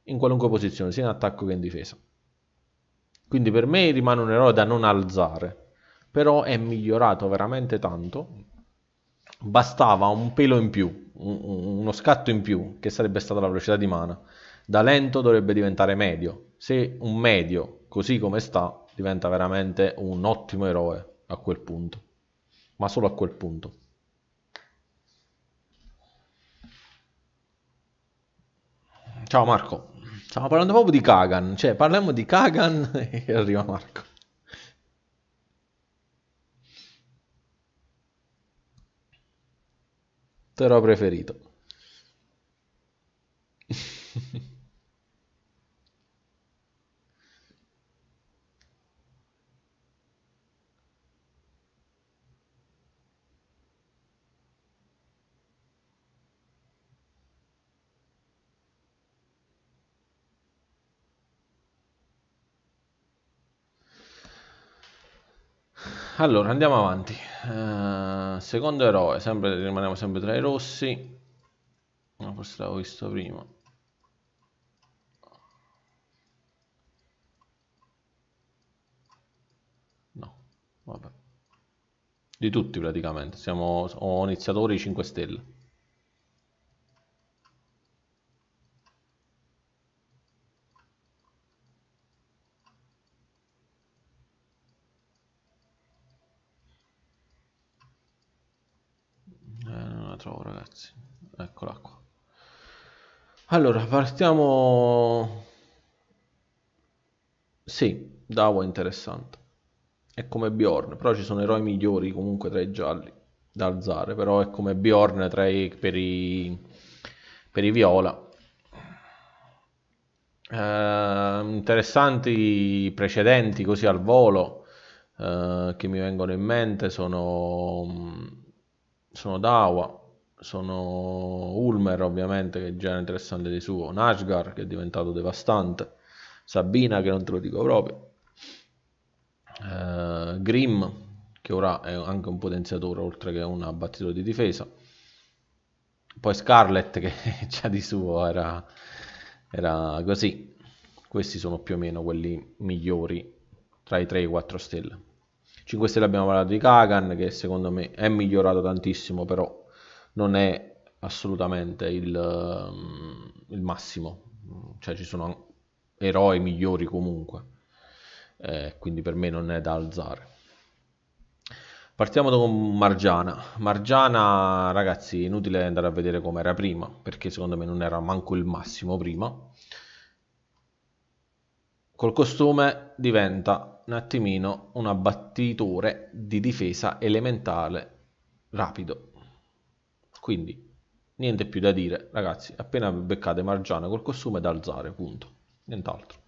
in qualunque posizione, sia in attacco che in difesa. Quindi per me rimane un eroe da non alzare, però è migliorato veramente tanto, bastava un pelo in più, un, uno scatto in più, che sarebbe stata la velocità di mana. Da lento dovrebbe diventare medio. Se un medio, così come sta, diventa veramente un ottimo eroe a quel punto. Ma solo a quel punto. Ciao Marco. Stiamo parlando proprio di Kagan, cioè parliamo di Kagan e arriva Marco. però preferito. allora andiamo avanti. Eh, secondo eroe, sempre, rimaniamo sempre tra i rossi, ma forse l'avevo visto prima. No, vabbè. Di tutti praticamente, siamo ho iniziatori 5 stelle. ragazzi eccola qua allora partiamo sì Davo è interessante è come Bjorn però ci sono eroi migliori comunque tra i gialli da alzare però è come Bjorn tra i, per, i, per i viola eh, interessanti precedenti così al volo eh, che mi vengono in mente sono, sono Dawa sono Ulmer ovviamente che è già interessante di suo, Nashgar che è diventato devastante, Sabina che non te lo dico proprio, eh, Grimm che ora è anche un potenziatore oltre che un abbattitore di difesa, poi Scarlet che già di suo era, era così, questi sono più o meno quelli migliori tra i 3 e i 4 stelle. 5 stelle abbiamo parlato di Kagan che secondo me è migliorato tantissimo però non è assolutamente il, ehm, il massimo, cioè ci sono eroi migliori comunque, eh, quindi per me non è da alzare. Partiamo da Margiana. Margiana, ragazzi, inutile andare a vedere come era prima, perché secondo me non era manco il massimo prima. Col costume diventa un attimino un abbattitore di difesa elementale rapido quindi niente più da dire, ragazzi, appena beccate Margiana col costume da alzare, punto. Nient'altro.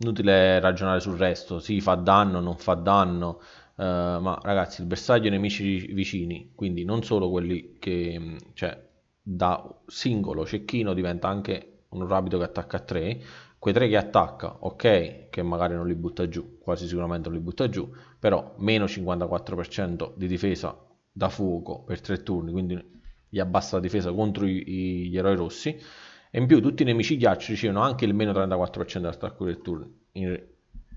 Inutile ragionare sul resto, si sì, fa danno, non fa danno, eh, ma ragazzi il bersaglio nemici vicini, quindi non solo quelli che, cioè, da singolo cecchino diventa anche un rapido che attacca a 3, quei tre che attacca, ok, che magari non li butta giù, quasi sicuramente non li butta giù, però meno 54% di difesa da fuoco per tre turni, quindi gli abbassa la difesa contro i, gli eroi rossi, e in più tutti i nemici ghiaccio ricevono anche il meno 34% dell'attacco del turno in,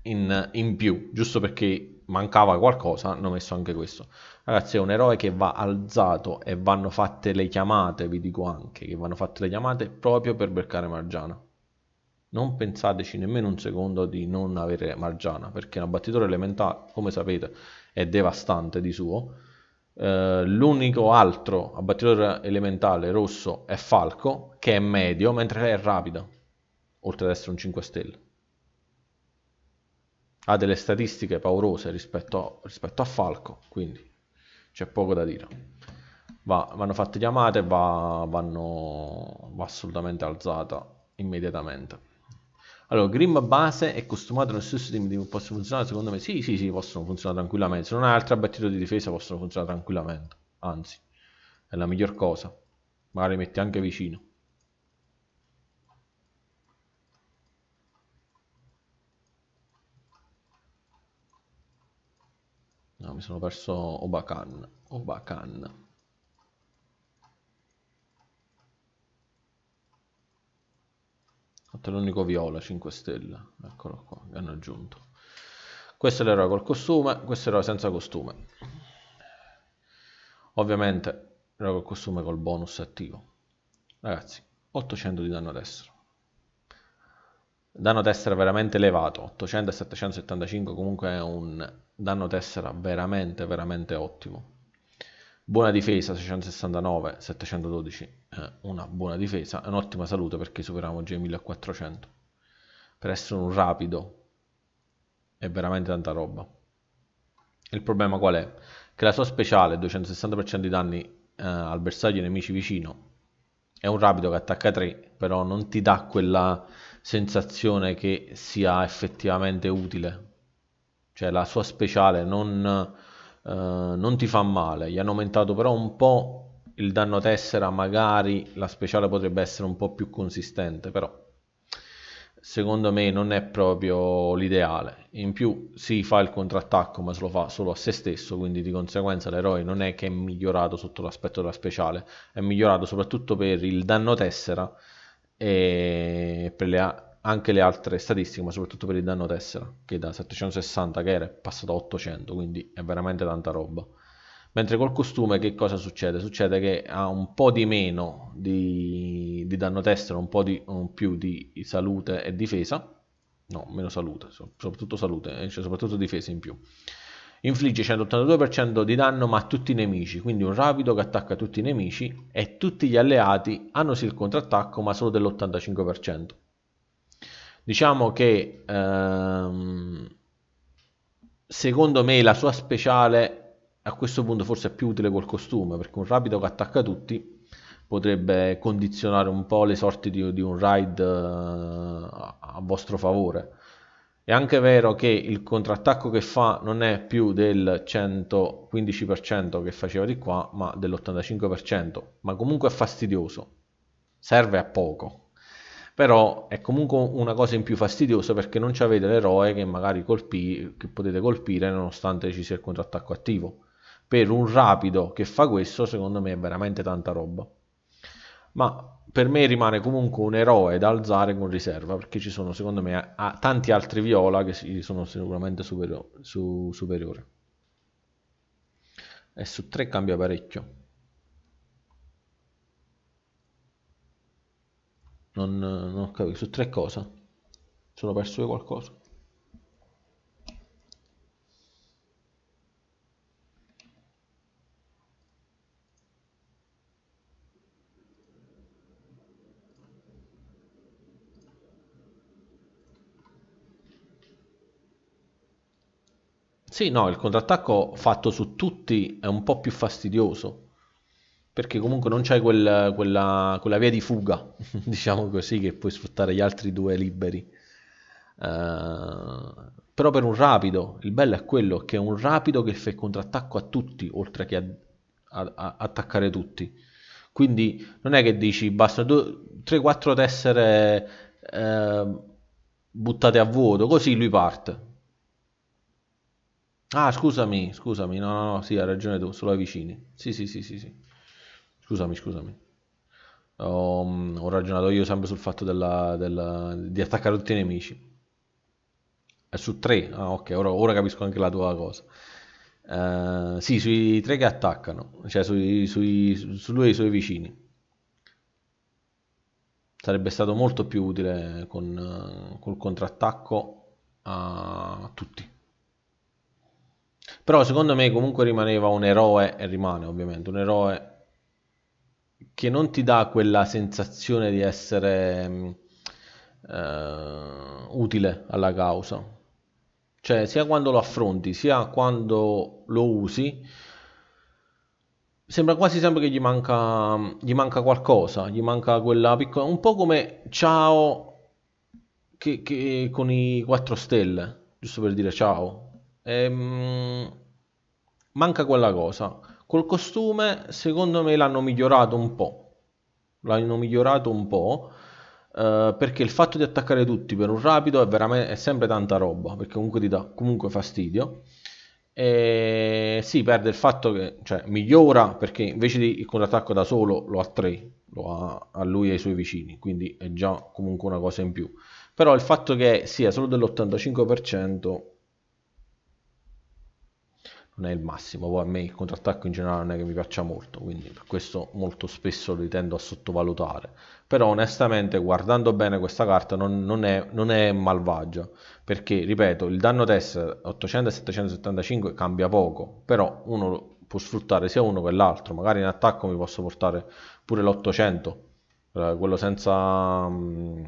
in, in più, giusto perché mancava qualcosa, hanno messo anche questo. Ragazzi, è un eroe che va alzato e vanno fatte le chiamate, vi dico anche che vanno fatte le chiamate proprio per beccare Margiana non pensateci nemmeno un secondo di non avere Margiana, perché un abbattitore elementare, come sapete, è devastante di suo. Uh, l'unico altro abbattitore elementale rosso è Falco, che è medio, mentre lei è rapida, oltre ad essere un 5 stelle. Ha delle statistiche paurose rispetto a, rispetto a Falco, quindi c'è poco da dire. Va, vanno fatte chiamate, va, vanno, va assolutamente alzata immediatamente. Allora, Grim base e costumato nello stesso team possono funzionare secondo me? Sì, sì, sì, possono funzionare tranquillamente. Se non hai altra batteria di difesa possono funzionare tranquillamente. Anzi, è la miglior cosa. Magari metti anche vicino. No, mi sono perso Obakan. Obakan. Fatto l'unico viola 5 stelle, eccolo qua, che hanno aggiunto. Questo era col costume, questo era senza costume. Ovviamente era col costume col bonus attivo. Ragazzi, 800 di danno destro. Danno a destra veramente elevato, 800 e 775 comunque è un danno a destra veramente veramente ottimo buona difesa 669 712 eh, una buona difesa è un'ottima salute perché superiamo già i 1400 per essere un rapido è veramente tanta roba il problema qual è? che la sua speciale 260% di danni eh, al bersaglio e nemici vicino è un rapido che attacca 3 però non ti dà quella sensazione che sia effettivamente utile cioè la sua speciale non eh, non ti fa male. Gli hanno aumentato però un po' il danno tessera, magari la speciale potrebbe essere un po' più consistente, però secondo me non è proprio l'ideale. In più si fa il contrattacco, ma se lo fa solo a se stesso, quindi di conseguenza l'eroe non è che è migliorato sotto l'aspetto della speciale, è migliorato soprattutto per il danno tessera e per le anche le altre statistiche, ma soprattutto per il danno tessera, che da 760 che era è passato a 800, quindi è veramente tanta roba. Mentre col costume che cosa succede? Succede che ha un po' di meno di, di danno tessera, un po' di, un più di salute e difesa, no, meno salute, soprattutto salute, eh, cioè soprattutto difesa in più. Infligge 182% di danno ma a tutti i nemici, quindi un rapido che attacca tutti i nemici e tutti gli alleati hanno sì il contrattacco ma solo dell'85%. Diciamo che ehm, secondo me la sua speciale a questo punto forse è più utile col costume, perché un rapido che attacca tutti potrebbe condizionare un po' le sorti di, di un raid eh, a vostro favore. È anche vero che il contrattacco che fa non è più del 115% che faceva di qua, ma dell'85%, ma comunque è fastidioso, serve a poco però è comunque una cosa in più fastidiosa perché non avete l'eroe che magari colpi, che potete colpire nonostante ci sia il contrattacco attivo. Per un rapido che fa questo, secondo me è veramente tanta roba. Ma per me rimane comunque un eroe da alzare con riserva perché ci sono, secondo me, a, a tanti altri viola che sono sicuramente superiori. Su, superiore. E su 3 cambia parecchio. Non, non ho capito, su tre cosa? Sono perso qualcosa? Sì, no, il contrattacco fatto su tutti è un po' più fastidioso perché comunque non c'è quel, quella, quella, via di fuga, diciamo così, che puoi sfruttare gli altri due liberi. Uh, però per un rapido, il bello è quello che è un rapido che fa il contrattacco a tutti, oltre che a, a, a attaccare tutti. Quindi non è che dici basta 3-4 tessere eh, buttate a vuoto, così lui parte. Ah, scusami, scusami, no, no, no, sì, hai ragione tu, solo ai vicini. Sì, sì, sì, sì, sì. Scusami, scusami. Ho, mm, ho ragionato io sempre sul fatto della, della, di attaccare tutti i nemici. È eh, su tre? Ah, ok, ora, ora capisco anche la tua cosa. Uh, sì, sui tre che attaccano, cioè sui, sui, su lui e i suoi vicini. Sarebbe stato molto più utile con, eh, col contrattacco a tutti. Però secondo me comunque rimaneva un eroe, e rimane ovviamente un eroe che non ti dà quella sensazione di essere mm, eh, utile alla causa. Cioè, sia quando lo affronti, sia quando lo usi, sembra quasi sempre che gli manca, gli manca qualcosa, gli manca quella piccola... Un po' come ciao che, che con i quattro stelle, giusto per dire ciao. Ehm, manca quella cosa. Col costume, secondo me, l'hanno migliorato un po'. L'hanno migliorato un po'. Eh, perché il fatto di attaccare tutti per un rapido è, è sempre tanta roba. Perché comunque ti dà comunque fastidio. E si perde il fatto che cioè, migliora perché invece di il contrattacco da solo lo ha tre, lo ha a lui e ai suoi vicini, quindi è già comunque una cosa in più. Però il fatto che sia solo dell'85% non è il massimo, poi a me il contrattacco in generale non è che mi piaccia molto, quindi per questo molto spesso lo tendo a sottovalutare, però onestamente guardando bene questa carta non, non, è, non è, malvagia, perché ripeto il danno test 800 775 cambia poco, però uno può sfruttare sia uno che l'altro, magari in attacco mi posso portare pure l'800, eh, quello senza, mm,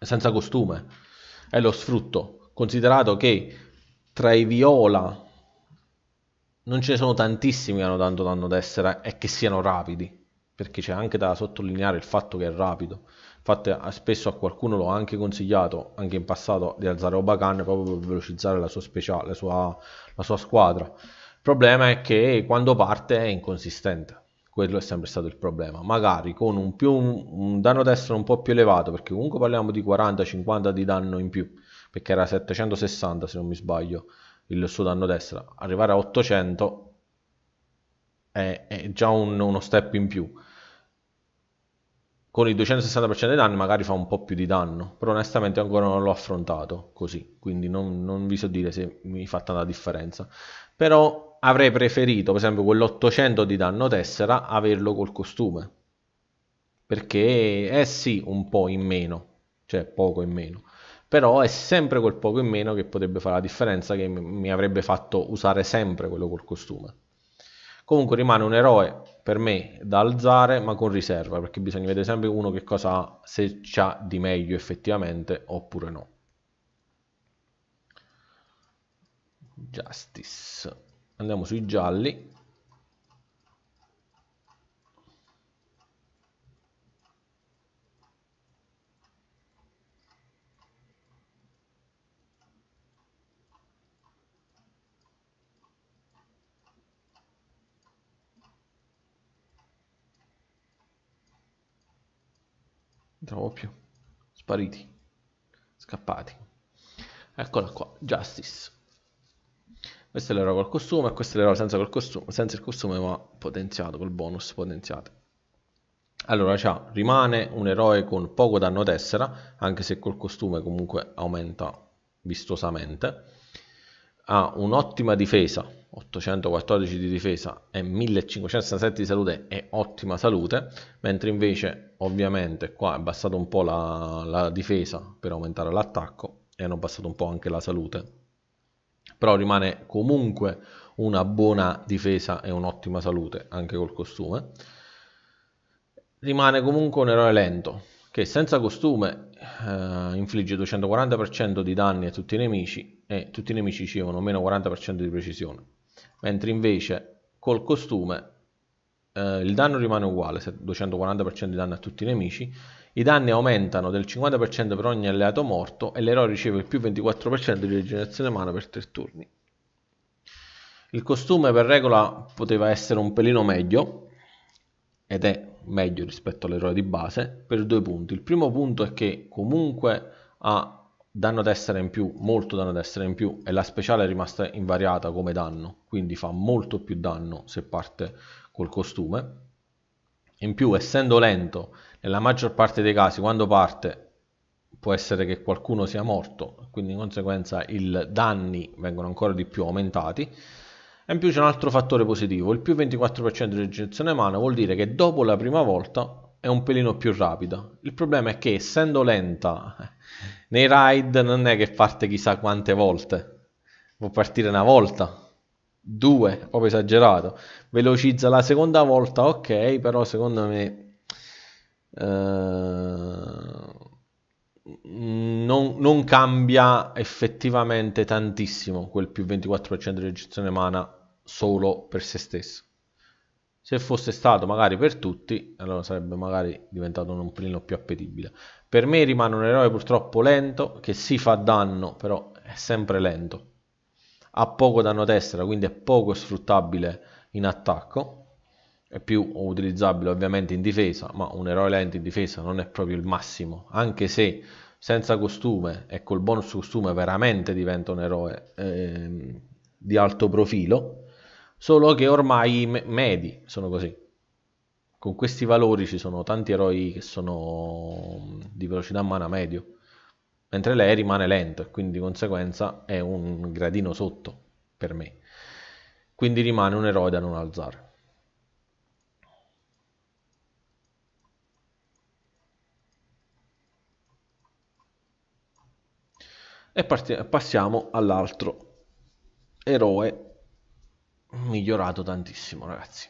senza costume, e lo sfrutto, considerato che tra i viola non ce ne sono tantissimi che hanno tanto danno d'essere e che siano rapidi, perché c'è anche da sottolineare il fatto che è rapido. Infatti spesso a qualcuno l'ho anche consigliato, anche in passato, di alzare Obacan proprio per velocizzare la sua speciale, la sua, la sua squadra. Il problema è che quando parte è inconsistente quello è sempre stato il problema. Magari con un, più, un danno destro un po' più elevato, perché comunque parliamo di 40-50 di danno in più, perché era 760 se non mi sbaglio il suo danno destra, arrivare a 800 è, è già un, uno step in più. Con il 260% dei danni magari fa un po' più di danno, però onestamente ancora non l'ho affrontato così, quindi non, non vi so dire se mi fa tanta differenza. Però avrei preferito, per esempio, quell'800 di danno tessera averlo col costume, perché è sì un po' in meno, cioè poco in meno, però è sempre quel poco in meno che potrebbe fare la differenza che mi avrebbe fatto usare sempre quello col costume. Comunque rimane un eroe per me da alzare ma con riserva perché bisogna vedere sempre uno che cosa ha, se c'ha di meglio effettivamente oppure no. Justice. Andiamo sui gialli. trovo più. Spariti. Scappati. Eccola qua, Justice. Questo è l'eroe col costume e questo è l'eroe senza, col costume, senza il costume ma potenziato, col bonus potenziato. Allora, cioè, rimane un eroe con poco danno tessera, anche se col costume comunque aumenta vistosamente. Ha un'ottima difesa, 814 di difesa e 1567 di salute è ottima salute, mentre invece ovviamente qua è abbassato un po' la, la difesa per aumentare l'attacco e hanno abbassato un po' anche la salute. Però rimane comunque una buona difesa e un'ottima salute anche col costume. Rimane comunque un eroe lento che senza costume eh, infligge 240% di danni a tutti i nemici e tutti i nemici ricevono meno 40% di precisione mentre invece col costume eh, il danno rimane uguale, 240% di danno a tutti i nemici, i danni aumentano del 50% per ogni alleato morto e l'eroe riceve il più 24% di rigenerazione mana per 3 turni. Il costume per regola poteva essere un pelino meglio, ed è meglio rispetto all'eroe di base, per due punti. Il primo punto è che comunque ha danno d'essere in più, molto danno d'essere in più e la speciale è rimasta invariata come danno, quindi fa molto più danno se parte col costume. In più, essendo lento, nella maggior parte dei casi quando parte può essere che qualcuno sia morto, quindi in conseguenza i danni vengono ancora di più aumentati. E in più c'è un altro fattore positivo, il più 24% di rigenerazione mano vuol dire che dopo la prima volta è un pelino più rapida. Il problema è che essendo lenta eh, nei ride non è che parte chissà quante volte, può partire una volta, due, proprio esagerato. Velocizza la seconda volta, ok, però secondo me... Eh, non, non, cambia effettivamente tantissimo quel più 24% di ricezione mana solo per se stesso. Se fosse stato magari per tutti, allora sarebbe magari diventato un pelino più appetibile. Per me rimane un eroe purtroppo lento, che si fa danno, però è sempre lento. Ha poco danno destra, quindi è poco sfruttabile in attacco. È più utilizzabile ovviamente in difesa, ma un eroe lento in difesa non è proprio il massimo, anche se senza costume e col bonus costume veramente diventa un eroe eh, di alto profilo, solo che ormai i medi sono così con questi valori ci sono tanti eroi che sono di velocità mana medio, mentre lei rimane lento e quindi di conseguenza è un gradino sotto per me. Quindi rimane un eroe da non alzare. E passiamo all'altro eroe migliorato tantissimo, ragazzi.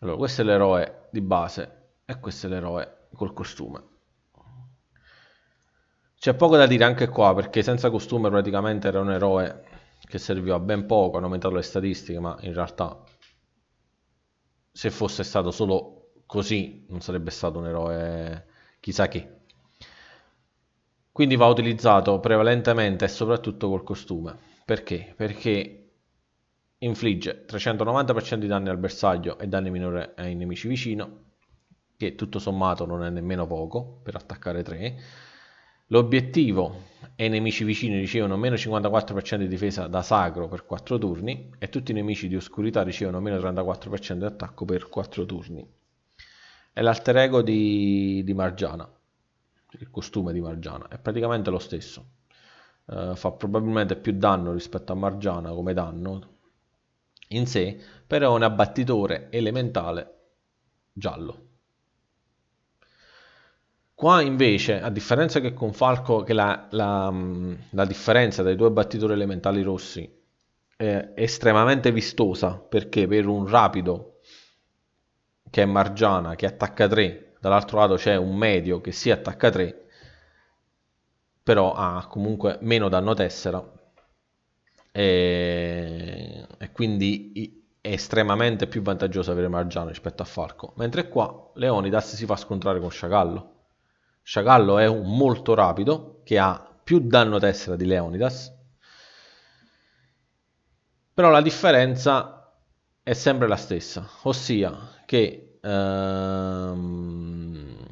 Allora, questo è l'eroe di base e questo è l'eroe col costume. C'è poco da dire anche qua, perché senza costume praticamente era un eroe che serviva ben poco, hanno aumentato le statistiche, ma in realtà se fosse stato solo così non sarebbe stato un eroe chissà chi. Quindi va utilizzato prevalentemente e soprattutto col costume. Perché? Perché infligge 390% di danni al bersaglio e danni minore ai nemici vicino, che tutto sommato non è nemmeno poco per attaccare 3. L'obiettivo e i nemici vicini ricevono meno 54% di difesa da sacro per 4 turni e tutti i nemici di oscurità ricevono meno 34% di attacco per 4 turni. È l'alter ego di, di Margiana, il costume di Margiana, è praticamente lo stesso. Uh, fa probabilmente più danno rispetto a Margiana come danno, in sé, però è un abbattitore elementale giallo. Qua invece, a differenza che con Falco, che la, la, mm, la differenza dai due abbattitori elementali rossi è estremamente vistosa, perché per un rapido, che è Margiana, che attacca 3, dall'altro lato c'è un medio che si attacca 3, però ha comunque meno danno tessera, e, e quindi è estremamente più vantaggioso avere Margiano rispetto a Falco, mentre qua Leonidas si fa scontrare con Sciacallo. Sciacallo è un molto rapido che ha più danno tessera di Leonidas, però la differenza è sempre la stessa, ossia che ehm,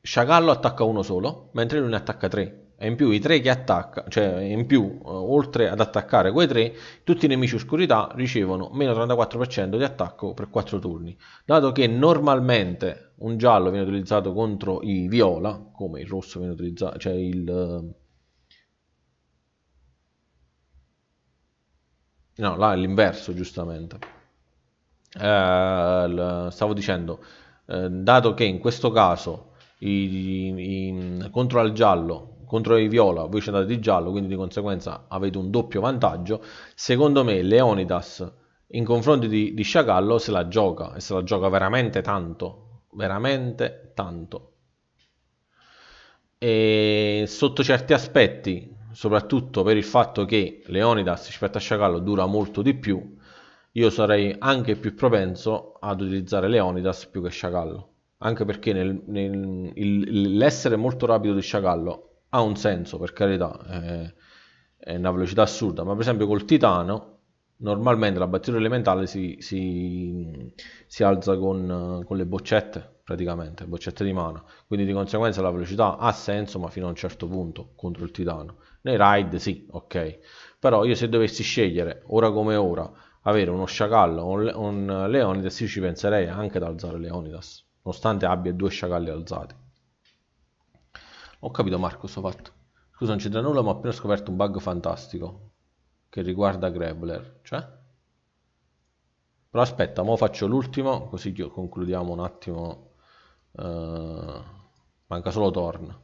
Sciacallo attacca uno solo, mentre lui ne attacca tre. E in più i tre che attacca, cioè in più, eh, oltre ad attaccare quei tre, tutti i nemici oscurità ricevono meno 34% di attacco per 4 turni. Dato che normalmente un giallo viene utilizzato contro i viola, come il rosso viene utilizzato, cioè il... Eh, no, là è l'inverso, giustamente. Eh, stavo dicendo, eh, dato che in questo caso i, i, contro al giallo contro i Viola voi ci andate di giallo, quindi di conseguenza avete un doppio vantaggio. Secondo me Leonidas in confronto di, di Sciacallo se la gioca e se la gioca veramente tanto, veramente tanto. E sotto certi aspetti, soprattutto per il fatto che Leonidas rispetto a Sciacallo dura molto di più, io sarei anche più propenso ad utilizzare Leonidas più che Sciacallo anche perché l'essere molto rapido di Sciacallo ha un senso per carità, è, eh, è una velocità assurda, ma per esempio col titano normalmente la batteria elementale si, si, si alza con, con, le boccette praticamente, boccette di mano quindi di conseguenza la velocità ha senso ma fino a un certo punto contro il titano nei ride sì, ok però io se dovessi scegliere ora come ora avere uno sciacallo o un, un Leonidas io ci penserei anche ad alzare Leonidas nonostante abbia due sciacalli alzati ho capito Marco, sto fatto. Scusa, non c'entra nulla, ma ho appena scoperto un bug fantastico che riguarda Grebler, cioè? Però aspetta, ora faccio l'ultimo, così concludiamo un attimo. Uh, manca solo Torn.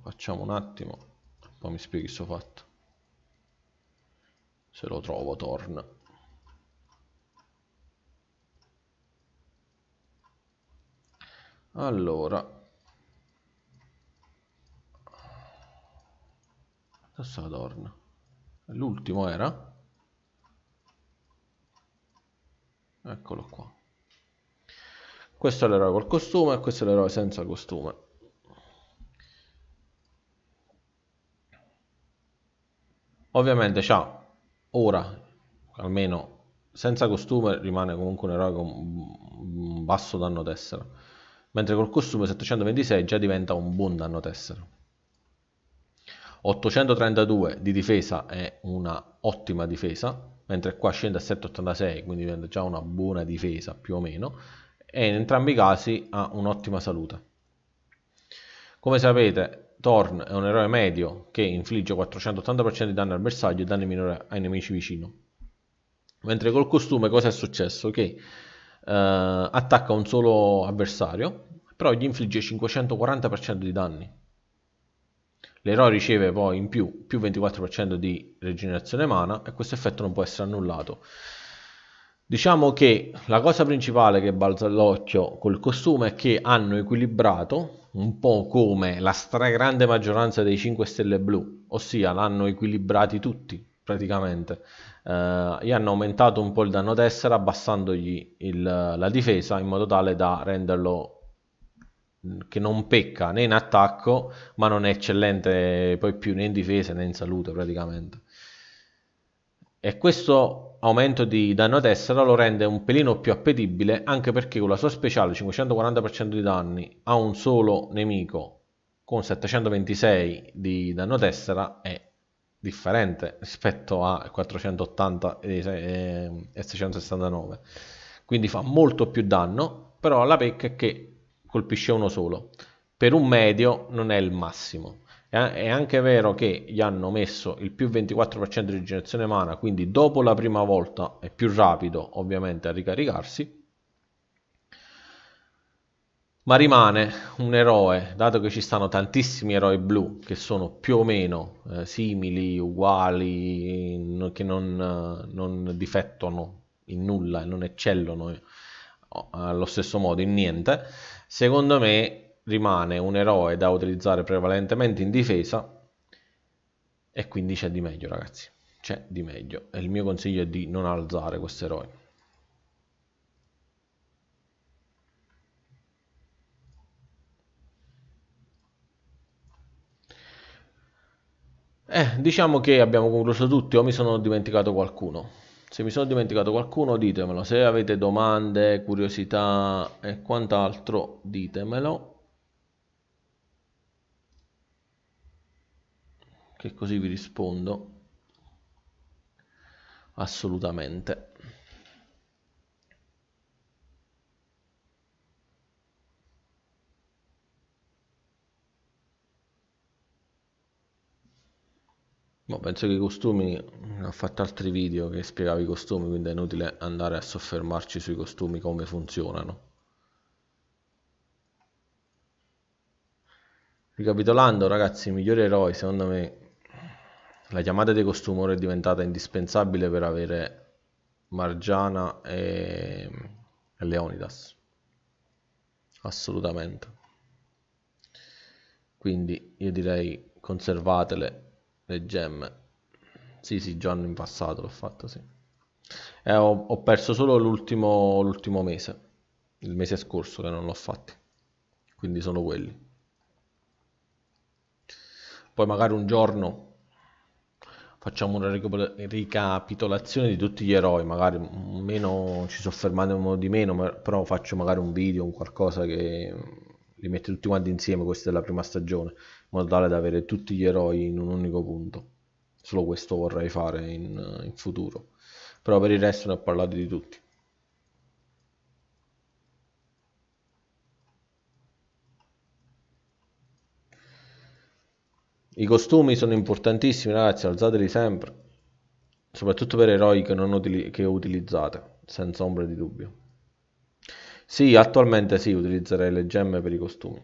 Facciamo un attimo, poi mi spieghi sto fatto. Se lo trovo Torn. allora adesso la torna l'ultimo era eccolo qua questo è l'eroe col costume e questo è l'eroe senza costume ovviamente c'ha ora almeno senza costume rimane comunque un eroe con un basso danno tessera mentre col costume 726 già diventa un buon danno tessero. 832 di difesa è una ottima difesa, mentre qua scende a 786, quindi diventa già una buona difesa più o meno, e in entrambi i casi ha un'ottima salute. Come sapete, Thorn è un eroe medio che infligge 480% di danno al bersaglio e danni minore ai nemici vicino. Mentre col costume cosa è successo? Che eh, attacca un solo avversario, però gli infligge 540% di danni. L'eroe riceve poi in più più 24% di regenerazione mana e questo effetto non può essere annullato. Diciamo che la cosa principale che balza all'occhio col costume è che hanno equilibrato un po' come la stragrande maggioranza dei 5 stelle blu, ossia l'hanno equilibrati tutti praticamente. Eh, gli hanno aumentato un po' il danno tessera abbassandogli il, la difesa in modo tale da renderlo che non pecca né in attacco, ma non è eccellente poi più né in difesa né in salute praticamente. E questo aumento di danno tessera lo rende un pelino più appetibile anche perché con la sua speciale 540% di danni a un solo nemico con 726 di danno tessera è differente rispetto a 480 e 669 quindi fa molto più danno però la pecca è che colpisce uno solo. Per un medio non è il massimo. Eh, è anche vero che gli hanno messo il più 24% di rigenerazione mana, quindi dopo la prima volta è più rapido ovviamente a ricaricarsi. Ma rimane un eroe, dato che ci stanno tantissimi eroi blu che sono più o meno eh, simili, uguali, che non, eh, non difettono in nulla e non eccellono eh, allo stesso modo in niente Secondo me rimane un eroe da utilizzare prevalentemente in difesa e quindi c'è di meglio ragazzi, c'è di meglio e il mio consiglio è di non alzare questo eroe. Eh, diciamo che abbiamo concluso tutti o mi sono dimenticato qualcuno. Se mi sono dimenticato qualcuno ditemelo, se avete domande, curiosità e quant'altro ditemelo. Che così vi rispondo assolutamente. Boh, penso che i costumi, ho fatto altri video che spiegavo i costumi, quindi è inutile andare a soffermarci sui costumi come funzionano. Ricapitolando ragazzi, i migliori eroi secondo me la chiamata dei costumi ora è diventata indispensabile per avere Margiana e, e Leonidas. Assolutamente. Quindi io direi conservatele le gemme. Sì, sì, già in passato l'ho fatto, sì. E eh, ho, ho, perso solo l'ultimo, l'ultimo mese, il mese scorso che non l'ho fatto. Quindi sono quelli. Poi magari un giorno facciamo una ricapitolazione di tutti gli eroi, magari meno, ci soffermiamo di meno, però faccio magari un video, un qualcosa che li mette tutti quanti insieme questa è la prima stagione in modo tale da avere tutti gli eroi in un unico punto solo questo vorrei fare in, in futuro però per il resto ne ho parlato di tutti I costumi sono importantissimi, ragazzi, alzateli sempre, soprattutto per eroi che, utili che utilizzate, senza ombra di dubbio. Sì, attualmente sì, utilizzerei le gemme per i costumi.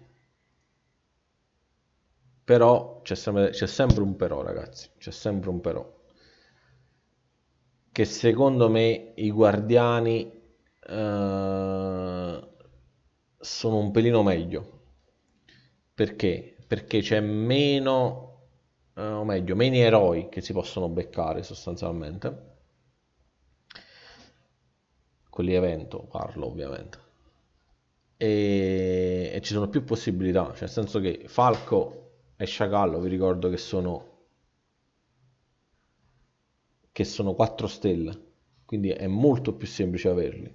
Però c'è sempre, c'è sempre un però, ragazzi. C'è sempre un però. Che secondo me i guardiani eh, sono un pelino meglio. Perché? Perché c'è meno eh, o meglio, meno eroi che si possono beccare sostanzialmente. Quelli evento parlo ovviamente e, e ci sono più possibilità, cioè nel senso che Falco e Sciacallo vi ricordo che sono che sono 4 stelle, quindi è molto più semplice averli.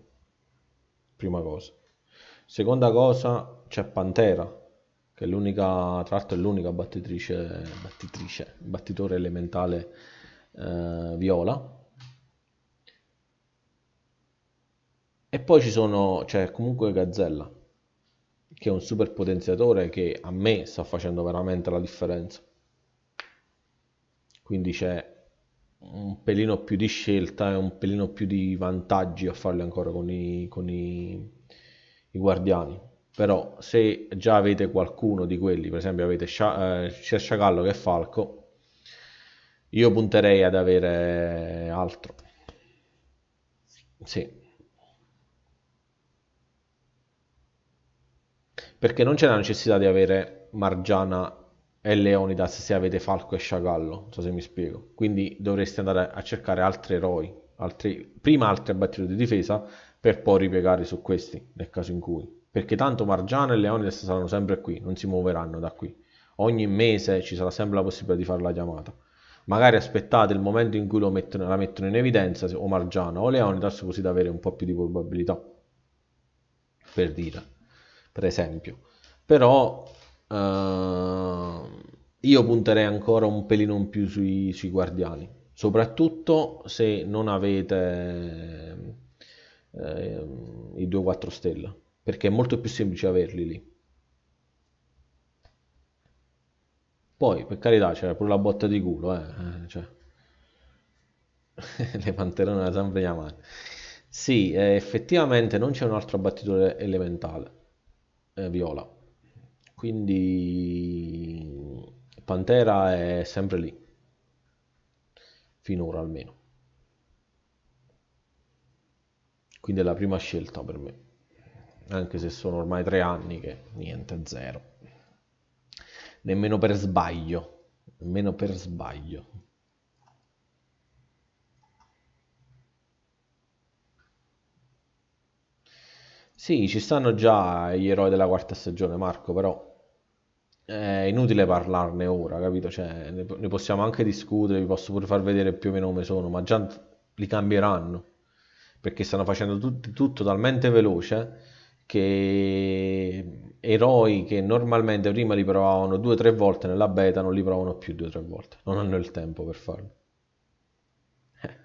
Prima cosa. Seconda cosa, c'è Pantera, che è l'unica, tra l'altro è l'unica battitrice, battitrice, battitore elementale eh, viola. E poi ci sono, c'è cioè, comunque Gazzella, che è un super potenziatore che a me sta facendo veramente la differenza. Quindi c'è un pelino più di scelta e un pelino più di vantaggi a farli ancora con i, con i, i guardiani. Però se già avete qualcuno di quelli, per esempio avete scia, eh, sia Sciacallo che Falco, io punterei ad avere altro. Sì, perché non c'è la necessità di avere Margiana e Leonidas se avete Falco e Sciagallo, non so se mi spiego. Quindi dovreste andare a cercare altri eroi, altri, prima altre abbattitori di difesa, per poi ripiegare su questi, nel caso in cui. Perché tanto Margiana e Leonidas saranno sempre qui, non si muoveranno da qui. Ogni mese ci sarà sempre la possibilità di fare la chiamata. Magari aspettate il momento in cui mettono, la mettono in evidenza, o Margiana o Leonidas, così da avere un po' più di probabilità. Per dire per esempio. Però eh, io punterei ancora un pelino in più sui, sui guardiani, soprattutto se non avete eh, i 2-4 stella, perché è molto più semplice averli lì. Poi, per carità, c'era pure la botta di culo, eh, eh cioè. le panterone da sempre chiamate. Sì, eh, effettivamente non c'è un altro abbattitore elementale eh, viola. Quindi Pantera è sempre lì, finora almeno. Quindi è la prima scelta per me, anche se sono ormai tre anni che niente, zero. Nemmeno per sbaglio, nemmeno per sbaglio. Sì, ci stanno già gli eroi della quarta stagione, Marco, però eh, è inutile parlarne ora, capito? Cioè, ne, possiamo anche discutere, vi posso pure far vedere più o meno come sono, ma già li cambieranno, perché stanno facendo tut tutto talmente veloce che eroi che normalmente prima li provavano due o tre volte nella beta non li provano più due o tre volte, non hanno il tempo per farlo. Eh.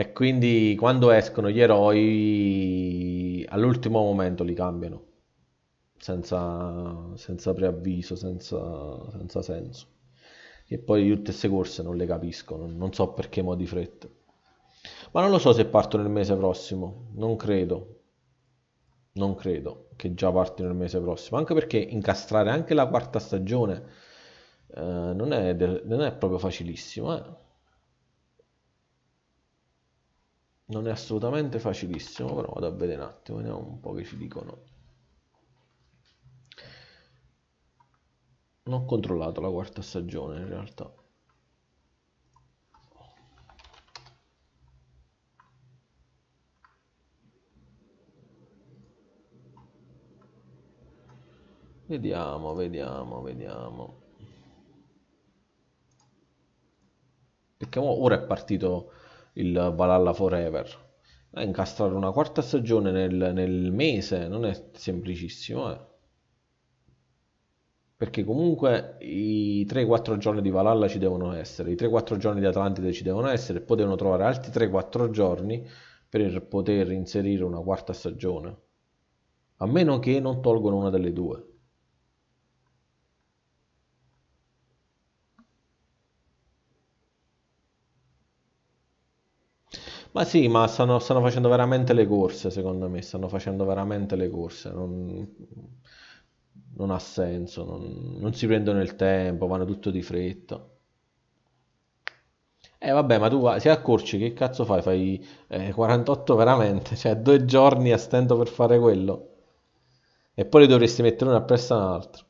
E quindi quando escono gli eroi all'ultimo momento li cambiano, senza, senza preavviso, senza, senza, senso. E poi tutte queste corse non le capisco, non, non so perché mo di fretta. Ma non lo so se partono il mese prossimo, non credo. Non credo che già partano il mese prossimo, anche perché incastrare anche la quarta stagione eh, non, è, non, è, proprio facilissimo. Eh. non è assolutamente facilissimo però vado a vedere un attimo vediamo un po' che ci dicono non ho controllato la quarta stagione in realtà Vediamo, vediamo, vediamo. Perché ora è partito il Valhalla Forever. Eh, incastrare una quarta stagione nel, nel mese non è semplicissimo, eh. Perché comunque i 3-4 giorni di Valhalla ci devono essere, i 3-4 giorni di Atlantide ci devono essere, e poi devono trovare altri 3-4 giorni per poter inserire una quarta stagione. A meno che non tolgono una delle due. Ma sì, ma stanno, stanno facendo veramente le corse, secondo me, stanno facendo veramente le corse. Non, non ha senso, non, non si prendono il tempo, vanno tutto di fretta. Eh vabbè, ma tu se accorci che cazzo fai? Fai eh, 48 veramente? Cioè due giorni a stento per fare quello? E poi li dovresti mettere uno appresso a un altro.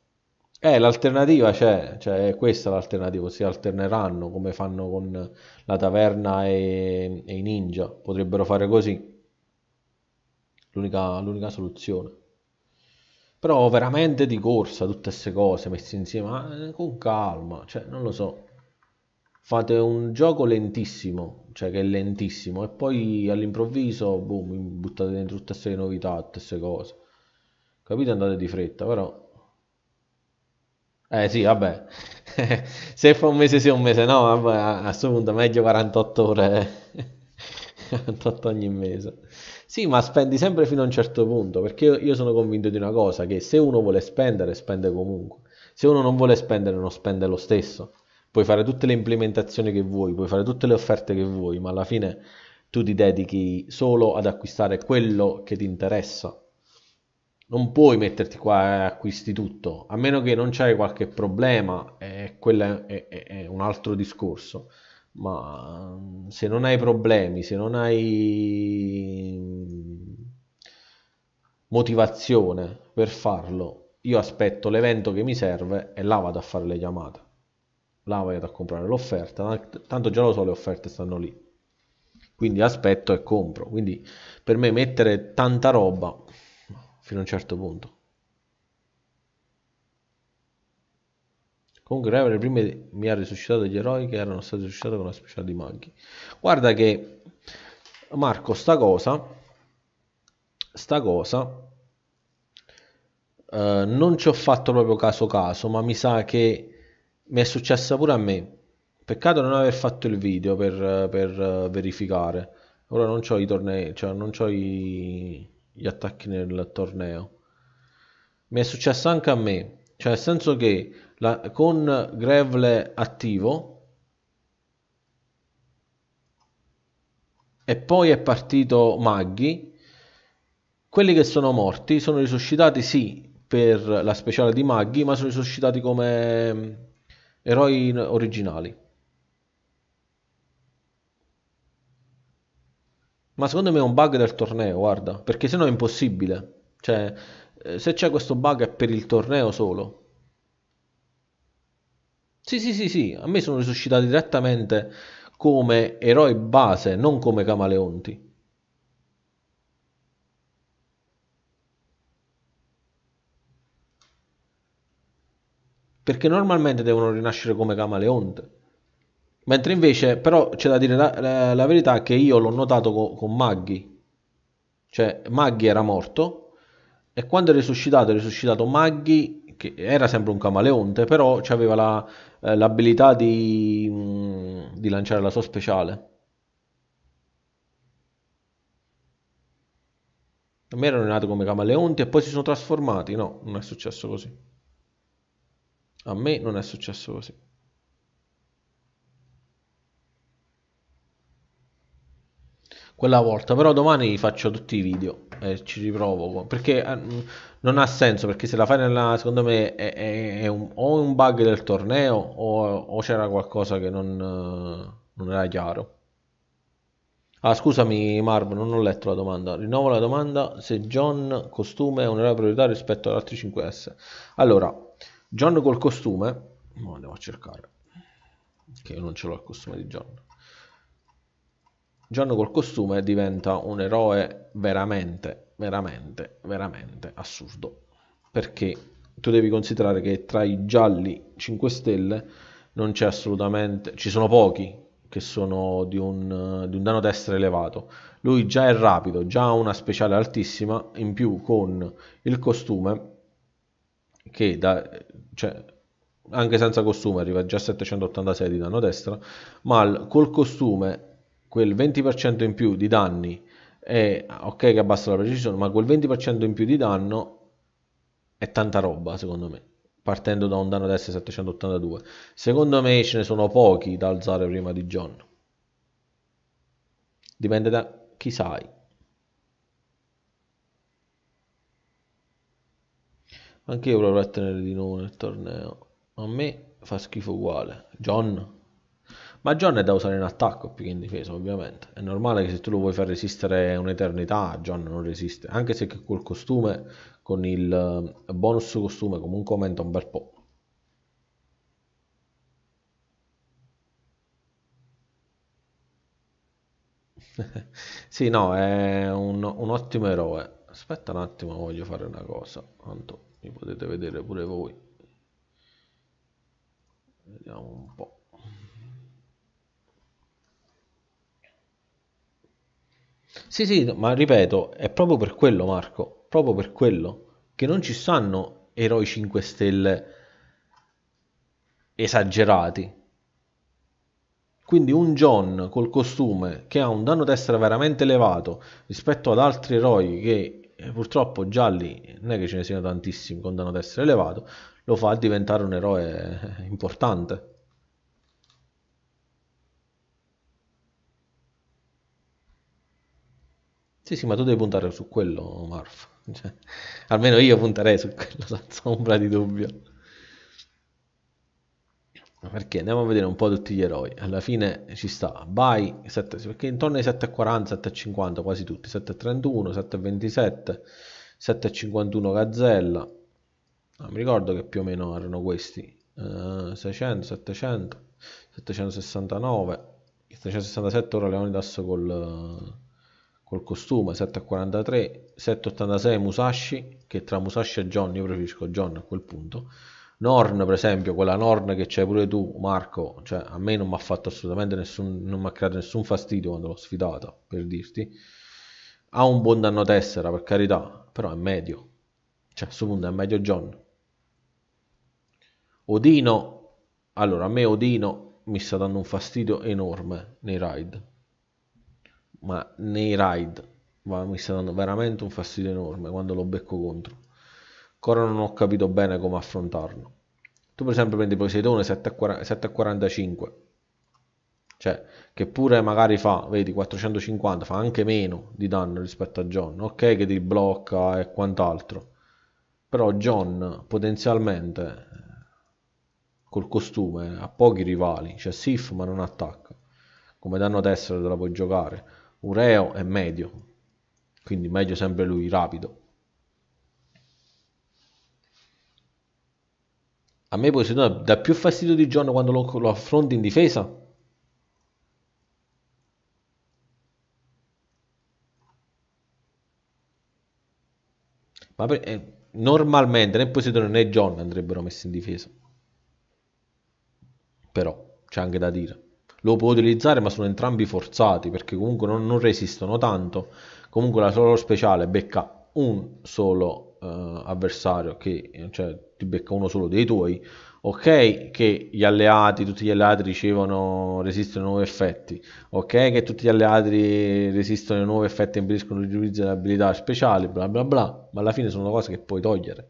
Eh, l'alternativa c'è, cioè è questa l'alternativa, si alterneranno come fanno con la taverna e, e i ninja, potrebbero fare così, l'unica, l'unica soluzione. Però veramente di corsa tutte queste cose messe insieme, eh, con calma, cioè non lo so. Fate un gioco lentissimo, cioè che è lentissimo, e poi all'improvviso, boom, buttate dentro tutte queste novità, tutte queste cose. Capito? Andate di fretta, però eh sì, vabbè. Se fa un mese sì, un mese no, vabbè, a questo punto meglio 48 ore. 48 ogni mese. Sì, ma spendi sempre fino a un certo punto, perché io, io sono convinto di una cosa, che se uno vuole spendere, spende comunque. Se uno non vuole spendere, non spende lo stesso. Puoi fare tutte le implementazioni che vuoi, puoi fare tutte le offerte che vuoi, ma alla fine tu ti dedichi solo ad acquistare quello che ti interessa non puoi metterti qua e acquisti tutto, a meno che non c'hai qualche problema, eh, quello è, è, è, un altro discorso, ma mm, se non hai problemi, se non hai mm, motivazione per farlo, io aspetto l'evento che mi serve e là vado a fare le chiamate, là vado a comprare l'offerta, tanto già lo so, le offerte stanno lì. Quindi aspetto e compro. Quindi per me mettere tanta roba fino a un certo punto. Comunque Rever prime mi ha risuscitato gli eroi che erano stati risuscitati con la speciale di maghi. Guarda che Marco sta cosa sta cosa eh, non ci ho fatto proprio caso caso, ma mi sa che mi è successa pure a me. Peccato non aver fatto il video per, per verificare. Ora non ho i tornei, cioè non ho i gli attacchi nel torneo. Mi è successo anche a me, cioè nel senso che la, con Grevle attivo e poi è partito Maggi, quelli che sono morti sono risuscitati sì per la speciale di Maggi, ma sono risuscitati come ehm, eroi originali. Ma secondo me è un bug del torneo, guarda, perché sennò è impossibile. Cioè, eh, se c'è questo bug è per il torneo solo. Sì, sì, sì, sì, a me sono risuscitati direttamente come eroi base, non come camaleonti. Perché normalmente devono rinascere come camaleonte. Mentre invece, però, c'è da dire la, la, la verità che io l'ho notato co, con Maghi. Cioè, Maghi era morto e quando è risuscitato, è risuscitato Maghi, che era sempre un camaleonte, però aveva la, eh, l'abilità di, mh, mm, di lanciare la sua speciale. A me erano nati come camaleonti e poi si sono trasformati. No, non è successo così. A me non è successo così. quella volta, però domani faccio tutti i video e ci riprovo, perché eh, non ha senso, perché se la fai nella, secondo me è, è, è un, o un bug del torneo o, o c'era qualcosa che non, non, era chiaro. Ah scusami Marv, non ho letto la domanda, rinnovo la domanda se John costume è un'era priorità rispetto ad altri 5S. Allora, John col costume, ma andiamo a cercare, che io non ce l'ho il costume di John. Giorno col costume diventa un eroe veramente, veramente, veramente assurdo. Perché tu devi considerare che tra i gialli 5 Stelle non c'è assolutamente, ci sono pochi che sono di un, di un danno destro elevato. Lui già è rapido, già ha una speciale altissima, in più con il costume che da, cioè, anche senza costume arriva già a 786 di danno destra, ma col costume quel 20% in più di danni è ok che abbassa la precisione, ma quel 20% in più di danno è tanta roba secondo me partendo da un danno da S782 secondo me ce ne sono pochi da alzare prima di John dipende da chi sai anche io provo a tenere di nuovo nel torneo a me fa schifo uguale John ma John è da usare in attacco più che in difesa, ovviamente. È normale che se tu lo vuoi far resistere un'eternità, John non resiste. Anche se col costume, con il eh, bonus costume, comunque aumenta un bel po'. sì, no, è un, un, ottimo eroe. Aspetta un attimo, voglio fare una cosa. Tanto mi potete vedere pure voi. Vediamo un po'. Sì, sì, ma ripeto, è proprio per quello, Marco, proprio per quello che non ci stanno eroi 5 stelle esagerati. Quindi un John col costume che ha un danno tessera veramente elevato rispetto ad altri eroi che eh, purtroppo gialli non è che ce ne siano tantissimi con danno tessera elevato, lo fa diventare un eroe eh, importante. Sì, sì, ma tu devi puntare su quello, Marf. Cioè, almeno io punterei su quello, senza ombra di dubbio. Perché andiamo a vedere un po' tutti gli eroi. Alla fine ci sta, vai, perché intorno ai 7,40, 7,50 quasi tutti, 7,31, 7,27, 7,51 Gazzella. Ah, mi ricordo che più o meno erano questi. Uh, 600, 700, 769, 767 ora Leonidas col... Uh, col costume 7,43, 7,86 Musashi, che tra Musashi e John io preferisco John a quel punto. Norn per esempio, quella Norn che c'hai pure tu Marco, cioè a me non mi ha fatto assolutamente nessun, non mi ha creato nessun fastidio quando l'ho sfidata, per dirti. Ha un buon danno tessera, per carità, però è medio. Cioè a questo punto è medio John. Odino, allora a me Odino mi sta dando un fastidio enorme nei ride ma nei ride va, mi sta dando veramente un fastidio enorme quando lo becco contro. Ancora non ho capito bene come affrontarlo. Tu per esempio prendi Poseidone 7,45, cioè che pure magari fa, vedi, 450, fa anche meno di danno rispetto a John, ok che ti blocca e quant'altro, però John potenzialmente col costume ha pochi rivali, cioè Sif ma non attacca, come danno tessera te la puoi giocare, ureo reo è medio, quindi meglio sempre lui rapido. A me Poseidone dà più fastidio di John quando lo, lo affronti in difesa. Ma per, eh, normalmente né Poseidone né John andrebbero messi in difesa. Però c'è anche da dire lo può utilizzare ma sono entrambi forzati perché comunque non, non resistono tanto comunque la solo speciale becca un solo eh, avversario che cioè, ti becca uno solo dei tuoi ok che gli alleati tutti gli alleati ricevono resistono ai nuovi effetti ok che tutti gli alleati resistono ai nuovi effetti e impediscono l'utilizzo delle abilità speciali bla bla bla ma alla fine sono cose che puoi togliere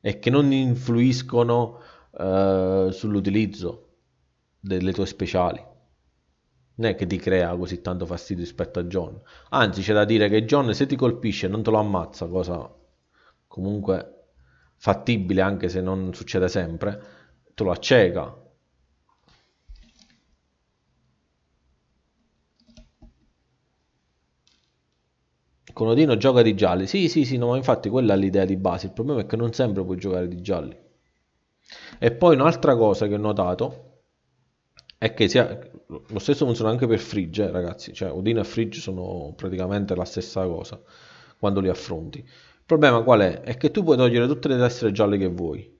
e che non influiscono eh, sull'utilizzo delle tue speciali. Non è che ti crea così tanto fastidio rispetto a John. Anzi, c'è da dire che John, se ti colpisce, non te lo ammazza, cosa comunque fattibile anche se non succede sempre, te lo acceca. Con Odino gioca di gialli. Sì, sì, sì, no, ma infatti quella è l'idea di base. Il problema è che non sempre puoi giocare di gialli. E poi un'altra cosa che ho notato è che sia, lo stesso funziona anche per Fridge, ragazzi, cioè Odin e Fridge sono praticamente la stessa cosa quando li affronti. Il problema qual è? È che tu puoi togliere tutte le tessere gialle che vuoi,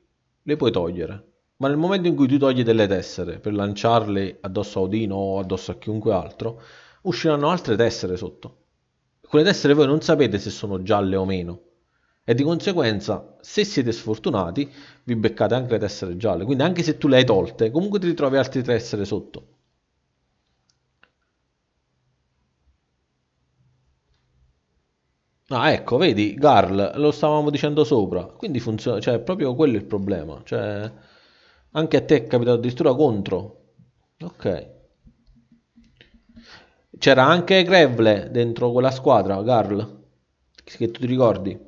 le puoi togliere, ma nel momento in cui tu togli delle tessere per lanciarle addosso a Odin o addosso a chiunque altro, usciranno altre tessere sotto. Quelle tessere voi non sapete se sono gialle o meno, e di conseguenza se siete sfortunati vi beccate anche le tessere gialle quindi anche se tu le hai tolte comunque ti ritrovi altre tessere sotto Ah, ecco, vedi, Garl, lo stavamo dicendo sopra, quindi funziona, cioè, proprio quello è il problema, cioè, anche a te è capitato addirittura contro, ok. C'era anche Grevle dentro quella squadra, Garl, che tu ti ricordi?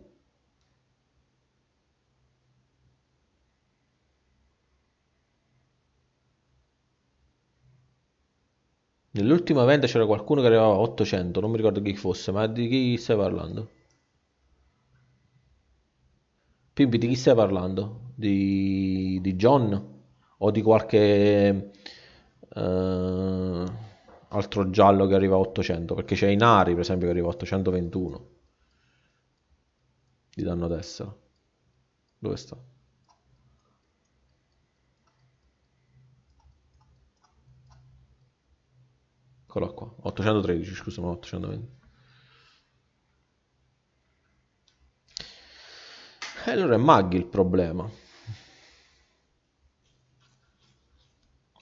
Nell'ultima evento c'era qualcuno che arrivava a 800, non mi ricordo chi fosse, ma di chi stai parlando? Pimpi, di chi stai parlando? Di, di John? O di qualche eh, altro giallo che arriva a 800? Perché c'è Inari, per esempio, che arriva a 821. Di danno tessera. Dove sta? Eccolo qua, 813, scusami, 820. E allora è Maghi il problema.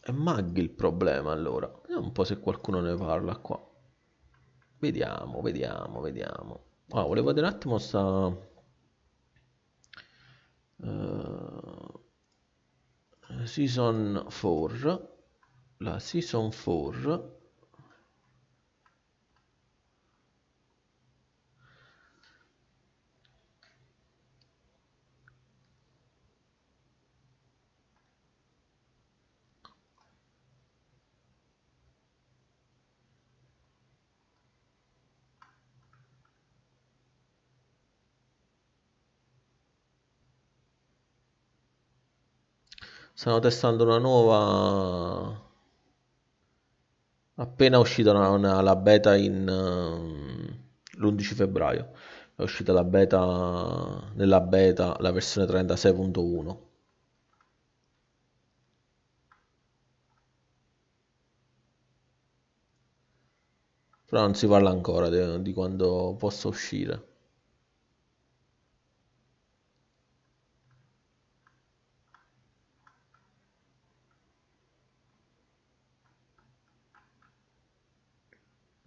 È Maghi il problema allora. Vediamo un po' se qualcuno ne parla qua. Vediamo, vediamo, vediamo. Ah, volevo vedere un attimo sta... Uh, season 4. La Season 4 stanno testando una nuova appena uscita una, una, la beta in uh, ehm, l'11 febbraio è uscita la beta nella beta la versione 36.1 però non si parla ancora di, di quando possa uscire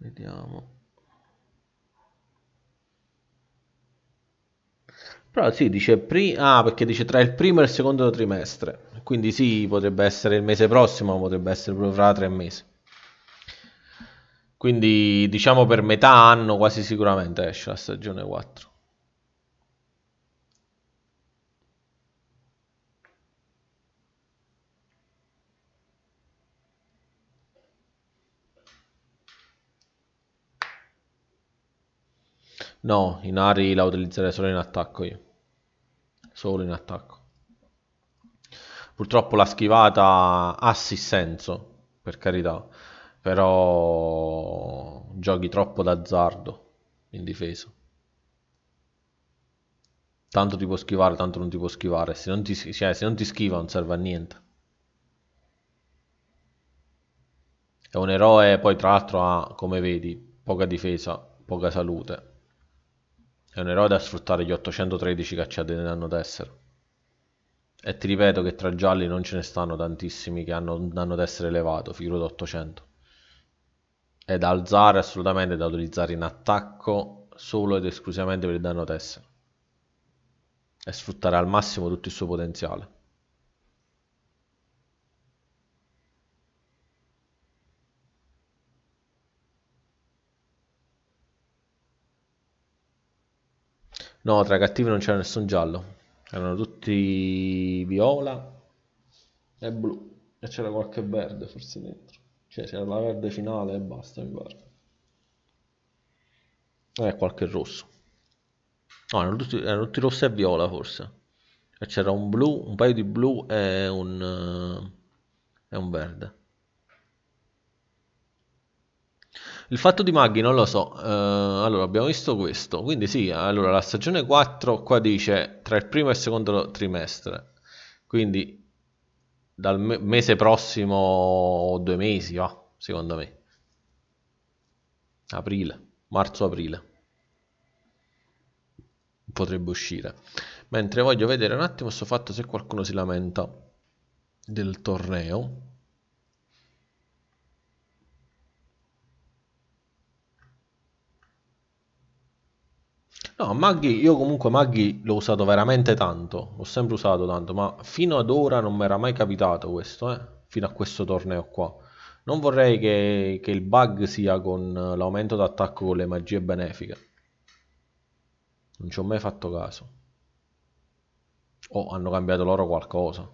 vediamo però si sì, dice pri- ah perché dice tra il primo e il secondo trimestre quindi sì potrebbe essere il mese prossimo potrebbe essere proprio fra tre mesi quindi diciamo per metà anno quasi sicuramente esce la stagione 4 No, in Ari la utilizzerei solo in attacco io. Solo in attacco. Purtroppo la schivata ha sì senso, per carità, però giochi troppo d'azzardo in difesa. Tanto ti può schivare, tanto non ti può schivare. Se non ti, cioè, se non ti schiva non serve a niente. È un eroe, poi tra l'altro ha, come vedi, poca difesa, poca salute è un eroe da sfruttare gli 813 cacciati danno tessero. E ti ripeto che tra gialli non ce ne stanno tantissimi che hanno un danno d'essere elevato, figuro da 800. È da alzare assolutamente, da utilizzare in attacco solo ed esclusivamente per il danno tessero. E sfruttare al massimo tutto il suo potenziale. No, tra i cattivi non c'era nessun giallo. Erano tutti viola e blu. E c'era qualche verde forse dentro. Cioè c'era la verde finale e basta, mi pare. E qualche rosso. No, erano tutti, erano tutti rossi e viola forse. E c'era un blu, un paio di blu e un, eh, e un verde. Il fatto di Maghi non lo so. Eh, allora, abbiamo visto questo. Quindi sì, allora la stagione 4 qua dice tra il primo e il secondo trimestre. Quindi dal me mese prossimo o due mesi, va, secondo me. Aprile, marzo-aprile. Potrebbe uscire. Mentre voglio vedere un attimo sto fatto se qualcuno si lamenta del torneo No, Maggi, io comunque Maggi l'ho usato veramente tanto, l'ho sempre usato tanto, ma fino ad ora non mi era mai capitato questo, eh? fino a questo torneo qua. Non vorrei che, che il bug sia con l'aumento d'attacco con le magie benefiche. Non ci ho mai fatto caso. O oh, hanno cambiato loro qualcosa,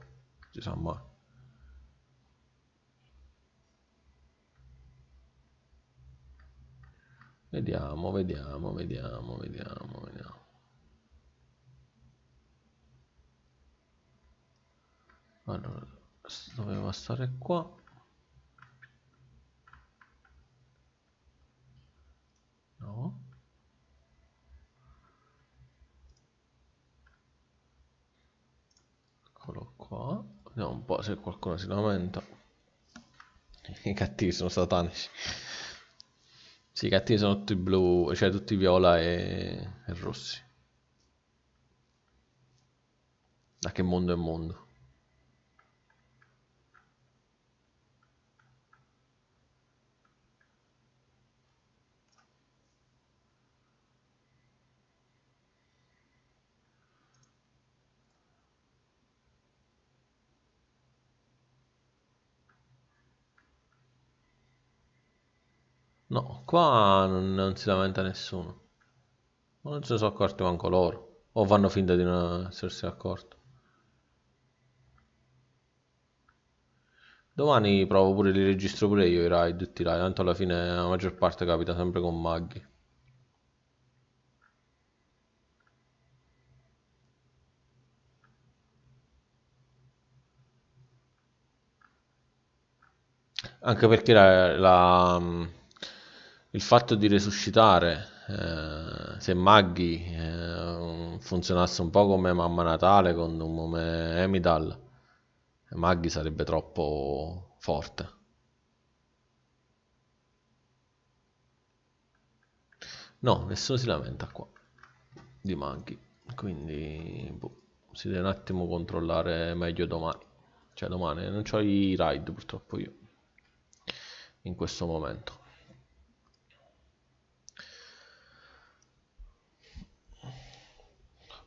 si sa mai. Vediamo, vediamo, vediamo, vediamo, vediamo. Allora, doveva stare qua. No. Eccolo qua. Vediamo un po' se qualcuno si lamenta. I cattivi sono satanici. Sì, i gattini sono tutti blu, cioè tutti viola e, e rossi. Da che mondo è mondo. No, qua non, non si lamenta nessuno. Ma non se ne sono accorti manco loro. O fanno finta di non essersi accorti. Domani provo pure, li registro pure io i ride, tutti i ride, tanto alla fine la maggior parte capita sempre con Maggie. Anche perché la, la mm, il fatto di resuscitare, eh, se Maggi eh, funzionasse un po' come Mamma Natale con un nome Emidal, Maggi sarebbe troppo forte. No, nessuno si lamenta qua di Maggi, quindi boh, si deve un attimo controllare meglio domani. Cioè domani non ho i ride purtroppo io in questo momento.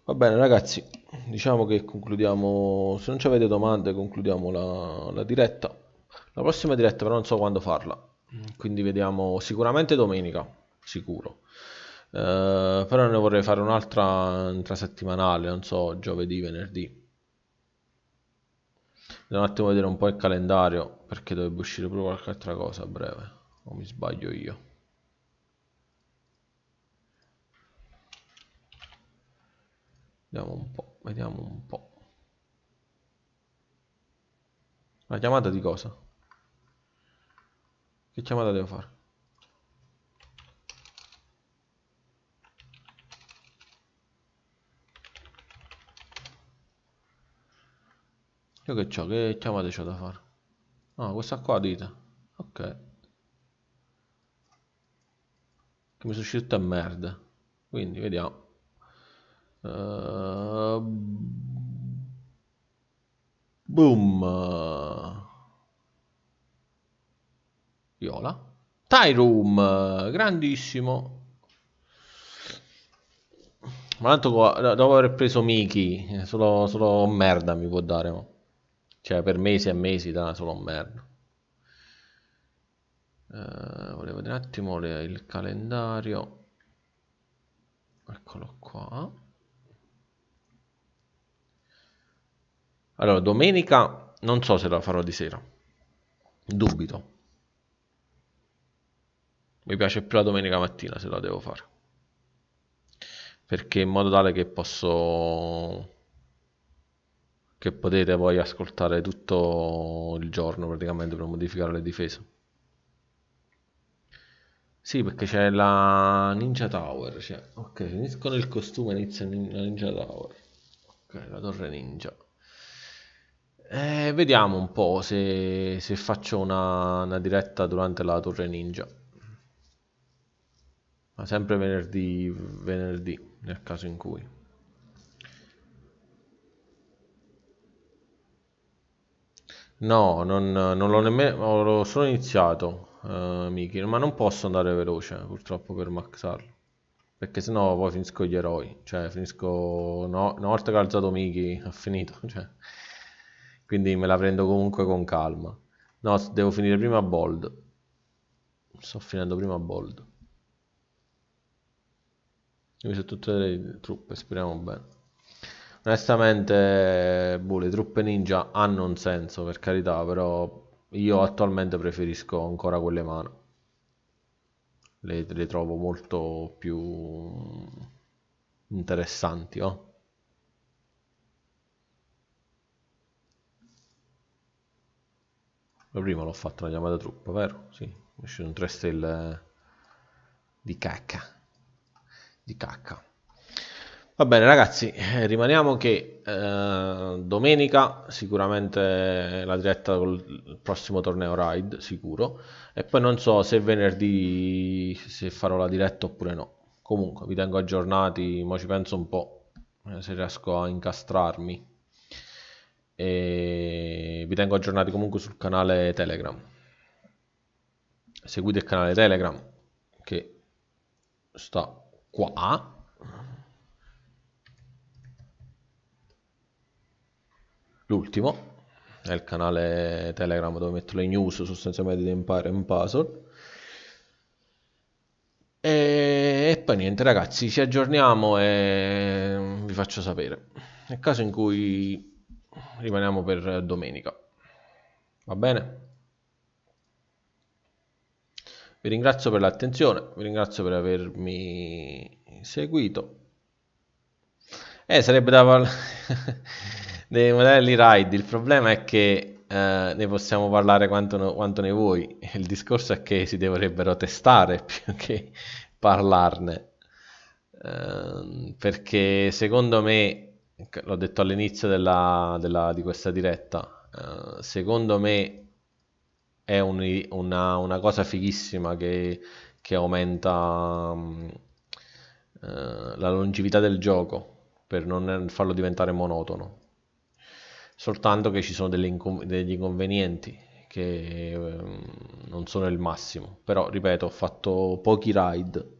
va bene ragazzi diciamo che concludiamo se non ci avete domande concludiamo la, la diretta la prossima diretta però non so quando farla quindi vediamo sicuramente domenica sicuro Uh, però ne vorrei fare un'altra intrasettimanale, non so, giovedì, venerdì. Devo un attimo vedere un po' il calendario perché dovrebbe uscire pure qualche altra cosa a breve, o mi sbaglio io. Vediamo un po', vediamo un po'. La chiamata di cosa? Che chiamata devo fare? Io che c'ho? Che chiamate c'ho da fare? Ah, questa qua dita. Ok. Che mi sono a merda. Quindi, vediamo. Eh, boom. Viola. Tyroom, grandissimo. Ma tanto dopo aver preso Miki, eh, solo, solo merda mi può dare. No? Cioè per mesi e mesi da solo merda. Uh, volevo vedere un attimo le, il calendario. Eccolo qua. Allora, domenica non so se la farò di sera. Dubito. Mi piace più la domenica mattina se la devo fare. Perché in modo tale che posso che potete poi ascoltare tutto il giorno praticamente per modificare le difese. Sì, perché c'è la Ninja Tower. Cioè, ok, finiscono il costume, inizia la Ninja Tower. Ok, la torre ninja. Eh, vediamo un po' se, se faccio una, una, diretta durante la Torre Ninja. Ma sempre venerdì, venerdì, nel caso in cui. No, non, non l'ho nemmeno, l'ho solo iniziato, eh, Miki, ma non posso andare veloce purtroppo per maxarlo. Perché sennò poi finisco gli eroi, cioè finisco... No, una volta che ho alzato Miki, ha finito, cioè quindi me la prendo comunque con calma. No, devo finire prima bold. Sto finendo prima bold. Io sono tutte le truppe, speriamo bene. Onestamente, boh, le truppe ninja hanno un senso, per carità, però io attualmente preferisco ancora quelle mano. Le, le trovo molto più interessanti, oh. Ma prima l'ho fatta una chiamata truppa, vero? Sì, mi un 3 stelle di cacca. Di cacca. Va bene ragazzi, eh, rimaniamo che eh, domenica sicuramente la diretta con il prossimo torneo Raid, sicuro. E poi non so se venerdì se farò la diretta oppure no. Comunque vi tengo aggiornati, ma ci penso un po' eh, se riesco a incastrarmi e vi tengo aggiornati comunque sul canale Telegram. Seguite il canale Telegram che sta qua. L'ultimo è il canale Telegram dove metto le news sostanzialmente di Empire and Puzzle. E, e poi niente ragazzi, ci aggiorniamo e vi faccio sapere. Nel caso in cui rimaniamo per eh, domenica. Va bene? Vi ringrazio per l'attenzione, vi ringrazio per avermi seguito. Eh, sarebbe da parlare dei modelli ride, il problema è che eh, ne possiamo parlare quanto, no, quanto, ne vuoi, il discorso è che si dovrebbero testare più che parlarne, eh, perché secondo me l'ho detto all'inizio della, della, di questa diretta, uh, secondo me è un, una, una, cosa fighissima che, che aumenta um, uh, la longevità del gioco per non farlo diventare monotono. Soltanto che ci sono inco degli inconvenienti che um, non sono il massimo, però ripeto ho fatto pochi ride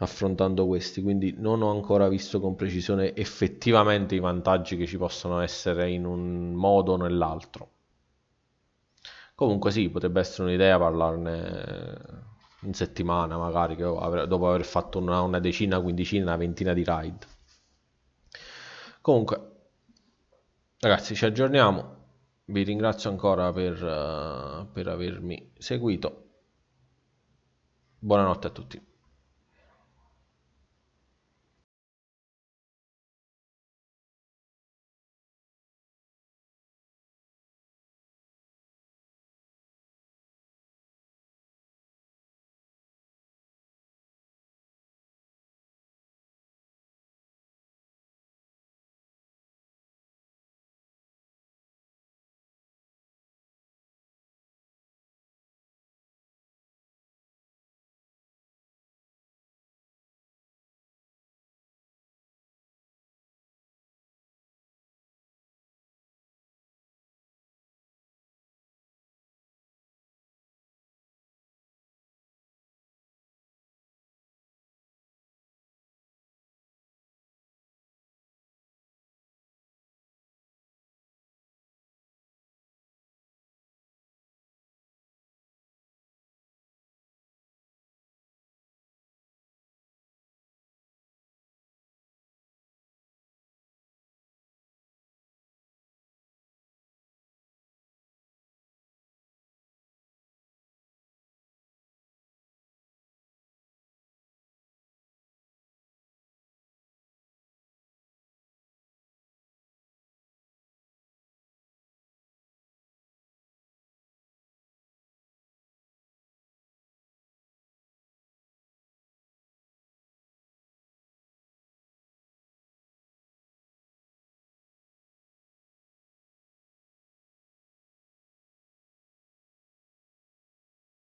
affrontando questi, quindi non ho ancora visto con precisione effettivamente i vantaggi che ci possono essere in un modo o nell'altro. Comunque sì, potrebbe essere un'idea parlarne in settimana magari, dopo aver fatto una, una decina, quindicina, ventina di ride. Comunque, ragazzi, ci aggiorniamo. Vi ringrazio ancora per, eh, per avermi seguito. Buonanotte a tutti.